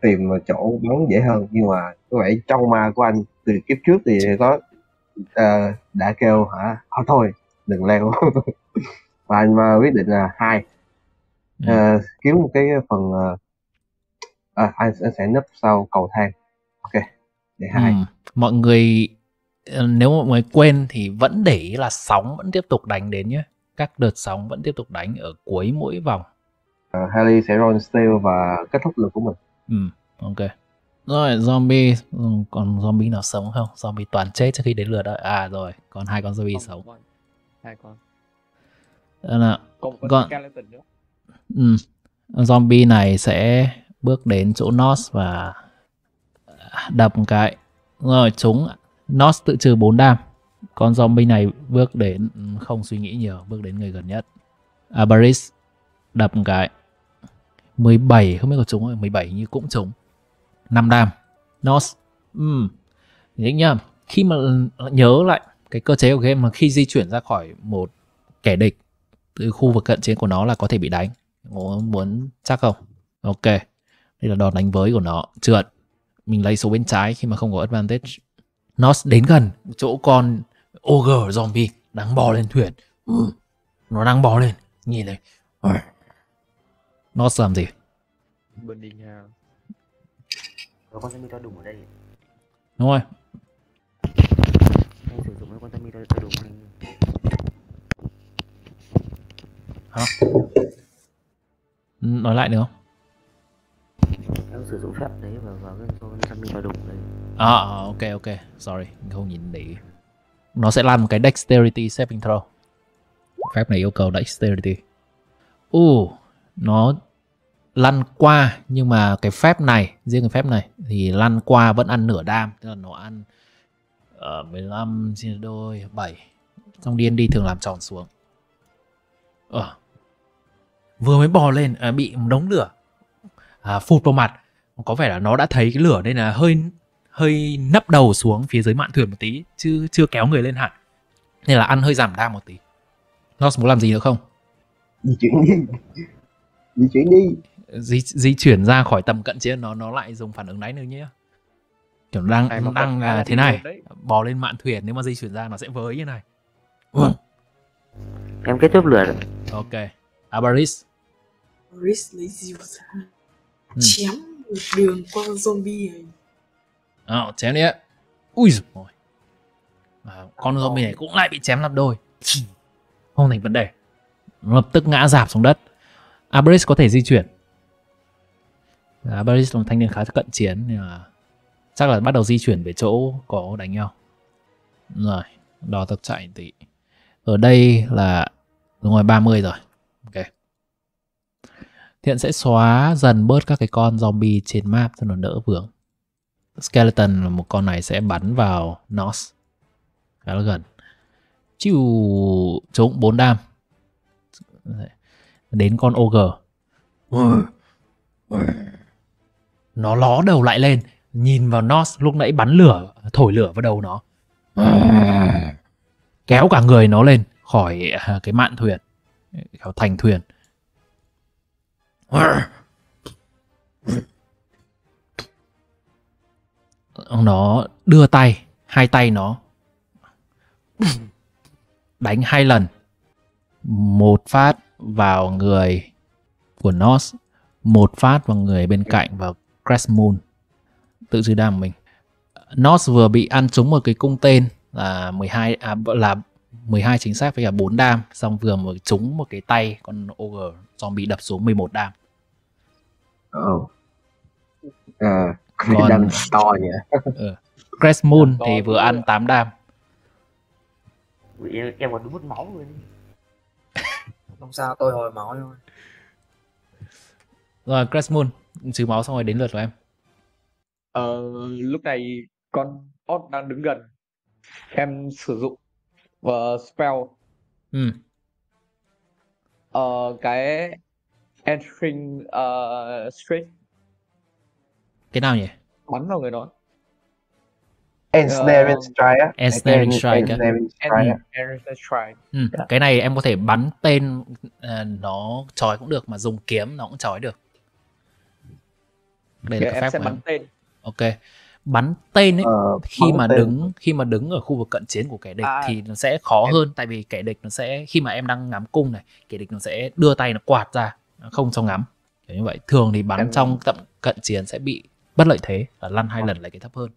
F: tìm chỗ bắn dễ hơn nhưng mà có vẻ trong ma của anh từ kiếp trước thì có uh, đã kêu hả thôi, thôi đừng leo và anh uh, quyết định là hai uh, kiếm một cái phần uh, à, anh, anh sẽ nấp sau cầu thang ok để
A: ừ. hai ừ. mọi người nếu mọi người quên thì vẫn để ý là sóng vẫn tiếp tục đánh đến nhé các đợt sóng vẫn tiếp tục đánh ở cuối mỗi vòng
F: uh, ờ, Harley sẽ roll steel và kết thúc lượt của mình ừ ok
A: rồi zombie ừ, còn zombie nào sống không zombie toàn chết trước khi đến lượt đó à rồi còn hai con zombie sống hai con đó là còn con ừ. zombie này sẽ bước đến chỗ Nos và đập một cái rồi chúng Nos tự trừ 4 đam con zombie này bước đến không suy nghĩ nhiều bước đến người gần nhất à Baris Đập một cái 17 không biết có trúng không 17 như cũng trúng 5 đam Nos uhm. Nhìn nhá Khi mà nhớ lại cái cơ chế của game mà khi di chuyển ra khỏi một kẻ địch từ khu vực cận chiến của nó là có thể bị đánh muốn chắc không ok đây là đòn đánh với của nó trượt mình lấy số bên trái khi mà không có advantage nó đến gần chỗ con ogre zombie đang bò lên thuyền ừ. nó đang bò lên nhìn này nó làm gì?
C: Burning House.
B: Có con Tamira đùng ở đây. Đúng rồi. Anh sử dụng con Tamira cho đùng anh.
A: Hả? Nói lại được không? Em sử dụng phép đấy và vào cái con Tamira đùng đây à, à, ok ok, sorry, mình không nhìn để nó sẽ làm một cái dexterity saving throw. Phép này yêu cầu dexterity. u uh, nó lăn qua nhưng mà cái phép này riêng cái phép này thì lăn qua vẫn ăn nửa đam tức là nó ăn ở uh, 15 chia đôi 7 trong điên đi thường làm tròn xuống ờ. vừa mới bò lên à, bị đống lửa à, phụt vào mặt có vẻ là nó đã thấy cái lửa nên là hơi hơi nấp đầu xuống phía dưới mạn thuyền một tí chứ chưa kéo người lên hẳn nên là ăn hơi giảm đam một tí nó muốn làm gì nữa không di chuyển đi di chuyển đi di di chuyển ra khỏi tầm cận chiến nó nó lại dùng phản ứng đấy nữa nhé kiểu đang này đang là thế này bò lên mạn thuyền nếu mà di chuyển ra nó sẽ với như này vâng. em kết thúc lượt ok abaris
E: abaris lấy diều ra ừ. chém một đường qua zombie này
A: à, ờ, chém đi ạ ui rồi à, con ờ. zombie này cũng lại bị chém làm đôi không thành vấn đề lập tức ngã dạp xuống đất abaris có thể di chuyển à, là một thanh niên khá cận chiến nhưng mà chắc là bắt đầu di chuyển về chỗ có đánh nhau rồi đo tập chạy thì ở đây là ngoài rồi 30 rồi ok thiện sẽ xóa dần bớt các cái con zombie trên map cho nó đỡ vướng skeleton là một con này sẽ bắn vào nos khá là gần chịu chống bốn đam đến con ogre nó ló đầu lại lên nhìn vào nos lúc nãy bắn lửa thổi lửa vào đầu nó kéo cả người nó lên khỏi à, cái mạn thuyền khỏi thành thuyền nó đưa tay hai tay nó đánh hai lần một phát vào người của Nos một phát vào người bên cạnh và Crash Moon tự trừ đam của mình Nos vừa bị ăn trúng một cái cung tên là 12 à, là 12 chính xác với cả 4 đam xong vừa mới trúng một cái tay con ogre zombie đập xuống 11 đam. Oh. À, còn đam to nhỉ. ừ. Moon thì vừa ăn 8 đam. em, em còn mất máu rồi. Không sao, tôi hồi máu thôi. Rồi Crash Moon, xứ máu xong rồi đến lượt của em
C: ờ, lúc này con Odd đang đứng gần em sử dụng uh, spell ừ. uh, cái entering uh, straight cái nào nhỉ bắn vào người đó
A: Ensnaring Strike Ensnaring Strike ừ, dạ. Cái này em có thể bắn tên uh, Nó trói cũng được Mà dùng kiếm nó cũng trói được đây là cái phép sẽ bắn tên ok bắn tên ấy ờ, khi mà tên. đứng khi mà đứng ở khu vực cận chiến của kẻ địch à, thì nó sẽ khó em... hơn tại vì kẻ địch nó sẽ khi mà em đang ngắm cung này kẻ địch nó sẽ đưa tay nó quạt ra không cho ngắm kiểu như vậy thường thì bắn em... trong tận cận chiến sẽ bị bất lợi thế là lăn hai à. lần lại cái thấp hơn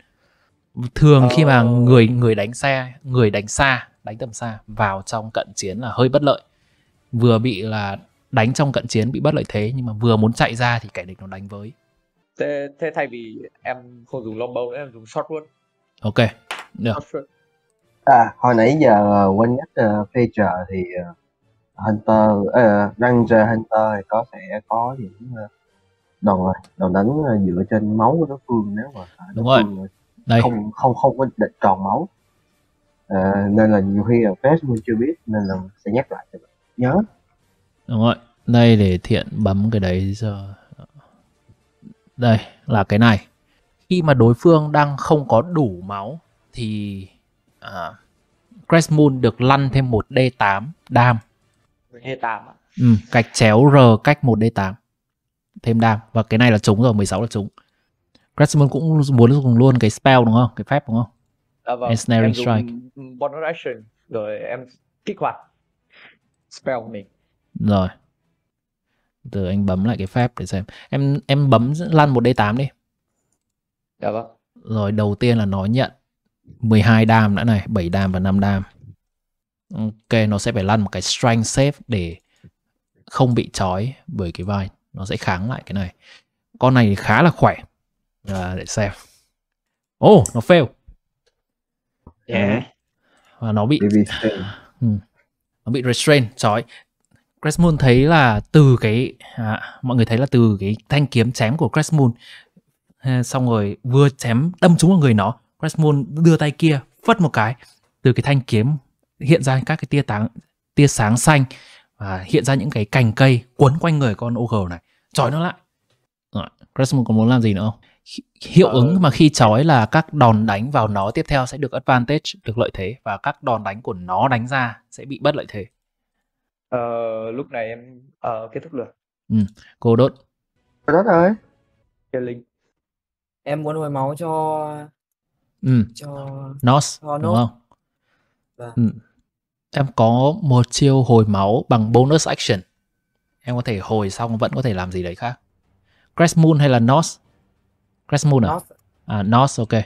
A: thường ờ... khi mà ờ. người người đánh xe người đánh xa đánh tầm xa vào trong cận chiến là hơi bất lợi vừa bị là đánh trong cận chiến bị bất lợi thế nhưng mà vừa muốn chạy ra thì kẻ địch nó đánh với thế, thế thay vì
C: em không dùng longbow nữa em dùng short luôn
A: ok được
C: à hồi nãy
F: giờ quên nhắc uh, ờ, feature thì uh, hunter uh, ranger hunter thì có sẽ có những uh, đòn đòn đánh dựa trên máu của đối phương nếu mà đúng rồi Đây. không không không có định tròn máu à, nên là nhiều khi là phép mình chưa biết nên là sẽ nhắc lại cho bạn
A: nhớ đúng rồi đây để thiện bấm cái đấy giờ đây là cái này. Khi mà đối phương đang không có đủ máu thì à, Crash Moon được lăn thêm một D8 đam. D8 ạ? Ừ, gạch chéo R cách một D8. Thêm đam. Và cái này là trúng rồi, 16 là trúng. Crash Moon cũng muốn dùng luôn cái spell đúng không? Cái phép đúng không? Dạ à, vâng, Ensnaring em Strike.
C: Bonus action rồi em kích hoạt spell của mình.
A: Rồi từ anh bấm lại cái phép để xem em em bấm lăn một d 8 đi dạ vâng rồi đầu tiên là nó nhận 12 đam đã này 7 đam và 5 đam ok nó sẽ phải lăn một cái strength save để không bị trói bởi cái vai nó sẽ kháng lại cái này con này khá là khỏe à, để xem ô oh, nó fail yeah. Dạ. và nó bị ừ, nó bị restrain trói Crestmoon thấy là từ cái à, mọi người thấy là từ cái thanh kiếm chém của Crestmoon xong rồi vừa chém đâm trúng vào người nó Crestmoon đưa tay kia phất một cái từ cái thanh kiếm hiện ra các cái tia táng tia sáng xanh và hiện ra những cái cành cây quấn quanh người con ogre này trói nó lại rồi, Crestmoon còn muốn làm gì nữa không hiệu ờ. ứng mà khi trói là các đòn đánh vào nó tiếp theo sẽ được advantage được lợi thế và các đòn đánh của nó đánh ra sẽ bị bất lợi thế Ờ, lúc này em ờ, kết thúc rồi Ừm, cô Đốt. Cô Đốt ơi. Kia Linh. Em
B: muốn hồi máu cho Ừm. cho Nos, cho đúng Nốt. không? Vâng.
A: Ừm. Em có một chiêu hồi máu bằng bonus action. Em có thể hồi xong vẫn có thể làm gì đấy khác. Crash Moon hay là Nos? Crash Moon à? Nốt. À Nos ok.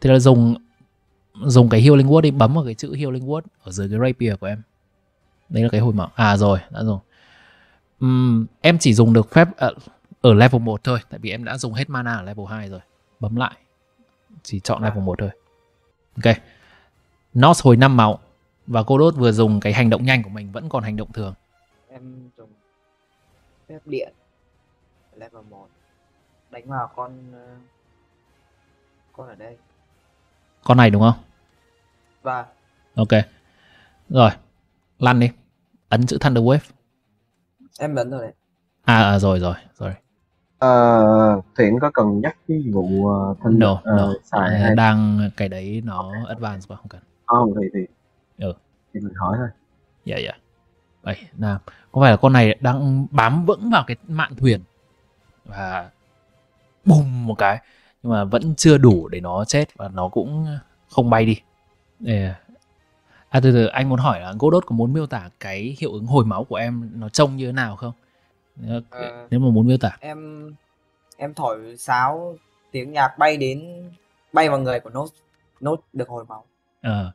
A: Thì là dùng dùng cái healing word đi bấm vào cái chữ healing word ở dưới cái rapier của em đấy là cái hồi mà à rồi đã dùng uhm, em chỉ dùng được phép ở, ờ, ở level 1 thôi tại vì em đã dùng hết mana ở level 2 rồi bấm lại chỉ chọn à. level 1 thôi ok nó hồi năm máu và cô đốt vừa dùng cái hành động nhanh của mình vẫn còn hành động thường
B: em dùng phép điện level 1 đánh vào con ờ, con ở đây con này đúng không vâng
A: ok rồi lăn đi ấn chữ Thunderwave em ấn rồi à, à rồi rồi rồi uh,
F: ờ, Thiện có cần nhắc
A: cái vụ uh, ờ, thanh no, uh, no. xài hay... đang cái đấy nó okay. advanced mà không cần không thì thì ừ. thì mình hỏi thôi dạ dạ vậy nào có phải là con này đang bám vững vào cái mạn thuyền và bùm một cái nhưng mà vẫn chưa đủ để nó chết và nó cũng không bay đi À từ từ anh muốn hỏi là Godot có muốn miêu tả cái hiệu ứng hồi máu của em nó trông như thế nào không? Nếu, ờ, à, ờ, nếu mà muốn miêu tả.
B: Em em thổi sáo tiếng nhạc bay đến bay vào người của nốt nốt được hồi máu.
A: Ờ. À,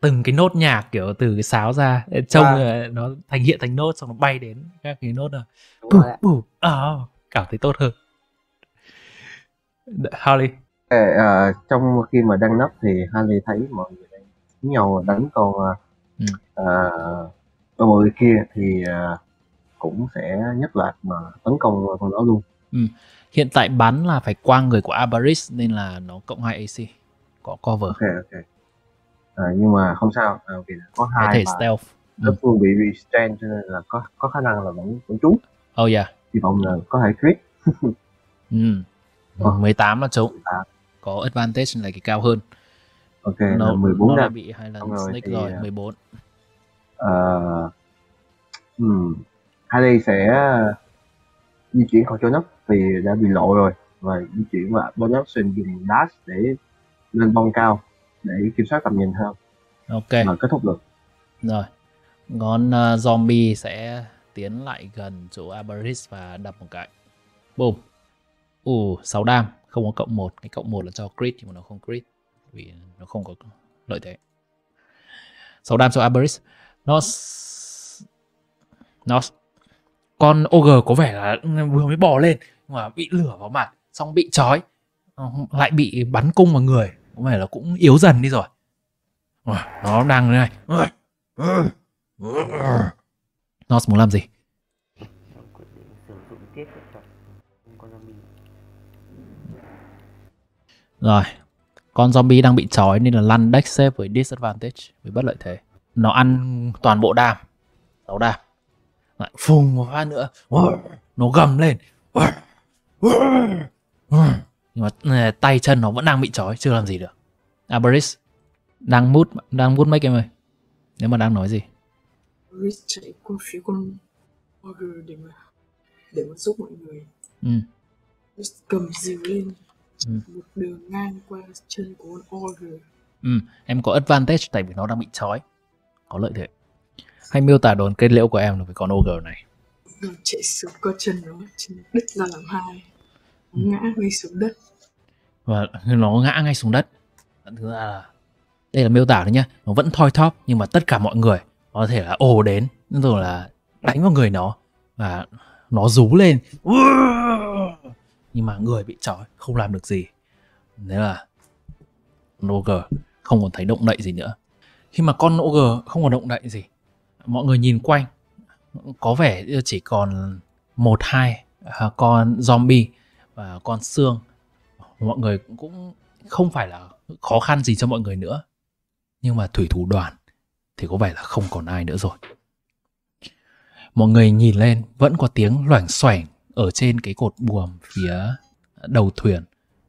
A: từng cái nốt nhạc kiểu từ cái sáo ra ờ, trông à. nó thành hiện thành nốt xong nó bay đến các cái nốt là bù bù à, cảm thấy tốt hơn. Harley.
F: À, à, trong khi mà đang nấp thì Harley thấy mọi người nhầu đánh con à, ừ. à, đôi kia thì à,
A: cũng sẽ nhất loạt mà tấn công con đó luôn ừ. hiện tại bắn là phải qua người của Abaris nên là nó cộng hai AC có cover ok ok à, nhưng
F: mà không sao
A: à, vì có hai thể stealth ừ. đối ừ. phương bị restrain cho nên là có có khả năng là vẫn vẫn trúng oh yeah hy vọng là có thể crit ừ. 18 ờ. là trúng có advantage là cái cao hơn ok nó, là 14 nó đã bị hai lần rồi snake thì, rồi 14 uh, um,
F: Harry sẽ à, di chuyển khỏi chỗ nấp vì đã bị lộ rồi và di chuyển và Bonapson dùng dash để lên bon cao để kiểm soát tầm nhìn hơn
A: ok và kết thúc được rồi ngón uh, à, zombie sẽ tiến lại gần chỗ Aberis và đập một cái Boom Ù, uh, 6 đam, không có cộng 1 Cái cộng 1 là cho crit nhưng mà nó không crit vì nó không có lợi thế sau đam sau Aberis nó nó con Ogre có vẻ là vừa mới bò lên mà bị lửa vào mặt xong bị trói lại bị bắn cung vào người có vẻ là cũng yếu dần đi rồi nó đang như này nó muốn làm gì rồi con zombie đang bị trói nên là lăn deck xếp với disadvantage với bất lợi thế nó ăn toàn bộ đam sáu đam lại phùng một phát nữa nó gầm lên nhưng mà ờ, tay chân nó vẫn đang bị trói chưa làm gì được Aberis đang mút đang mút mấy em ơi nếu mà đang nói gì
E: Aberis chạy qua phía con để mà để mà giúp mọi người ừ. cầm dìu lên Ừ. một đường ngang qua chân của con order
A: Ừm, em có advantage tại vì nó đang bị trói. Có lợi thế. Hãy miêu tả đòn kết liễu của em với con ogre này.
E: nó chạy xuống qua chân nó chân đứt ra làm hai nó ừ. ngã ngay xuống đất
A: Và nó ngã ngay xuống đất. Thứ ra là đây là miêu tả đấy nhá. Nó vẫn thoi thóp nhưng mà tất cả mọi người có thể là ồ đến, rồi là đánh vào người nó và nó rú lên nhưng mà người bị trói không làm được gì thế là ogre không còn thấy động đậy gì nữa khi mà con ogre không còn động đậy gì mọi người nhìn quanh có vẻ chỉ còn một hai à, con zombie và con xương mọi người cũng không phải là khó khăn gì cho mọi người nữa nhưng mà thủy thủ đoàn thì có vẻ là không còn ai nữa rồi mọi người nhìn lên vẫn có tiếng loảng xoảng ở trên cái cột buồm phía đầu thuyền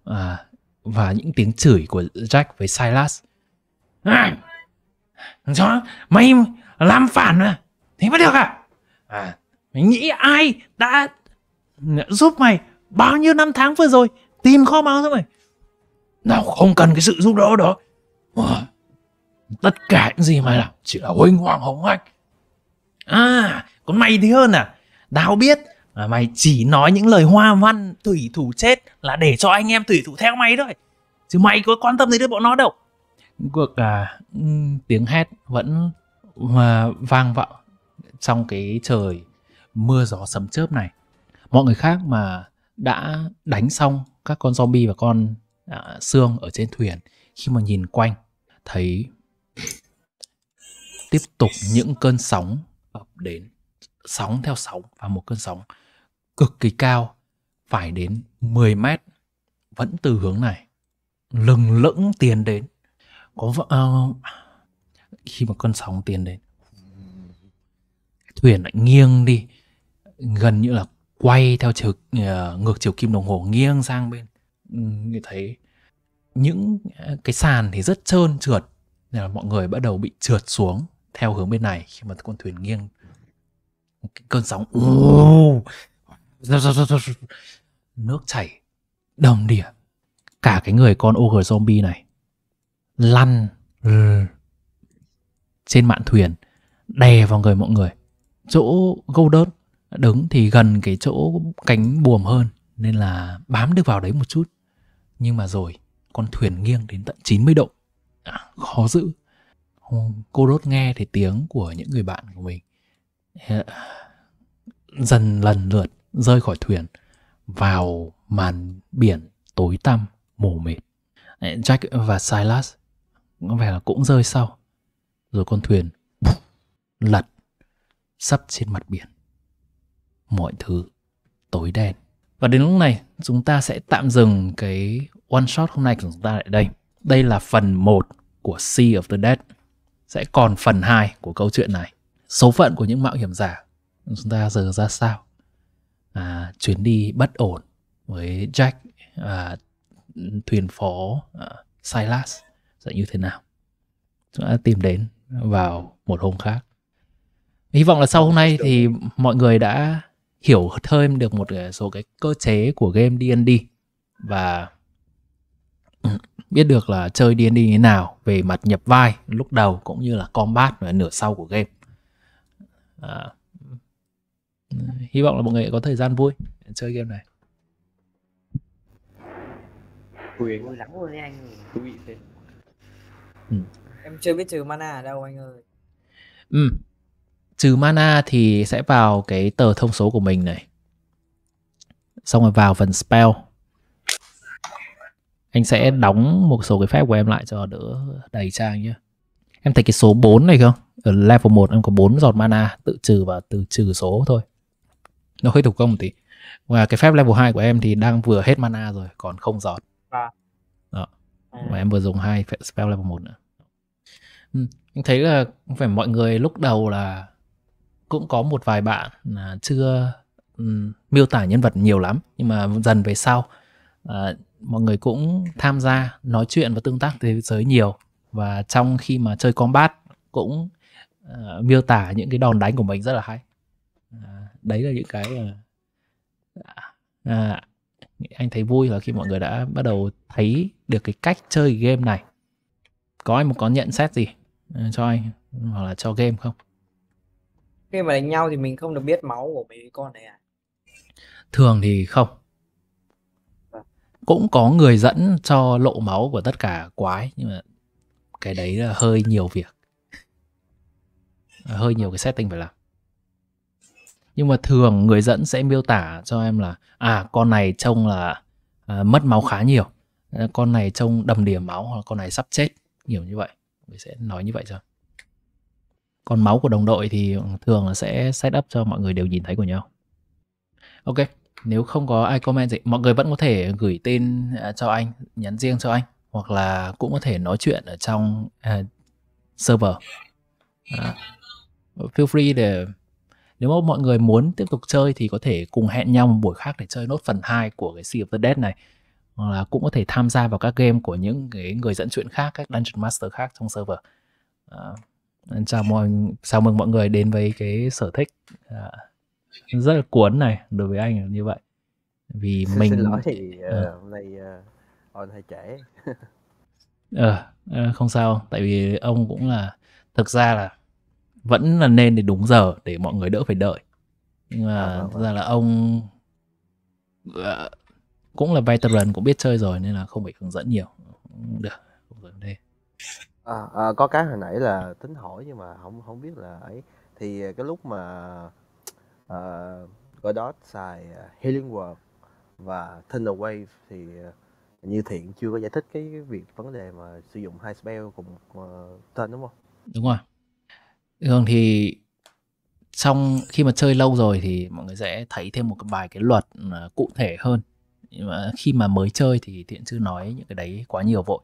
A: à, và những tiếng chửi của Jack với Silas. À, cho mày làm phản mà thế mới được à? à mày nghĩ ai đã giúp mày bao nhiêu năm tháng vừa rồi tìm kho báu cho mày nào không cần cái sự giúp đỡ đó à, tất cả những gì mày làm chỉ là huynh hoàng hồng anh à còn mày thì hơn à tao biết à, mày chỉ nói những lời hoa văn thủy thủ chết là để cho anh em thủy thủ theo mày thôi chứ mày có quan tâm gì đến bọn nó đâu cuộc à, ừ, tiếng hét vẫn à, vang vọng trong cái trời mưa gió sấm chớp này mọi người khác mà đã đánh xong các con zombie và con à, xương ở trên thuyền khi mà nhìn quanh thấy tiếp tục những cơn sóng ập đến sóng theo sóng và một cơn sóng cực kỳ cao, phải đến 10 mét, vẫn từ hướng này. Lừng lững tiền đến. Có uh, khi mà con sóng tiền đến, thuyền lại nghiêng đi, gần như là quay theo chiều uh, ngược chiều kim đồng hồ nghiêng sang bên. Người thấy những ờ, cái sàn thì rất trơn trượt, nên là mọi người bắt đầu bị trượt xuống theo hướng bên này khi mà con thuyền nghiêng cơn sóng uh, Nước chảy Đồng đìa Cả cái người con ogre zombie này Lăn Trên mạn thuyền Đè vào người mọi người Chỗ Golden đứng thì gần cái chỗ cánh buồm hơn Nên là bám được vào đấy một chút Nhưng mà rồi con thuyền nghiêng đến tận 90 độ à, Khó giữ Cô đốt nghe thì tiếng của những người bạn của mình ờ, Dần lần lượt rơi khỏi thuyền vào màn biển tối tăm mù mịt Jack và Silas có vẻ là cũng rơi sau rồi con thuyền lật sắp trên mặt biển mọi thứ tối đen và đến lúc này chúng ta sẽ tạm dừng cái one shot hôm nay của chúng ta lại đây đây là phần 1 của Sea of the Dead sẽ còn phần 2 của câu chuyện này số phận của những mạo hiểm giả chúng ta giờ ra sao à, chuyến đi bất ổn với Jack và thuyền phó à, Silas sẽ như thế nào chúng ta tìm đến vào một hôm khác hy vọng là sau hôm nay thì mọi người đã hiểu thêm được một số cái cơ chế của game D&D và biết được là chơi D&D như thế nào về mặt nhập vai lúc đầu cũng như là combat và nửa sau của game à, hy vọng là mọi người có thời gian vui chơi game này
B: Quyền lắm rồi đấy anh Thú vị thế ừ. Em chưa biết trừ mana ở đâu anh ơi
A: Ừ Trừ mana thì sẽ vào cái tờ thông số của mình này Xong rồi vào phần spell Anh sẽ đóng một số cái phép của em lại cho đỡ đầy trang nhé Em thấy cái số 4 này không? Ở level 1 em có 4 giọt mana tự trừ và từ trừ số thôi nó hơi thủ công một tí và cái phép level 2 của em thì đang vừa hết mana rồi còn không giọt vâng. à. Đó. và em vừa dùng hai spell level 1 nữa ừ. anh thấy là phải mọi người lúc đầu là cũng có một vài bạn là chưa um, miêu tả nhân vật nhiều lắm nhưng mà dần về sau uh, mọi người cũng tham gia nói chuyện và tương tác thế giới nhiều và trong khi mà chơi combat cũng uh, miêu tả những cái đòn đánh của mình rất là hay uh, đấy là những cái à, à, anh thấy vui là khi mọi người đã bắt đầu thấy được cái cách chơi game này có ai một có nhận xét gì à, cho anh hoặc là cho game không
B: khi mà đánh nhau thì mình không được biết máu của mấy con này à
A: thường thì không vâng. cũng có người dẫn cho lộ máu của tất cả quái nhưng mà cái đấy là hơi nhiều việc hơi nhiều cái setting phải làm nhưng mà thường người dẫn sẽ miêu tả cho em là à con này trông là à, mất máu khá nhiều ờ, con này trông đầm đìa máu hoặc con này sắp chết nhiều như vậy người sẽ nói như vậy cho còn máu của đồng đội thì thường là sẽ set up cho mọi người đều nhìn thấy của nhau ok nếu không có ai comment gì mọi người vẫn có thể gửi tên à, cho anh nhắn riêng cho anh hoặc là cũng có thể nói chuyện ở trong uh, server uh, feel free để nếu mà mọi người muốn tiếp tục chơi thì có thể cùng hẹn nhau một buổi khác để chơi nốt phần 2 của cái Sea of the Dead này hoặc là cũng có thể tham gia vào các game của những cái người dẫn chuyện khác các dungeon master khác trong server à, chào mọi chào mừng mọi người đến với cái sở thích à, rất là cuốn này đối với anh là như vậy vì Tôi mình xin lỗi thì
F: uh, hôm nay uh, on hơi trễ
A: ờ à, không sao tại vì ông cũng là thực ra là vẫn là nên để đúng giờ để mọi người đỡ phải đợi nhưng mà à, vâng, vâng. ra là ông ờ, cũng là veteran cũng biết chơi rồi nên là không phải hướng dẫn nhiều được không vấn đề
F: à, à, có cái hồi nãy là tính hỏi nhưng mà không không biết là ấy thì cái lúc mà uh, ờ, Godot xài ờ, Healing World và Thunder Wave thì như thiện chưa có giải thích cái việc vấn đề mà sử dụng hai spell cùng uh, tên đúng không
A: đúng rồi thường thì xong khi mà chơi lâu rồi thì mọi người sẽ thấy thêm một cái bài cái luật ờ, cụ thể hơn nhưng mà khi mà mới chơi thì thiện chưa nói những cái đấy quá nhiều vội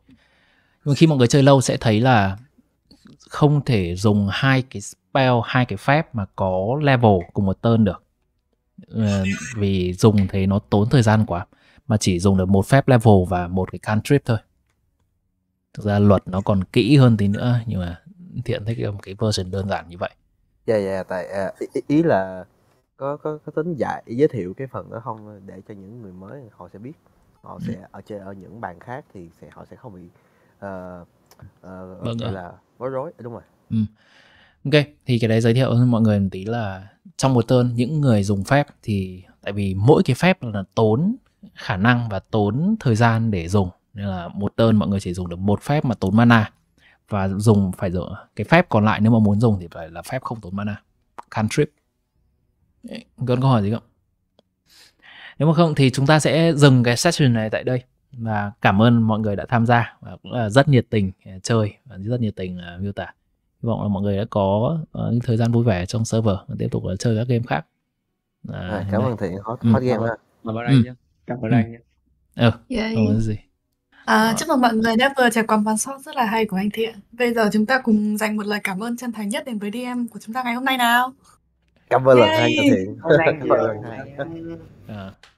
A: nhưng khi mọi người chơi lâu sẽ thấy là không thể dùng hai cái spell hai cái phép mà có level cùng một tên được ờ, vì dùng thế nó tốn thời gian quá mà chỉ dùng được một phép level và một cái cantrip thôi thực ra luật nó còn kỹ hơn tí nữa nhưng mà thiện thích một cái version đơn giản như vậy
F: dạ yeah, dạ yeah, tại à, ý, ý là có có có tính dạy giới thiệu cái phần đó không để cho những người mới họ sẽ biết họ ừ. sẽ ở chơi ở những bàn khác thì sẽ họ sẽ không bị uh, uh, là bối rối ờ, đúng rồi
A: ừ. ok thì cái đấy giới thiệu mọi người một tí là trong một turn những người dùng phép thì tại vì mỗi cái phép là tốn khả năng và tốn thời gian để dùng nên là một turn mọi người chỉ dùng được một phép mà tốn mana và dùng phải dùng cái phép còn lại nếu mà muốn dùng thì phải là phép không tốn mana cantrip còn câu hỏi gì không nếu mà không thì chúng ta sẽ dừng cái session này tại đây và cảm ơn mọi người đã tham gia và cũng là rất nhiệt tình à, chơi và rất nhiệt tình uh, miêu tả hy vọng là mọi người đã có uh, thời gian vui vẻ trong server và tiếp tục uh, chơi các game khác à, à, cảm ơn thầy hot, hot ừ. game cảm ơn anh ừ. nhé cảm ơn anh nhé ừ. ừ.
E: yeah, yeah. gì À, ờ. chúc mừng mọi người đã vừa trải qua bản sót rất là hay của anh Thiện. Bây giờ chúng ta cùng dành một lời cảm ơn chân thành nhất đến với DM của chúng ta ngày hôm nay nào. Cảm ơn lần hai cho Thiện, Cảm ơn lần
D: hai. Dạ.